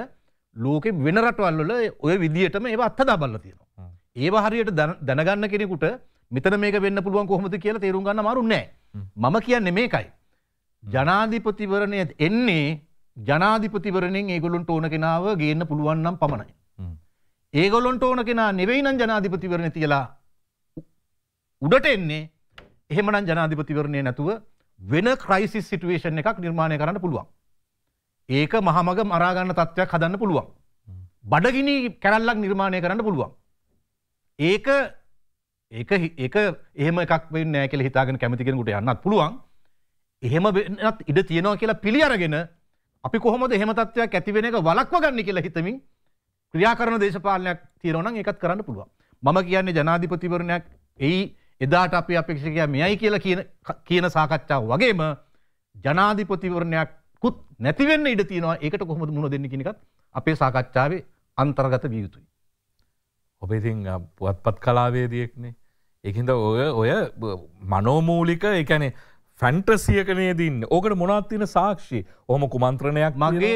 ලෝකෙ වෙන රටවල් වල ඔය විදිහටම ඒවා අත්හදා බලලා තියෙනවා ඒවා හරියට දැනගන්න කෙනෙකුට මෙතන මේක වෙන්න පුළුවන් කොහොමද කියලා තේරුම් ගන්න අමාරු නෑ මම කියන්නේ මේකයි ජනාධිපතිවරණය එන්නේ ජනාධිපතිවරණෙන් ඒගොලොන්ට ඕන කෙනාව ගේන්න පුළුවන්නම් පමණයි. ඒගොලොන්ට ඕන කෙනා නෙවෙයිනම් ජනාධිපතිවරණ තියලා උඩට එන්නේ එහෙමනම් ජනාධිපතිවරණය නැතුව වෙන ක්‍රයිසිස් සිටුවේෂන් එකක් නිර්මාණය කරන්න පුළුවන්. ඒක මහමග මරාගන්න තත්ත්වයක් හදන්න පුළුවන්. බඩගිනි කැරල්ලක් නිර්මාණය කරන්න පුළුවන්. ඒක ඒක එහෙම එකක් වෙන්න ඇ කෙල හිතාගෙන කැමතිකෙනකුට යන්නත් පුළුවන් එහෙම වෙනත් ඉඩ තියෙනවා කියලා පිළි අරගෙන අපි කොහොමද එහෙම තත්ත්වයක් ඇති වෙන එක වළක්ව ගන්න කියලා හිතමින් ක්‍රියා කරන දේශපාලනයක් තියෙනවා නම් ඒකත් කරන්න පුළුවන්. මම කියන්නේ ජනාධිපතිවරණයක් එයි එදාට අපේ අපේක්ෂකයා මෙයයි කියලා කියන කියන සාකච්ඡාව වගේම ජනාධිපතිවරණයක්කුත් නැති වෙන්න ඉඩ තියෙනවා. ඒකට කොහොමද මුහුණ දෙන්නේ කියන එකත් අපේ සාකච්ඡාවේ අන්තර්ගත විය යුතුයි. ඔබ ඉතින් පුවත්පත් කලාවේදියෙක්නේ. ඒකින්ද ඔය ඔය මනෝමූලික ඒ කියන්නේ ෆැන්ටසියකනේදන්න ඕකට මොනත්තින සාක්ෂි හොම කුමන්ත්‍රණයක් මගේ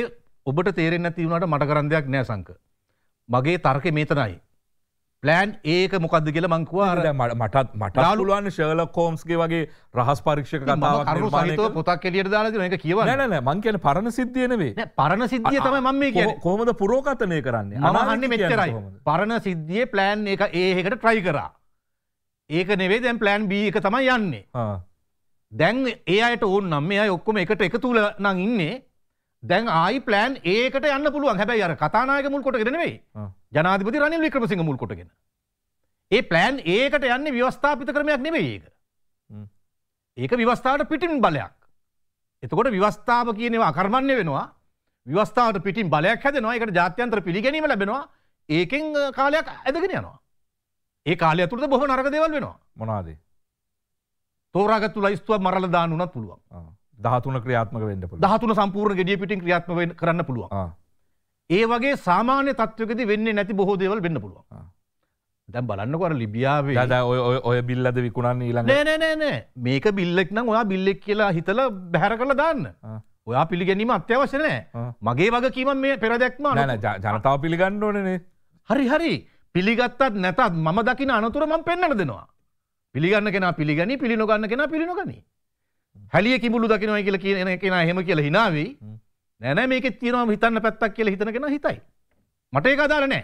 ඔබට තේරෙන් ඇතිවුණට මට කරන්දයක් නෑ සංක. මගේ තර්කය මේතනයි. ප්ලෑන් ඒක මොකක්ද කියල මංකවාර මටත් මට ලුවන් ශල කෝම්ස්ගේ වගේ රහස් පරීක්ෂක කතාව පොතක් කෙලියට දාන එක කියව න මං කියන පරණ සිද්ධියනවේ පරණ සිද්ධිය තම මම කිය කොමද පුරෝකතනය කරන්නේ අමහන්න මෙචරයි පරණ සිද්ධිය ප්ලෑන් එක ඒකට ට්‍රයි කරා ඒක නෙවේ දැන් ප්ලෑන් බ එක තමයි යන්නේ දැන් ඒ අයට ඕන් නම් මේ අය ඔක්කොම එකට එකතු වෙලා නම් ඉන්නේ. දැන් ආයි ප්ලෑන් A එකට යන්න පුළුවන්. හැබැයි අර කතානායක මුල් කොටගෙන නෙමෙයි. ජනාධිපති රනිල් වික්‍රමසිංහ මුල් කොටගෙන. ඒ ප්ලෑන් A එකට යන්නේ ව්‍යවස්ථාපිත ක්‍රමයක් නෙමෙයි ඒක. ඒක ව්‍යවස්ථාවට පිටින් බලයක්. එතකොට ව්‍යවස්ථාව කියන ඒවා අකර්මණ්‍ය වෙනවා. ව්‍යවස්ථාවට පිටින් බලයක් හැදෙනවා. ඒකට ජාත්‍යන්තර පිළිගැනීම ලැබෙනවා. ඒකෙන් කාලයක් ඇදගෙන යනවා. ඒ කාලය තුරද බොහෝ නරක දේවල් වෙනවා. මොනවාද? තෝරාගත්තු ලයිස්තුව මරල දාන්න උනත් පුළුවන්. 13 ක්‍රියාත්මක වෙන්න පුළුවන්. 13 සම්පූර්ණ gediya පිටින් ක්‍රියාත්මක වෙන්න කරන්න පුළුවන්. ඒ වගේ සාමාන්‍ය තත්ත්වකදී වෙන්නේ නැති බොහෝ දේවල් වෙන්න පුළුවන්. දැන් බලන්නකො අර ලිබියාවේ දැන් ඔය ඔය ඔය බිල් අද විකුණන්නේ ඊළඟ නෑ නෑ නෑ නෑ මේක බිල්ෙක් නම් ඔයා බිල්ෙක් කියලා හිතලා බැහැර කරලා දාන්න. ඔයා පිළිගැනීම අත්‍යවශ්‍ය නෑ. මගේ වගකීම මේ පෙරදැක්ම නෑ නෑ ජනතාව පිළිගන්න ඕනේ නේ. හරි හරි පිළිගත්තත් නැතත් මම දකින අනතුර මම පෙන්වන්න දෙනවා. පිළිගන්න කෙනා පිළිගනි පිළිනොගන්න කෙනා පිළිනොගනි. හැලිය කිඹුලු දකිනවා කියලා කියන කෙනා එහෙම කියලා hina වෙයි. නෑ නෑ මේකෙත් තියෙනවා හිතන්න පැත්තක් කියලා හිතන කෙනා හිතයි. මට ඒක අදාළ නෑ.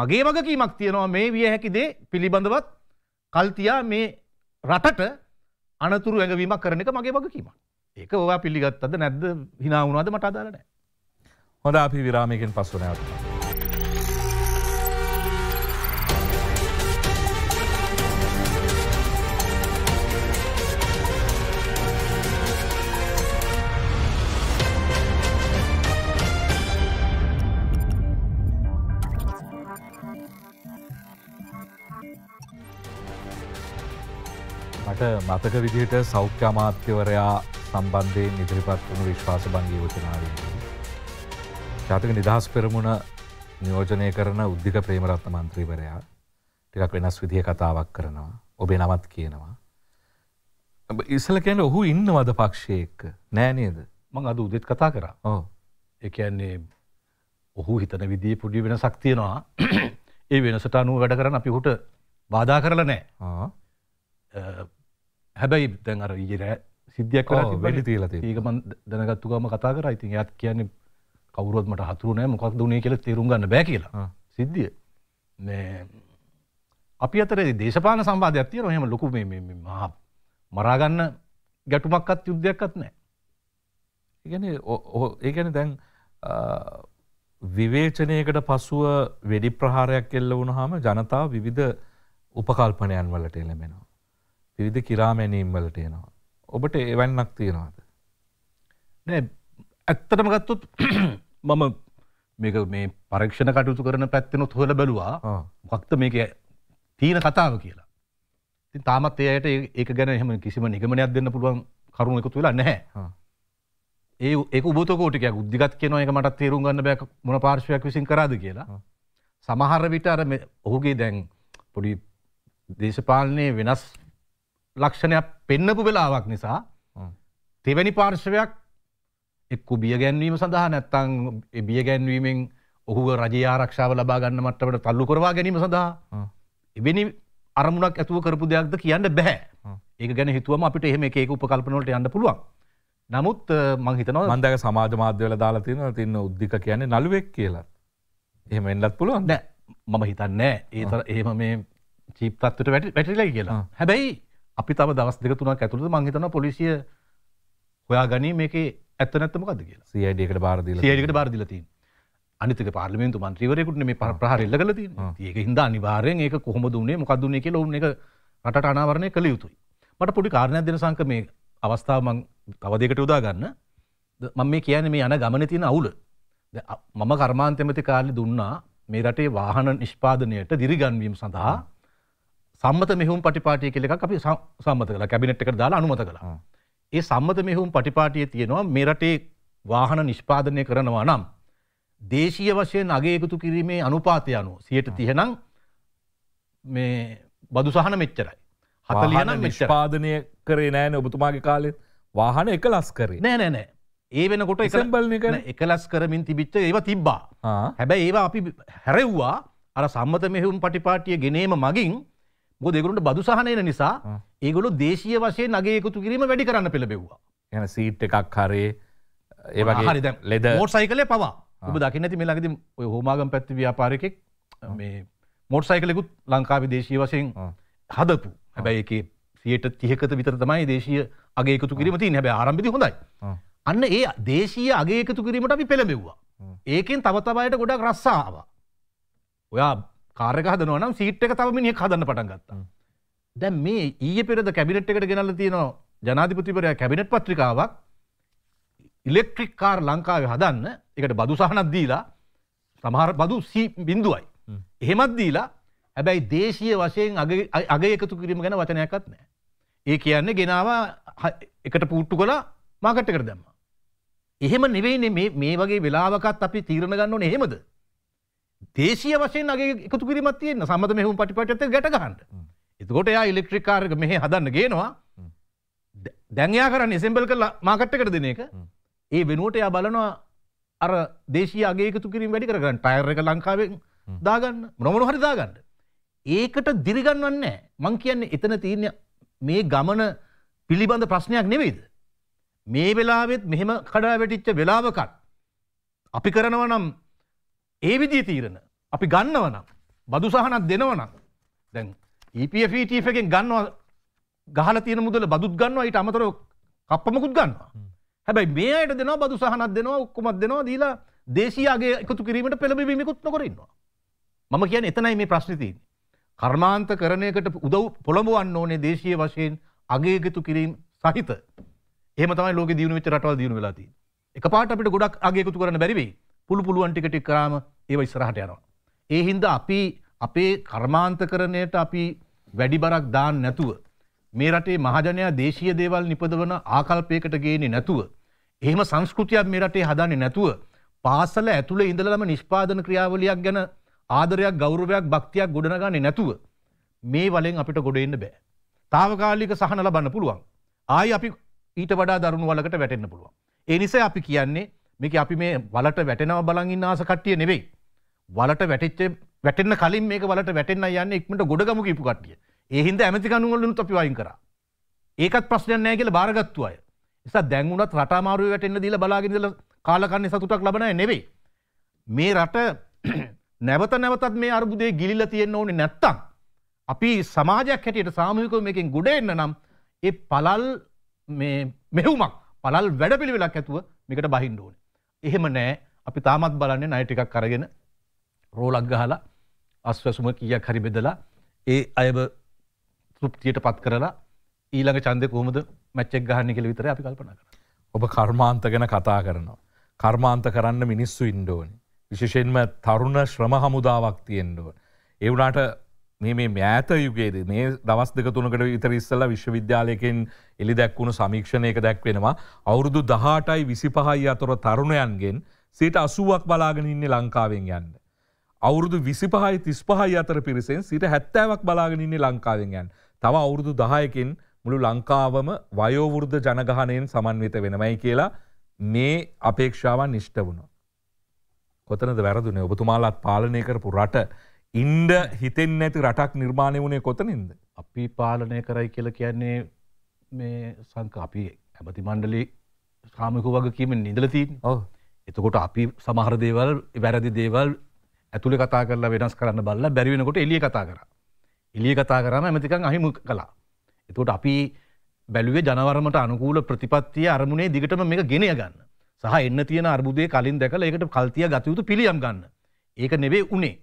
මගේ වගකීමක් තියෙනවා මේ විය හැකි දේ පිළිබඳවත් කල්තියා මේ රටට අනතුරු ඇඟවීමක් කරන එක මගේ වගකීමක්. ඒක ඔයා පිළිගත්තද නැද්ද hina වුණාද මට අදාළ නැහැ. හොඳ අපි විරාමයකින් පස්සු නැවතුමු. ඔබට මතක විදිහට සෞඛ්‍ය අමාත්‍යවරයා සම්බන්ධයෙන් ඉදිරිපත් වුණු විශ්වාස බංගී යෝජනාවේ. ජාතික නිදහස් පෙරමුණ නියෝජනය කරන උද්දික ප්‍රේමරත්න මන්ත්‍රීවරයා ටිකක් වෙනස් විදිහ කතාවක් කරනවා. ඔබේ නමත් කියනවා. ඉස්සල කියන ඔහු ඉන්නවද පක්ෂයක නෑ නේද? මං අද උදෙත් කතා කරා. ඔව්. ඒ කියන්නේ ඔහු හිතන විදිහේ පොඩි වෙනසක් තියෙනවා. ඒ වෙනසට අනුව වැඩ කරන්න අපි ඔහුට බාධා කරලා නෑ. ආ හැබැයි දැන් අර ඉරෑ සිද්ධියක් වැඩි තිීලත ඒකම දැනගත්තුකම කතා කර ඉතින් ඇත් කියන්නේ කවරුවත්මට හතුරුනෑ මොකක් දුනේ කියල තේරුම් ගන්න බැ කියලා සිද්ධිය අපි අතර දේශපාන සම්බාධයක් තියෙන හෙම ලොකු මහා මරාගන්න ගැටුමක්කත් යුද්ධයක්කත් නෑ ඒගැන ඒගැන දැන් විවේචනයකට පසුව වෙඩි ප්‍රහාරයක් එල්ල වුණහම ජනතාව විවිධ උපකල්පනයන් වලට එළමෙනවා විවිධ කිරාමැනීම් වලට එනවා. ඔබට එවන්නක් තියෙනවාද? නෑ ඇත්තටම ගත්තොත් මම මේක මේ පරීක්ෂණ කටයුතු කරන පැත්තෙනුත් හොයලා බැලුවා. මොකක්ද මේක තියෙන කතාව කියලා. ඉතින් තාමත් ඒ අයට ඒක ගැන එහෙම කිසිම නිගමනයක් දෙන්න පුළුවන් කරුණු එකතු වෙලා නැහැ. ඒ ඒක උබතකෝටිකයක් උද්දිගත් කියනවා ඒක මට තේරුම් ගන්න බෑ මොන පාර්ශ්වයක් විසින් කරාද කියලා. සමහර විට අර ඔහුගේ දැන් පොඩි දේශපාලනයේ වෙනස් ලක්ෂණයක් පෙන්නපු වෙලාවක් නිසා තෙවැනි පාර්ශවයක් එක්කු බිය ගැන්වීම සඳහා නැත්තං බිය ගැන්වීමෙන් ඔහුව රජ ආරක්ෂාව ලබා ගන්න මට්ටමට තල්ලු කරවා ගැනීම සඳහා එවැනි අරමුණක් ඇතුව කරපු දෙයක්ද කියන්න බැහැ ඒක ගැන හිතුවම අපිට එහෙම ඒක උපකල්පනවලට යන්න පුළුවන් නමුත් මංහිතනවා මන්දක සමාජ මාධ්‍යවල දාලා තියෙන තින්න උද්දික කියන්නේ නළුවෙක් කියලා එහෙම එන්නත් පුළුවන් නෑ මම හිතන්නෑ ඒතර එහෙම මේ චීප්තත්වට වැට වැටිලා කියලා හැබැයි අපි තම දවස් දෙක තුනක් ඇතුළද මං හිතනවා පොලිසිය හොයා ගනී මේකේ ඇත්ත නැත්ත මොකද්ද කියලා. CID එකට බාර දීලා. CID එකට බාර දීලා තියෙනවා. අනිතක පාර්ලිමේන්තු මන්ත්‍රීවරයෙකුට මේ ප්‍රහාර එල්ල කළා තියෙන්නේ. ඒක හින්දා අනිවාර්යෙන් ඒක කොහොමද උනේ මොකක්ද උනේ කියලා උන් එක රටට අනාවරණය කළ යුතුයි. මට පොඩි කාරණයක් දෙන සංක මේ අවස්ථාව මං තව දෙයකට උදා ගන්න. මම මේ කියන්නේ මේ යන ගමනේ තියෙන අවුල. මම කර්මාන්තෙමති කාලේ දුන්නා මේ රටේ වාහන නිෂ්පාදනයට දිරිගන්වීම සඳහා සම්මත මෙහුම් පටිපාටිය කෙලෙක් අපි සම්මත කළ කැබිනට් එකට දාලා අනුමත කළා. ඒ සම්මත මෙහුම් පටිපාටිය තියෙනවා මේ රටේ වාහන නිෂ්පාදනය කරනවා නම් දේශීය වශයෙන් අගේ එකතු කිරීමේ අනුපාතය අනුව සියයට තිහෙනම් මේ බදු සහන මෙච්චරයි. හතලියන නිෂ්පාදනය කරේ නෑන ඔබතුමාගේ කාලෙ වාහන එක ලස් කරේ නෑ නෑ නෑ ඒ වෙනකොට එකම්බල එකලස් කරමින් තිබිච්ච ඒවා තිබ්බා හැබැ ඒවා අපි හැරෙව්වා අර සම්මත මෙහුම් පටිපාටිය ගෙනීම මගින් මොකද ඒගොල්ලන්ට බදු සහන එන නිසා ඒගොල්ලෝ දේශීය වශයෙන් අගේ එකතු කිරීම වැඩි කරන්න පෙළඹෙව්වා. يعني සීට් එකක් හරේ ඒ වගේ හරි දැන් ලෙද මෝටර් සයිකලේ පවා ඔබ දකින්න ඇති මේ ළඟදී ඔය හෝමාගම් පැත්තේ ව්‍යාපාරිකෙක් මේ මෝටර් සයිකලෙකුත් ලංකාවේ දේශීය වශයෙන් හදපු. හැබැයි ඒකේ 30% විතර තමයි දේශීය අගේ එකතු කිරීම තියෙන්නේ. හැබැයි ආරම්භයේදී හොඳයි. අන්න ඒ දේශීය අගේ එකතු කිරීමට අපි පෙළඹෙව්වා. ඒකෙන් තව තව අයට ගොඩක් රස්සා ආවා. ඔයා කාරක හදනවනම් සීට් එක තව මිනිහෙක් හදන්න පටන් ගත්තා. දැන් මේ ඊයේ පෙරේද කැබිනට් එකට ගෙනල්ලා තියෙනවා ජනාධිපතිවරයා කැබිනට් පත්‍රිකාවක් ඉලෙක්ට්‍රික් කාර් ලංකාවේ හදන්න ඒකට බදු සහනක් දීලා සමහර බදු බිඳුවයි. එහෙමත් දීලා හැබැයි දේශීය වශයෙන් අග එකතු කිරීම ගැන වචනයක්වත් නැහැ. ඒ කියන්නේ ගෙනවා එකට පූට්ටු කළා මාකට් එකට දැම්මා. එහෙම නෙවෙයිනේ මේ මේ වගේ වෙලාවකත් අපි තීරණ ගන්න ඕනේ එහෙමද? දේශය වශයෙන් අගේ එකතු කිරීමත් තියන්න සම්බඳ මෙහුම් පටිපටත ගැටගහන්ට එතකොට එයා ඉලෙක්ට්‍රිකාරක මෙහ හදන්න ගේනවා දැන්යා කරන්න එසෙම්බල් කරලා මාකට්ටකට දෙන එක ඒ වෙනුවට එයා බලනවා අර දේශී අගේ එකතු කිරින් වැඩි කරගන්න ටයර් එක ලංකාවෙන් දාගන්න මොනමොන හරි දාගන්න ඒකට දිරිගන්වන්නේ මං කියන්නේ එතන තියෙන මේ ගමන පිළිබඳ ප්‍රශ්නයක් නෙවෙයිද මේ වෙලාවෙත් මෙහෙම කඩා වැටිච්ච වෙලාවකත් අපි කරනවා නම් ඒ විදිී තීරණ අපි ගන්නවනම් බදු සහනත් දෙනවනම් දැන් EPFට e එකෙන් ගන්නවා ගහල තියෙන මුදල බදුත් ගන්නවා ඊට අමතර කප්පමකුත් ගන්නවා හැබැයි මේ අයට දෙනවා බදු සහනත් දෙනවා ඔක්කොමත් දෙනවා දීලා දේශයාගේ එකතු කිරීමට පෙළබිමිකුත් නොකරන්නවා මම කියන එතනයි මේ ප්‍රශ්නිතින් කර්මාන්ත කරණයකට උදව් පොළඹුවන්න ඕනේ දේශය වශයෙන් අගේගතු කිරීම් සහිත එම තමයි ලෝක දියුණු වෙච්ච රටවල් දියුණු වෙලා තියෙන්නේ එක පාට අපිට ගොඩක් අගේගතු කරන්න බැරි වෙයි පුළු පුළුවන් ටිකටි කරාම ඒව ඉස්සරහට යනවා. ඒ හින්ද අපි අපේ කර්මාන්ත කරණයට අපි වැඩි බරක් දාන්න නැතුව මේ රටේ මහජනයා දේශීය දේවල් නිපදවන ආකල්පයකට ගේන්නේ නැතුව එහෙම සංස්කෘතියක් මේ රටේ හදන්නේ නැතුව පාසල ඇතුළේ ඉඳලම නිෂ්පාදන ක්‍රියාවලියක් ගැන ආදරයක් ගෞරවයක් භක්තියක් ගොඩනගන්නේ නැතුව මේ වලෙන් අපිට ගොඩ එන්න බෑ. తాවකාලික සහන ලබන්න පුළුවන්. ආයි අපි ඊට වඩා දරුණු වලකට වැටෙන්න පුළුවන්. ඒ නිසා අපි කියන්නේ මේක අපි මේ වලට වැටෙනව බලන්ඉන්න ආස කට්ටිය නෙවෙයි. වලට වැටිච්ච වැටෙන්න කලින් මේක වලට වැටෙන්න යන්න ඉක්මට ගොඩගමු කිපු කට්ටිය. ඒ හින්දා ඇමති කණුවලුත් අපි වයින් කරා. ඒකත් ප්‍රශ්නයක් නෑ කියලා බාරගත්තු අය. නිසා දැන් උනත් රට අමාරුවේ වැටෙන්න දීලා බලාගෙන ඉඳලා කාලකන්නේ සතුටක් ලබන අය නෙවෙයි. මේ රට නැවත නැවතත් මේ අර්බුදේ ගිලිලා තියෙන්න ඕනේ නැත්තම් අපි සමාජයක් හැටියට සාමූහිකව මේකෙන් ගොඩ එන්න නම් ඒ පළල් මේ මෙහෙයුමක් පළල් වැඩපිළිවෙලක් ඇතුව මේකට බහින්න ඕනේ. එහෙම නෑ අපි තාමත් බලන්නේ ණය ටිකක් අරගෙන රෝලක් ගහලා අස්වැසුම කීයක් හරි බෙදලා ඒ අයව තෘප්තියට පත් කරලා ඊළඟ ඡන්දේ කොහොමද මැච් එක ගහන්නේ කියලා විතරයි අපි කල්පනා කරන්නේ. ඔබ කර්මාන්ත ගැන කතා කරනවා. කර්මාන්ත කරන්න මිනිස්සු ඉන්න ඕනේ. විශේෂයෙන්ම තරුණ ශ්‍රම හමුදාවක් තියෙන්න ඕනේ. ඒ වුණාට මේ මේ මෑත යුගේද මේ දවස් දෙක තුනකට විතර ඉස්සල්ල විශ්වවිද්‍යාලයකෙන් එලි දැක්වුණු සමීක්ෂණයක දැක්වෙනවා අවුරුදු දහටයි විසි පහයි අතොර තරුණයන්ගෙන් සිට අසුවක් බලාගෙන ඉන්නේ ලංකාවෙන් යන්න. අවුරුදු විසි පහයි තිස් පහයි අතර පිරිසෙන් සිට හැත්තෑවක් බලාගෙන ඉන්නේ ලංකාවෙන් යන්. තව අවුරුදු දහයකින් මුළු ලංකාවම වයෝවෘද්ධ ජනගහනයෙන් සමන්විත වෙනමයි කියලා මේ අපේක්ෂාවන් නිෂ්ට වුණු. කොතනද වැරදුනේ ඔබතුමාලත් පාලනය කරපු රට ඉන්ඩ හිතෙන් නැති රටක් නිර්මාණය වුණේ කොතනින්ද. අපි පාලනය කරයි කියල කියන්නේ මේ සංක අපි ඇමති මණ්ඩලි ශ්‍රාමිකු වගේ කියීමෙන් නිදලතින් එතකොට අපි සමහර දේවල් වැරදි දේවල් ඇතුළි කතා කරලා වෙනස් කරන්න බල්ලා බැරිවෙනකොට එලිය කතා කර. එලිය කතා කරන්න ඇමතිකං අහිමු කලා. එතකොට අපි බැලුවේ ජනවරමට අනුකූල ප්‍රතිපත්තිය අරමුණේ දිගටම මේ ගෙනය ගන්න සහ එන්න තියෙන අර්බුදය කලින් දැකල ඒකට කල්තිය ගතයුතු පිළියම් ගන්න. ඒක නෙවේ උනේ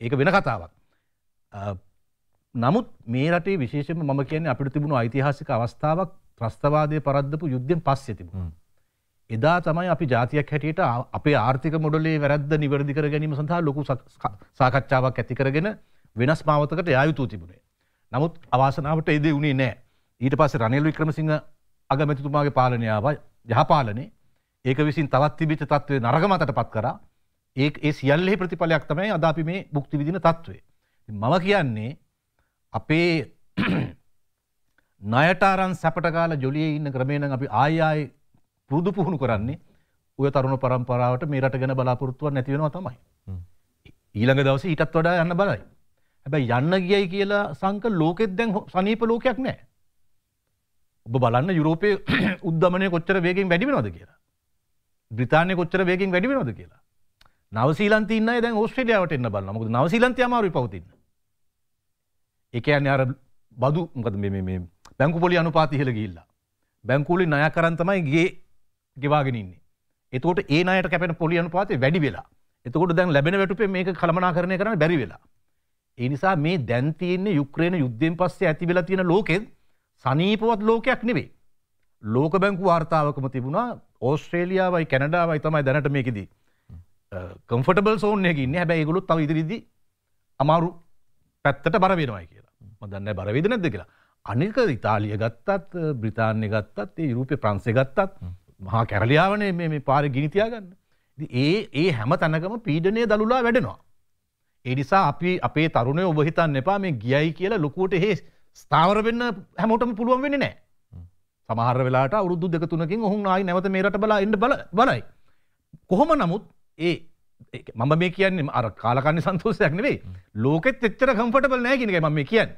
ඒක වෙන කතාවක්. නමුත් මේ රටේ විශේෂම මම කියන්නේ අපිට තිබුණු ඓතිහාසික අවස්ථාවක් ත්‍රස්තවාදය පරද්දපු යුද්ධෙන් පස්සේ තිබුණා. එදා තමයි අපි ජාතියක් හැටියට අපේ ආර්ථික මොඩලේ වැරද්ද නිවැරදි කර ගැනීම සඳහා ලොකු සාකච්ඡාවක් ඇති කරගෙන වෙනස් මාවතකට යා යුතු තිබුණේ. නමුත් අවාසනාවට ඒ දේ වුණේ නැහැ. ඊට පස්සේ රනිල් වික්‍රමසිංහ අගමැතිතුමාගේ පාලනය ආවා යහපාලනේ. ඒක විසින් තවත් තිබිච්ච තත්ත්වේ නරක මතටපත් කරා. ඒ ඒ සියල්ලෙහි ප්‍රතිඵලයක් තමයි අද අපි මේ භුක්ති විඳින තත්ත්වය. මම කියන්නේ අපේ ණයට අරන් සැපට ගාලා ජොලියේ ඉන්න ක්‍රමේ නම් අපි ආය ආය පුරුදු පුහුණු කරන්නේ ඔය තරුණ પરම්පරාවට මේ රට ගැන බලාපොරොත්තුවක් නැති වෙනවා තමයි. ඊළඟ දවසේ ඊටත් වඩා යන්න බලයි. හැබැයි යන්න ගියයි කියලා සංක ලෝකෙත් දැන් සනීප ලෝකයක් නැහැ. ඔබ බලන්න යුරෝපයේ උද්දමනය කොච්චර වේගෙන් වැඩි වෙනවද කියලා. බ්‍රිතාන්‍ය කොච්චර වේගෙන් වැඩි වෙනවද කියලා. නවසීලන්තින්න දැ ඔස්ට්‍රලියාවට එන්න බල මුද නවසීලන්තය මාරු පවතින්න එක අන්න අර බදු මකද මේ බැංකු පොලි අනුපාතිහල ගිල්ලා බැංකුලි නය කරන්තමයි ගේ ගෙවාගෙනන්නේ එතකොට ඒ අයට කැපෙන පොලි අනුපාතේ වැඩි වෙලා එතකොට දැන් ලැබෙන වැටුපේ මේ කළමනා කරණය කරන බැරි වෙලා එනිසා මේ දැන්තියන්නේ යුක්්‍රේණ යුද්ධෙන් පස්සේ ඇති වෙලා තියෙන ලෝකෙන් සනීපවත් ලෝකයක් නෙවේ ලෝක බැංකු වාර්තාවකම තිබුණා ඕස්ට්‍රේලියාවයි කැනඩාවයි තමයි දැනට මේකෙදී කම්ෆටබල් සෝනයකින්න හැබැයි ගුලුත් තම ඉදිරිදි අමාරු පැත්තට බරවෙනවායි කියලා මදන්න බරවිද නැද කියලා අනික ඉතාලිය ගත්තත් බ්‍රතාන්‍ය ගත්තත් ඒ යුරුපය ප්‍රන්සේ ගත්තත් මහා කැරලියාවනේ මේ පාර ගිනිතියාගන්න ඒ ඒ හැම තැනකම පීඩනය දළුලා වැඩෙනවා එනිසා අපි අපේ තරුණය ඔබහිතන්න එපා මේ ගියයි කියලා ලොකුවට හේ ස්ථාවර වෙන්න හැමෝටම පුළුවන් වෙන නෑ සමහර වෙලාට අවුරුදු දෙකතුනකින් ඔහුන් ආයි නැවත මේරට බලා එන්න බලයි කොහොම නමුත් ඒ මම මේ කියන්නේ අර කාලකන්න සන්තෝසයක් නෙවෙයි ලෝකෙත් එච්චර කම්ෆර්ටබල් නැහැ කියන එකයි මම මේ කියන්නේ.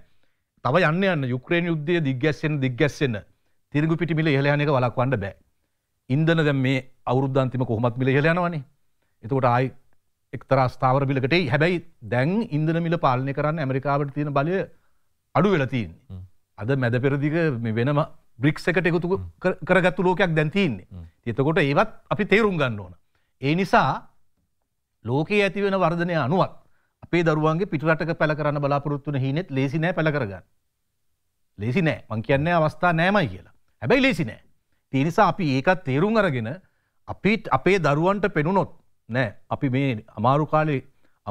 තව යන්න යන්න යුක්‍රේන යුද්ධයේ දිග්ගැස්සෙන දිග්ගැස්සෙන තිරිඟු පිටි මිල ඉහළ යන එක වළක්වන්න බෑ. ඉන්ධන දැන් මේ අවුරුද්ද අන්තිම කොහොමත් මිල ඉහළ යනවනේ. එතකොට ආයි එක්තරා ස්ථාවර මිලකට එයි. හැබැයි දැන් ඉන්ධන මිල පාලනය කරන්න ඇමරිකාවට තියෙන බලය අඩු වෙලා තියෙන්නේ. අද මැද පෙරදිග මේ වෙනම බ්‍රික්ස් එකට එකතු කරගත්තු ලෝකයක් දැන් තියෙන්නේ. එතකොට ඒවත් අපි තේරුම් ගන්න ඕන. ඒ නිසා ලෝකයේ ඇතිවෙන වර්ධනය අනුවත් අපේ දරුවන්ගේ පිටරටක පැළ කරන්න බලාපොරොත්තුන හිනෙත් ලේසි නෑ පැළ කරගන්න. ලේසි නෑ මං කියන්නේ අවස්ථා නෑමයි කියලා. හැබැයි ලේසි නෑ. ඒ නිසා අපි ඒකත් තේරුම් අරගෙන අපි අපේ දරුවන්ට පෙනුනොත් නෑ අපි මේ අමාරු කාලේ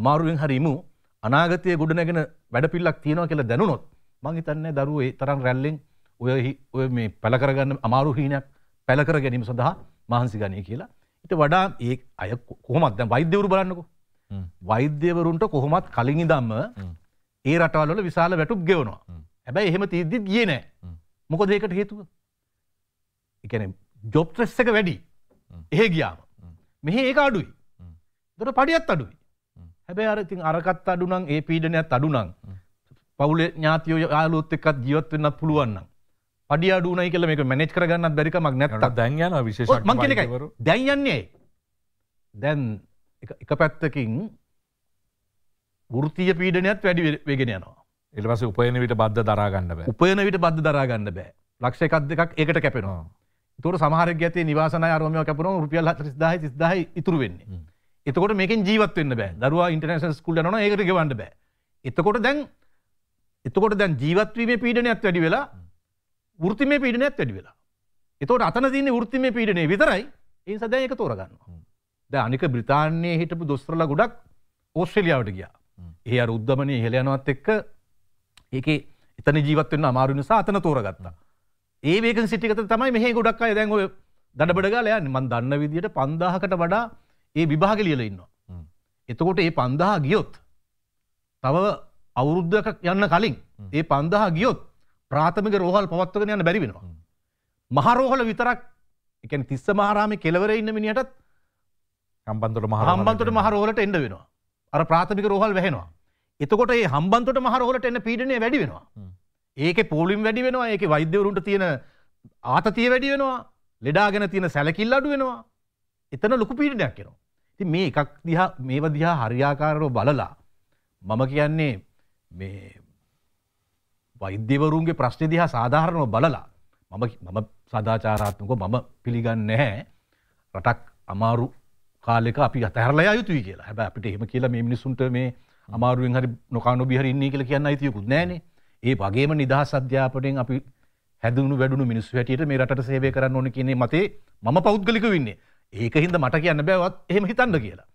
අමාරුවෙන් හරි ඉමු අනාගතයේ ගොඩනැගෙන වැඩපිල්ලක් තියෙනවා කියලා දැනුනොත් මං හිතන්නේ දරුවෝ ඒ තරම් රැල්ලෙන් ඔය ඔය මේ පැළ කරගන්න අමාරු හීනයක් පැළ කර ගැනීම සඳහා මහන්සි ගනී කියලා ඉට වඩා ඒ අය කොහොමත් දැ වෛද්‍යවරු බලන්නකු වෛද්‍යවරුන්ට කොහොමත් කලින් දම්ම ඒ රටවල්ල විශාල වැටුප් ගෙවනවා හැබැයි එහෙම තිීද්දිත් ගිය නෑ මොකොද ඒකට හේතුව එකන ජොප්ත්‍රෙස් එක වැඩි එහෙ ගියාම මෙහෙ ඒක අඩුයි දොට පඩියත් අඩුයි හැබැ අරතින් අරකත් අඩුනම් ඒ පීඩනයක් අඩුනම් පවුල ඥාතියෝ යාලෝත් එකත් ජීවත් වෙන්නත් පුළුවන්න්නම් පඩිය අඩුනයි කියල මේක මැනෙච් කරගන්න බැරිකමක් නැත දැන්යන විශේෂ මං කියනකයිවරු දැන්යන්නේ දැන් එක පැත්තකින් ෘතිය පීඩනයක්ත් වැඩි වගෙන යනවා එල්වස උපයන විට බද්ධ දරාගන්න බෑ උපයන විට බද්ධ දරාගන්න බෑ ලක්ෂ එකක් දෙකක් එකට කැපෙනවා තුර සමහර ගැතේ නිවාසන අරමය කැපන රුපියල් ත්‍රිස්දායි තිස්දායි ඉතුරු වෙන්නේ එතකොට මේකින් ජීවත් වෙන්න බෑ දරවා ඉන්ටර්නේෂන් ස්කූල් යනවා ඒකට ගෙවන්න බෑ එතකොට දැන් එතකොට දැන් ජීවත්වීමේ පීඩනයක් වැඩි වෙලා ෘතිමේ පීඩනයක් වැඩි වෙලා එතෝට අතන තින්නේ ෘතිමේ පීඩනය විතරයි ඒ සදැ එක තෝරගන්නවා ද අනික බ්‍රතාානය හිටපු දොස්රල ගොඩක් ඕස්ට්‍රලියාවට ගියා ඒ අර උද්ධමනය හෙළයනවත් එක්ක ඒක එතන ජීවත්වන්න අමාරුණ සාතන තෝරගත්තා ඒක සිටිකත තමයි මෙහ ගොඩක් අය දැන්ව දඩබඩගලයන් මන් දන්න විදිට පන්දාහකට වඩා ඒ විභාග ලියල ඉන්නවා එතකොට ඒ පන්දහා ගියොත් තව අවුරුද්ධක යන්න කලින් ඒ පන්දහා ගියොත් ප්‍රාථමික රෝහල් පවත්වගෙන යන්න බැරි වෙනවා. මහරෝහල විතරක් ඒ කියන්නේ තිස්ස මහරාමේ කෙළවරේ ඉන්න මිනිහටත් හම්බන්තොට මහරෝහල හම්බන්තොට මහරෝහලට එන්න වෙනවා. අර ප්‍රාථමික රෝහල් වැහෙනවා. එතකොට මේ හම්බන්තොට මහරෝහලට එන්න පීඩනය වැඩි වෙනවා. ඒකේ පෝලිම් වැඩි වෙනවා. ඒකේ වෛද්‍යවරුන්ට තියෙන ආතතිය වැඩි වෙනවා. ලෙඩාගෙන තියෙන සැලකිල්ල අඩු වෙනවා. එතන ලොකු පීඩනයක් එනවා. ඉතින් මේ එකක් දිහා මේව දිහා හරියාකාරව බලලා මම කියන්නේ මේ වෛද්‍යවරුන්ගේ ප්‍රශ්න දිහා සාධාරණව බලලා මම මම සදාචාරාත්මකව මම පිළිගන්නේ නැහැ රටක් අමාරු කාලෙක අපි අතහැරලා යා යුතුයි කියලා. හැබැයි අපිට එහෙම කියලා මේ මිනිසුන්ට මේ අමාරුවෙන් හරි නොකා නොබී හරි ඉන්නේ කියලා කියන්න අයිතියකුත් නැහනේ. ඒ වගේම නිදහස් අධ්‍යාපනයෙන් අපි හැදුණු වැඩුණු මිනිස්සු හැටියට මේ රටට සේවය කරන්න ඕනේ කියන මතේ මම පෞද්ගලිකව ඉන්නේ. ඒකින්ද මට කියන්න බෑවත් එහෙම හිතන්න කියලා.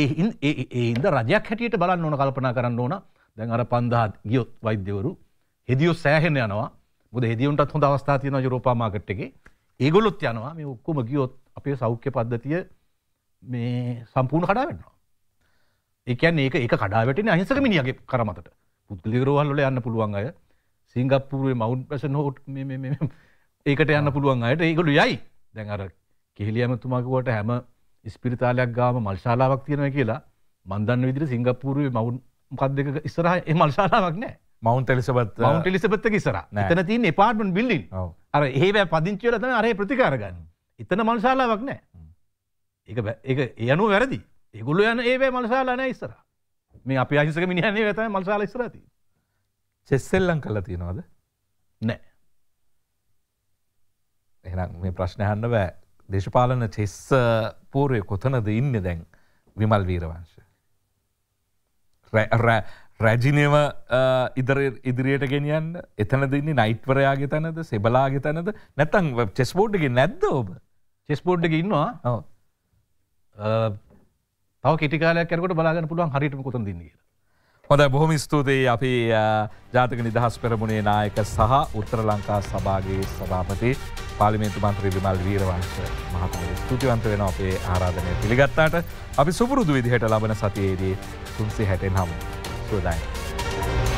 ඒ ඒ ඒ ඉඳ රජයක් හැටියට බලන්න ඕන කල්පනා කරන්න ඕන දැන් අර 5000 ගියොත් වෛද්‍යවරු හෙදියෝ සෑහෙන යනවා මුද හෙදියුන්ටත් හොඳ අවස්ථා තියෙන යුරෝපා මාකට් එකේ ඒගොල්ලොත් යනවා මේ ඔක්කොම ගියොත් අපේ සෞඛ්‍ය පද්ධතිය මේ සම්පූර්ණ කඩා වැටෙනවා ඒ කියන්නේ ඒක ඒක කඩා වැටෙන්නේ අහිංසක මිනිහගේ කරමතට පුද්ගලික රෝහල් වල යන්න පුළුවන් අය සිංගප්පූරුවේ මවුන්ට් පැසන් හෝට් මේ මේ මේ ඒකට යන්න පුළුවන් අයට ඒගොල්ලෝ යයි දැන් අර කෙහිලියමතුමාකුවට හැම ස්පිරිතාලයක් ගාම මල්ශාලාවක් තියෙනවා කියලා මන්දන්න විදිර සිංගප්පූරුවේ මවුන් මොකක් දෙක ඉස්සරහ මල්ශාලාවක් නෑ මවන්ට එලිසබත් මවන්ට එලිසබත් කිසර එතන තින් එපාර්ටමන් බිල්ලින් අර ඒවැ පදිංචිවල තම අරය ප්‍රතිකාරගන්න එතන මල්ශාලාවක් නෑ ඒ ඒ යනු වැරදි ඒගුල්ල යන ඒවැ මල්ශාලානෑ ඉස්සර මේ අපි අහිසක මිනිහන්නේ ඇතයි මල්ශාල ස්රති චෙස්සෙල්ලං කල තියෙනවාද නෑ එහෙනම් මේ ප්‍රශ්නයහන්න බෑ දේශපාලන චෙස්ස uh, පූරය කොතනද ඉන්න දැන් විමල් වීරවංශ රෑ රැජිනව ඉදිරියට ගෙනියන්න එතන දෙන්නේ නයිට්වරයාගේ තැනද සෙබලාගේ තැනද නැතන් චෙස්පෝට්ගේ නැද්ද ඔබ චෙස්පෝට්ටක ඉන්නවා තව කෙටිකාලයක් කරකට බලාගන්න පුළුවන් හරිටම කොතන් දෙන්නේ කියලා හොඳ බොහොම ස්තුතියි අපි ජාතික නිදහස් පෙරමුණේ නායක සහ උත්තර ලංකා සභාගේ සභාපති පාලිමේන්තු මන්ත්‍රී විමල් වීරවංශ මහතුම ස්තුතිවන්ත වෙන අපේ ආරාධනය පිළිගත්තාට අපි සුපුරුදු විදිහට ලබන සතියේදී තුන්සේ හැටෙන් හමු. প্রদায়